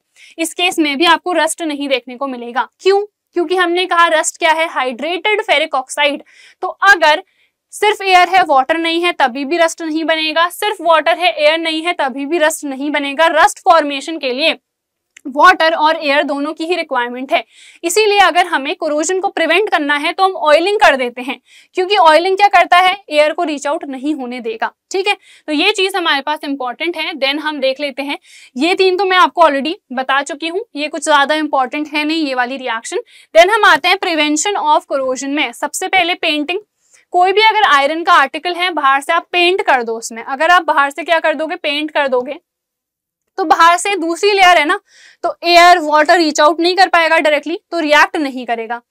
इस केस में भी आपको रस्ट नहीं देखने को मिलेगा क्यों क्योंकि हमने कहा रस्ट क्या है हाइड्रेटेड फेरिक ऑक्साइड तो अगर सिर्फ एयर है वाटर नहीं है तभी भी रस्ट नहीं बनेगा सिर्फ वाटर है एयर नहीं है तभी भी रस्ट नहीं बनेगा रस्ट फॉर्मेशन के लिए वाटर और एयर दोनों की ही रिक्वायरमेंट है इसीलिए अगर हमें कोरोजन को प्रिवेंट करना है तो हम ऑयलिंग कर देते हैं क्योंकि ऑयलिंग क्या करता है एयर को रीच आउट नहीं होने देगा ठीक है तो ये चीज हमारे पास इंपॉर्टेंट है देन हम देख लेते हैं ये तीन तो मैं आपको ऑलरेडी बता चुकी हूँ ये कुछ ज्यादा इंपॉर्टेंट है नहीं ये वाली रिएक्शन देन हम आते हैं प्रिवेंशन ऑफ कोरोजन में सबसे पहले पेंटिंग कोई भी अगर आयरन का आर्टिकल है बाहर से आप पेंट कर दो उसमें अगर आप बाहर से क्या कर दोगे पेंट कर दोगे तो बाहर से दूसरी लेयर है ना तो एयर वाटर रीच आउट नहीं कर पाएगा डायरेक्टली तो रिएक्ट नहीं करेगा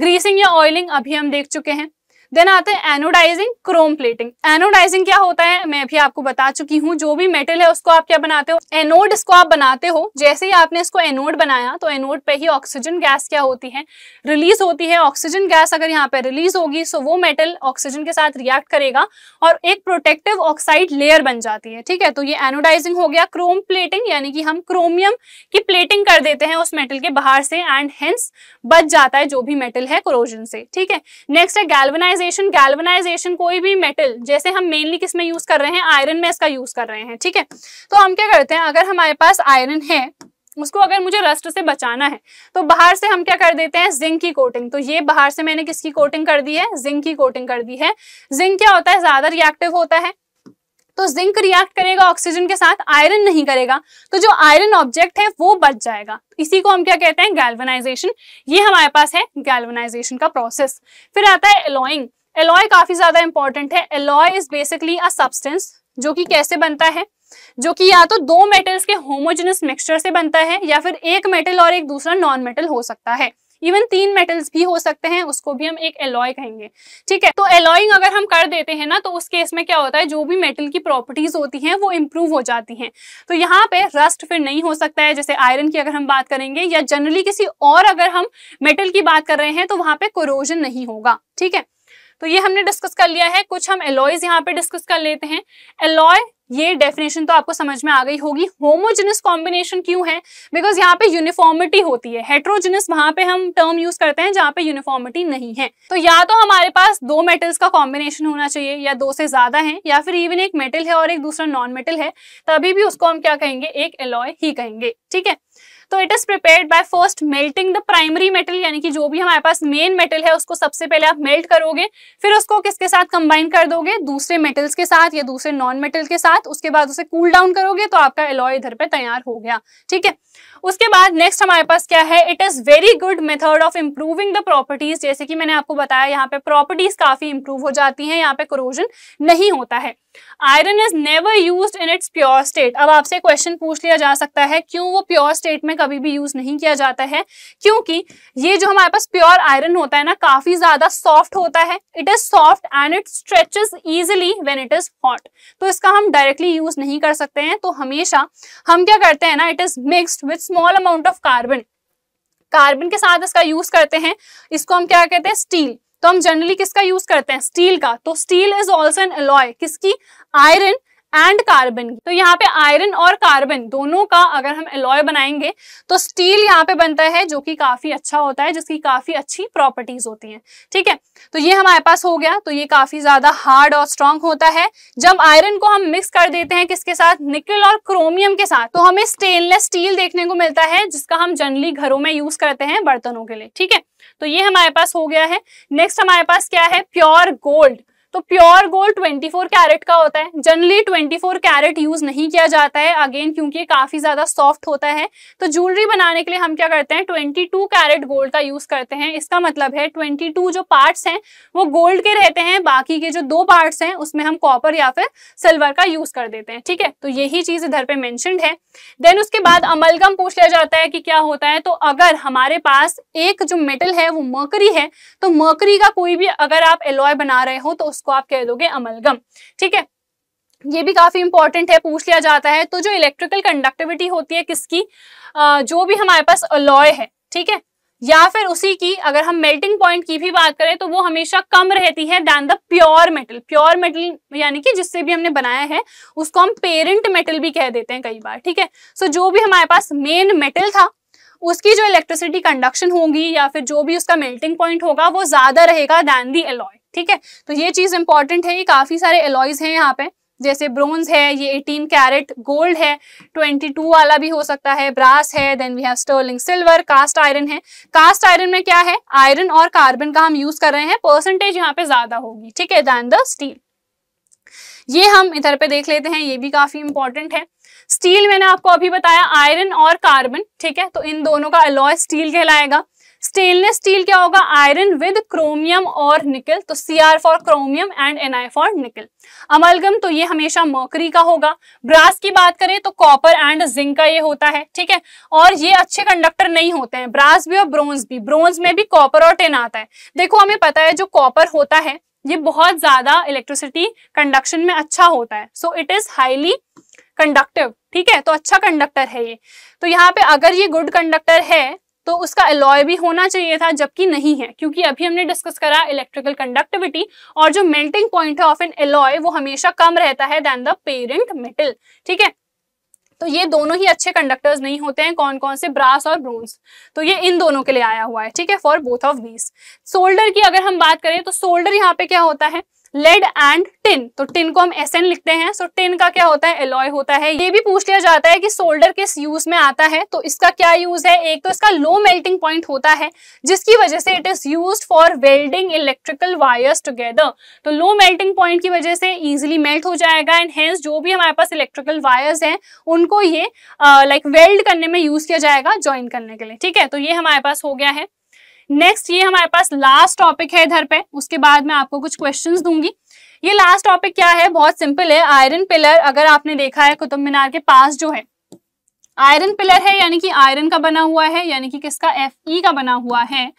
ग्रीसिंग या ऑयलिंग अभी हम देख चुके हैं देन आते हैं एनोडाइजिंग क्रोम प्लेटिंग एनोडाइजिंग क्या होता है मैं भी आपको बता चुकी हूँ जो भी मेटल है उसको आप क्या बनाते हो एनोड इसको आप बनाते हो जैसे ही आपने इसको एनोड बनाया तो एनोड पे ही ऑक्सीजन गैस क्या होती है रिलीज होती है ऑक्सीजन गैस अगर यहाँ पे रिलीज होगी तो वो मेटल ऑक्सीजन के साथ रिएक्ट करेगा और एक प्रोटेक्टिव ऑक्साइड लेयर बन जाती है ठीक है तो ये एनोडाइजिंग हो गया क्रोम प्लेटिंग यानी कि हम क्रोमियम की प्लेटिंग कर देते हैं उस मेटल के बाहर से एंड हेंस बच जाता है जो भी मेटल है क्रोजन से ठीक है नेक्स्ट है गैल्वनाइज आयोनाइजेशन गैल्वनाइजेशन कोई भी मेटल जैसे हम मेनली किस में यूज कर रहे हैं आयरन में इसका यूज कर रहे हैं ठीक है तो हम क्या करते हैं अगर हमारे पास आयरन है उसको अगर मुझे रस्ट से बचाना है तो बाहर से हम क्या कर देते हैं जिंक की कोटिंग तो ये बाहर से मैंने किसकी कोटिंग कर दी है जिंक की कोटिंग कर दी है जिंक क्या होता है ज्यादा रिएक्टिव होता है तो जिंक रिएक्ट करेगा ऑक्सीजन के साथ आयरन नहीं करेगा तो जो आयरन ऑब्जेक्ट है वो बच जाएगा इसी को हम क्या कहते हैं गैल्वनाइजेशन ये हमारे पास है गैल्वनाइजेशन का प्रोसेस फिर आता है एलोइंग एलॉय काफी ज्यादा इंपॉर्टेंट है alloy is basically a substance जो कि कैसे बनता है जो कि या तो दो मेटल्स के होमोजेनस मिक्सचर से बनता है या फिर एक मेटल और एक दूसरा नॉन मेटल हो सकता है इवन तीन मेटल्स भी हो सकते हैं उसको भी हम एक एलॉय कहेंगे ठीक है तो एलॉइंग अगर हम कर देते हैं ना तो उस केस में क्या होता है जो भी मेटल की प्रॉपर्टीज होती हैं वो इम्प्रूव हो जाती हैं तो यहाँ पे रस्ट फिर नहीं हो सकता है जैसे आयरन की अगर हम बात करेंगे या जनरली किसी और अगर हम मेटल की बात कर रहे हैं तो वहां पर कोरोजन नहीं होगा ठीक है तो ये हमने डिस्कस कर लिया है कुछ हम एलॉयज यहाँ पे डिस्कस कर लेते हैं एलॉय ये डेफिनेशन तो आपको समझ में आ गई होगी होमोजेनस कॉम्बिनेशन क्यों है बिकॉज यहाँ पे यूनिफॉर्मिटी होती है हेट्रोजेनस वहां पे हम टर्म यूज करते हैं जहाँ पे यूनिफॉर्मिटी नहीं है तो या तो हमारे पास दो मेटल्स का कॉम्बिनेशन होना चाहिए या दो से ज्यादा है या फिर इवन एक मेटल है और एक दूसरा नॉन मेटल है तभी भी उसको हम क्या कहेंगे एक एलॉय ही कहेंगे ठीक है तो it is prepared by first melting the primary metal यानी कि जो भी हमारे पास मेन मेटल है उसको सबसे पहले आप मेल्ट करोगे फिर उसको किसके साथ कंबाइन कर दोगे दूसरे मेटल्स के साथ या दूसरे नॉन मेटल के साथ उसके बाद उसे कूल डाउन करोगे तो आपका एलॉय इधर पे तैयार हो गया ठीक है उसके बाद नेक्स्ट हमारे पास क्या है it is very good method of improving the properties जैसे कि मैंने आपको बताया यहाँ पे प्रॉपर्टीज काफी इंप्रूव हो जाती हैं यहाँ पे क्रोजन नहीं होता है iron is never use in its pure state अब आपसे क्वेश्चन पूछ लिया जा सकता है क्यों वो प्योर स्टेट में कभी भी यूज नहीं किया जाता है क्योंकि ये जो हमारे पास प्योर आयरन होता है ना काफी ज्यादा सॉफ्ट होता है it is soft and it stretches easily when it is hot तो इसका हम डायरेक्टली यूज नहीं कर सकते हैं तो हमेशा हम क्या करते हैं ना it is mixed with small amount of carbon carbon के साथ इसका यूज करते हैं इसको हम क्या कहते हैं स्टील तो हम जनरली किसका यूज करते हैं स्टील का तो steel is also an alloy किसकी आयरन एंड कार्बन तो यहाँ पे आयरन और कार्बन दोनों का अगर हम एलॉय बनाएंगे तो स्टील यहाँ पे बनता है जो कि काफी अच्छा होता है जिसकी काफी अच्छी प्रॉपर्टीज होती हैं ठीक है तो ये हमारे पास हो गया तो ये काफी ज्यादा हार्ड और स्ट्रांग होता है जब आयरन को हम मिक्स कर देते हैं किसके साथ निकल और क्रोमियम के साथ तो हमें स्टेनलेस स्टील देखने को मिलता है जिसका हम जनरली घरों में यूज करते हैं बर्तनों के लिए ठीक है तो ये हमारे पास हो गया है नेक्स्ट हमारे पास क्या है प्योर गोल्ड तो प्योर गोल्ड 24 कैरेट का होता है जनरली 24 कैरेट यूज नहीं किया जाता है अगेन क्योंकि काफी ज्यादा सॉफ्ट होता है तो ज्वेलरी बनाने के लिए हम क्या करते हैं 22 कैरेट गोल्ड का यूज करते हैं इसका मतलब है 22 जो पार्ट्स हैं वो गोल्ड के रहते हैं बाकी के जो दो पार्ट्स हैं उसमें हम कॉपर या फिर सिल्वर का यूज कर देते हैं ठीक है तो यही चीज इधर पे मैंशनड है देन उसके बाद अमलगम पूछ लिया जाता है कि क्या होता है तो अगर हमारे पास एक जो मेटल है वो मकरी है तो मकरी का कोई भी अगर आप एलॉय बना रहे हो तो उसको आप कह दोगे अमलगम ठीक है ये भी काफी इंपॉर्टेंट है पूछ लिया जाता है तो जो इलेक्ट्रिकल कंडक्टिविटी होती है किसकी जो भी हमारे पास अलॉय है ठीक है या फिर उसी की अगर हम मेल्टिंग पॉइंट की भी बात करें तो वो हमेशा कम रहती है than the pure metal pure metal यानी कि जिससे भी हमने बनाया है उसको हम पेरेंट मेटल भी कह देते हैं कई बार ठीक है सो so, जो भी हमारे पास मेन मेटल था उसकी जो इलेक्ट्रिसिटी कंडक्शन होगी या फिर जो भी उसका मेल्टिंग पॉइंट होगा वो ज्यादा रहेगा दैन दी एलॉय ठीक है तो ये चीज इंपॉर्टेंट है ये काफी सारे एलॉयज हैं यहाँ पे जैसे ब्रोंज है ये 18 कैरेट गोल्ड है 22 वाला भी हो सकता है ब्रास है then we have sterling silver cast iron है कास्ट आयरन में क्या है आयरन और कार्बन का हम यूज कर रहे हैं परसेंटेज यहाँ पे ज्यादा होगी ठीक है दैन द स्टील ये हम इधर पे देख लेते हैं ये भी काफी इंपॉर्टेंट है स्टील मैंने आपको अभी बताया आयरन और कार्बन ठीक है तो इन दोनों का अलॉय स्टील कहलाएगा स्टेनलेस स्टील क्या होगा आयरन विद क्रोमियम और निकल तो C R for chromium and N I for nickel amalgam तो ये हमेशा मौकरी का होगा ब्रास की बात करें तो कॉपर एंड जिंक का ये होता है ठीक है और ये अच्छे कंडक्टर नहीं होते हैं ब्रास भी और ब्रोंज भी ब्रोंज में भी कॉपर और टेन आता है देखो हमें पता है जो कॉपर होता है ये बहुत ज्यादा इलेक्ट्रिसिटी कंडक्शन में अच्छा होता है so it is highly conductive ठीक है तो अच्छा कंडक्टर है ये तो यहाँ पे अगर ये गुड कंडक्टर है तो उसका एलॉय भी होना चाहिए था जबकि नहीं है क्योंकि अभी हमने डिस्कस करा इलेक्ट्रिकल कंडक्टिविटी और जो मेल्टिंग पॉइंट है ऑफ एन एलॉय वो हमेशा कम रहता है देन द पेरेंट मेटल ठीक है तो ये दोनों ही अच्छे कंडक्टर्स नहीं होते हैं कौन कौन से ब्रास और ब्रोन्स तो ये इन दोनों के लिए आया हुआ है ठीक है for both of these solder की अगर हम बात करें तो सोल्डर यहाँ पे क्या होता है लेड एंड टिन तो टिन को हम एस एन लिखते हैं सो so, टिन का क्या होता है एलॉय होता है ये भी पूछ लिया जाता है कि सोल्डर किस यूज में आता है तो इसका क्या यूज है एक तो इसका लो मेल्टिंग पॉइंट होता है जिसकी वजह से it is use for welding electrical wires together तो लो मेल्टिंग पॉइंट की वजह से इजिली मेल्ट हो जाएगा एंड हेंस जो भी हमारे पास इलेक्ट्रिकल वायर्स हैं उनको ये लाइक uh, वेल्ड like, करने में यूज किया जाएगा ज्वाइन करने के लिए ठीक है तो ये हमारे पास हो गया है नेक्स्ट ये हमारे पास लास्ट टॉपिक है इधर पे उसके बाद मैं आपको कुछ क्वेश्चन दूंगी ये लास्ट टॉपिक क्या है बहुत सिंपल है आयरन पिलर अगर आपने देखा है कुतुब मीनार के पास जो है आयरन पिलर है यानी कि आयरन का बना हुआ है यानी कि किसका एफ ई e का बना हुआ है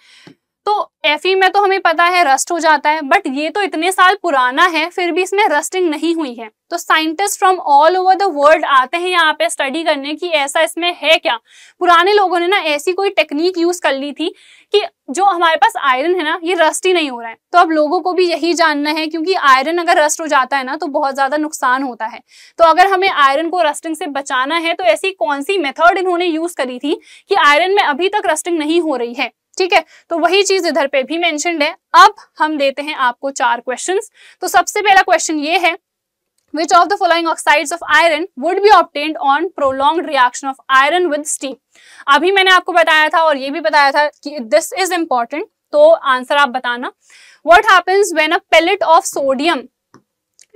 तो ई e में तो हमें पता है रस्ट हो जाता है बट ये तो इतने साल पुराना है फिर भी इसमें रस्टिंग नहीं हुई है तो scientist from all over the world आते हैं यहाँ पे स्टडी करने की ऐसा इसमें है क्या पुराने लोगों ने ना ऐसी कोई टेक्निक यूज कर ली थी कि जो हमारे पास आयरन है ना ये रस्ट ही नहीं हो रहा है तो अब लोगों को भी यही जानना है क्योंकि आयरन अगर रस्ट हो जाता है ना तो बहुत ज्यादा नुकसान होता है तो अगर हमें आयरन को रस्टिंग से बचाना है तो ऐसी कौन सी मेथड इन्होंने यूज करी थी कि आयरन में अभी तक रस्टिंग नहीं हो रही है ठीक है तो वही चीज इधर पे भी मैंशनड है अब हम देते हैं आपको चार क्वेश्चन तो सबसे पहला क्वेश्चन ये है which of the following oxides of iron would be obtained on prolonged reaction of iron with steam अभी मैंने आपको बताया था और ये भी बताया था कि this is important तो आंसर आप बताना what happens when a pellet of sodium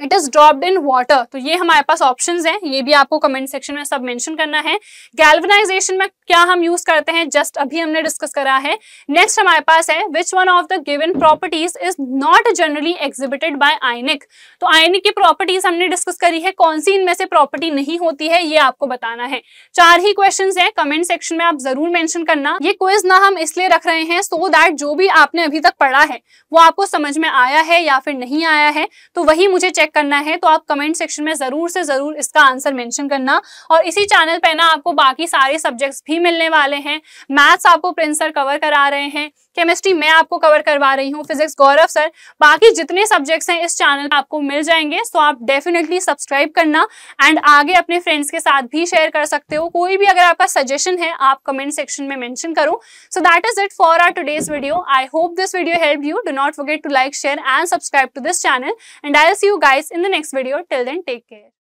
it is dropped in water तो ये हमारे पास ऑप्शन है ये भी आपको कमेंट सेक्शन में सब मेंशन करना है गैल्वनाइजेशन में क्या हम यूज करते हैं जस्ट अभी हमने डिस्कस करा है नेक्स्ट हमारे पास है which one of the given properties is not generally exhibited by ionic तो आयनिक की प्रॉपर्टीज हमने डिस्कस करी है कौन सी इनमें से प्रॉपर्टी नहीं होती है ये आपको बताना है चार ही क्वेश्चन है कमेंट सेक्शन में आप जरूर मेंशन करना ये क्वेज ना हम इसलिए रख रहे हैं सो so दैट जो भी आपने अभी तक पढ़ा है वो आपको समझ में आया है या फिर नहीं आया है तो वही मुझे चेक चेक करना है तो आप कमेंट सेक्शन में ज़रूर से ज़रूर इसका आंसर मेंशन करना और इसी चैनल पे ना आपको बाकी सारे सब्जेक्ट्स भी मिलने वाले हैं मैथ्स आपको प्रिंस सर कवर करा रहे हैं केमिस्ट्री मैं आपको कवर करवा रही हूँ फिजिक्स गौरव सर बाकी जितने सब्जेक्ट्स हैं इस चैनल पर आपको मिल जाएंगे सो तो आप डेफिनेटली सब्सक्राइब करना एंड आगे अपने फ्रेंड्स के साथ भी शेयर कर सकते हो कोई भी अगर आपका सजेशन है आप कमेंट सेक्शन में मेंशन करो so that is it for our today's video I hope this video help you do not forget to like share and subscribe to this channel and I see you guys guys in the next video. Till then, take care.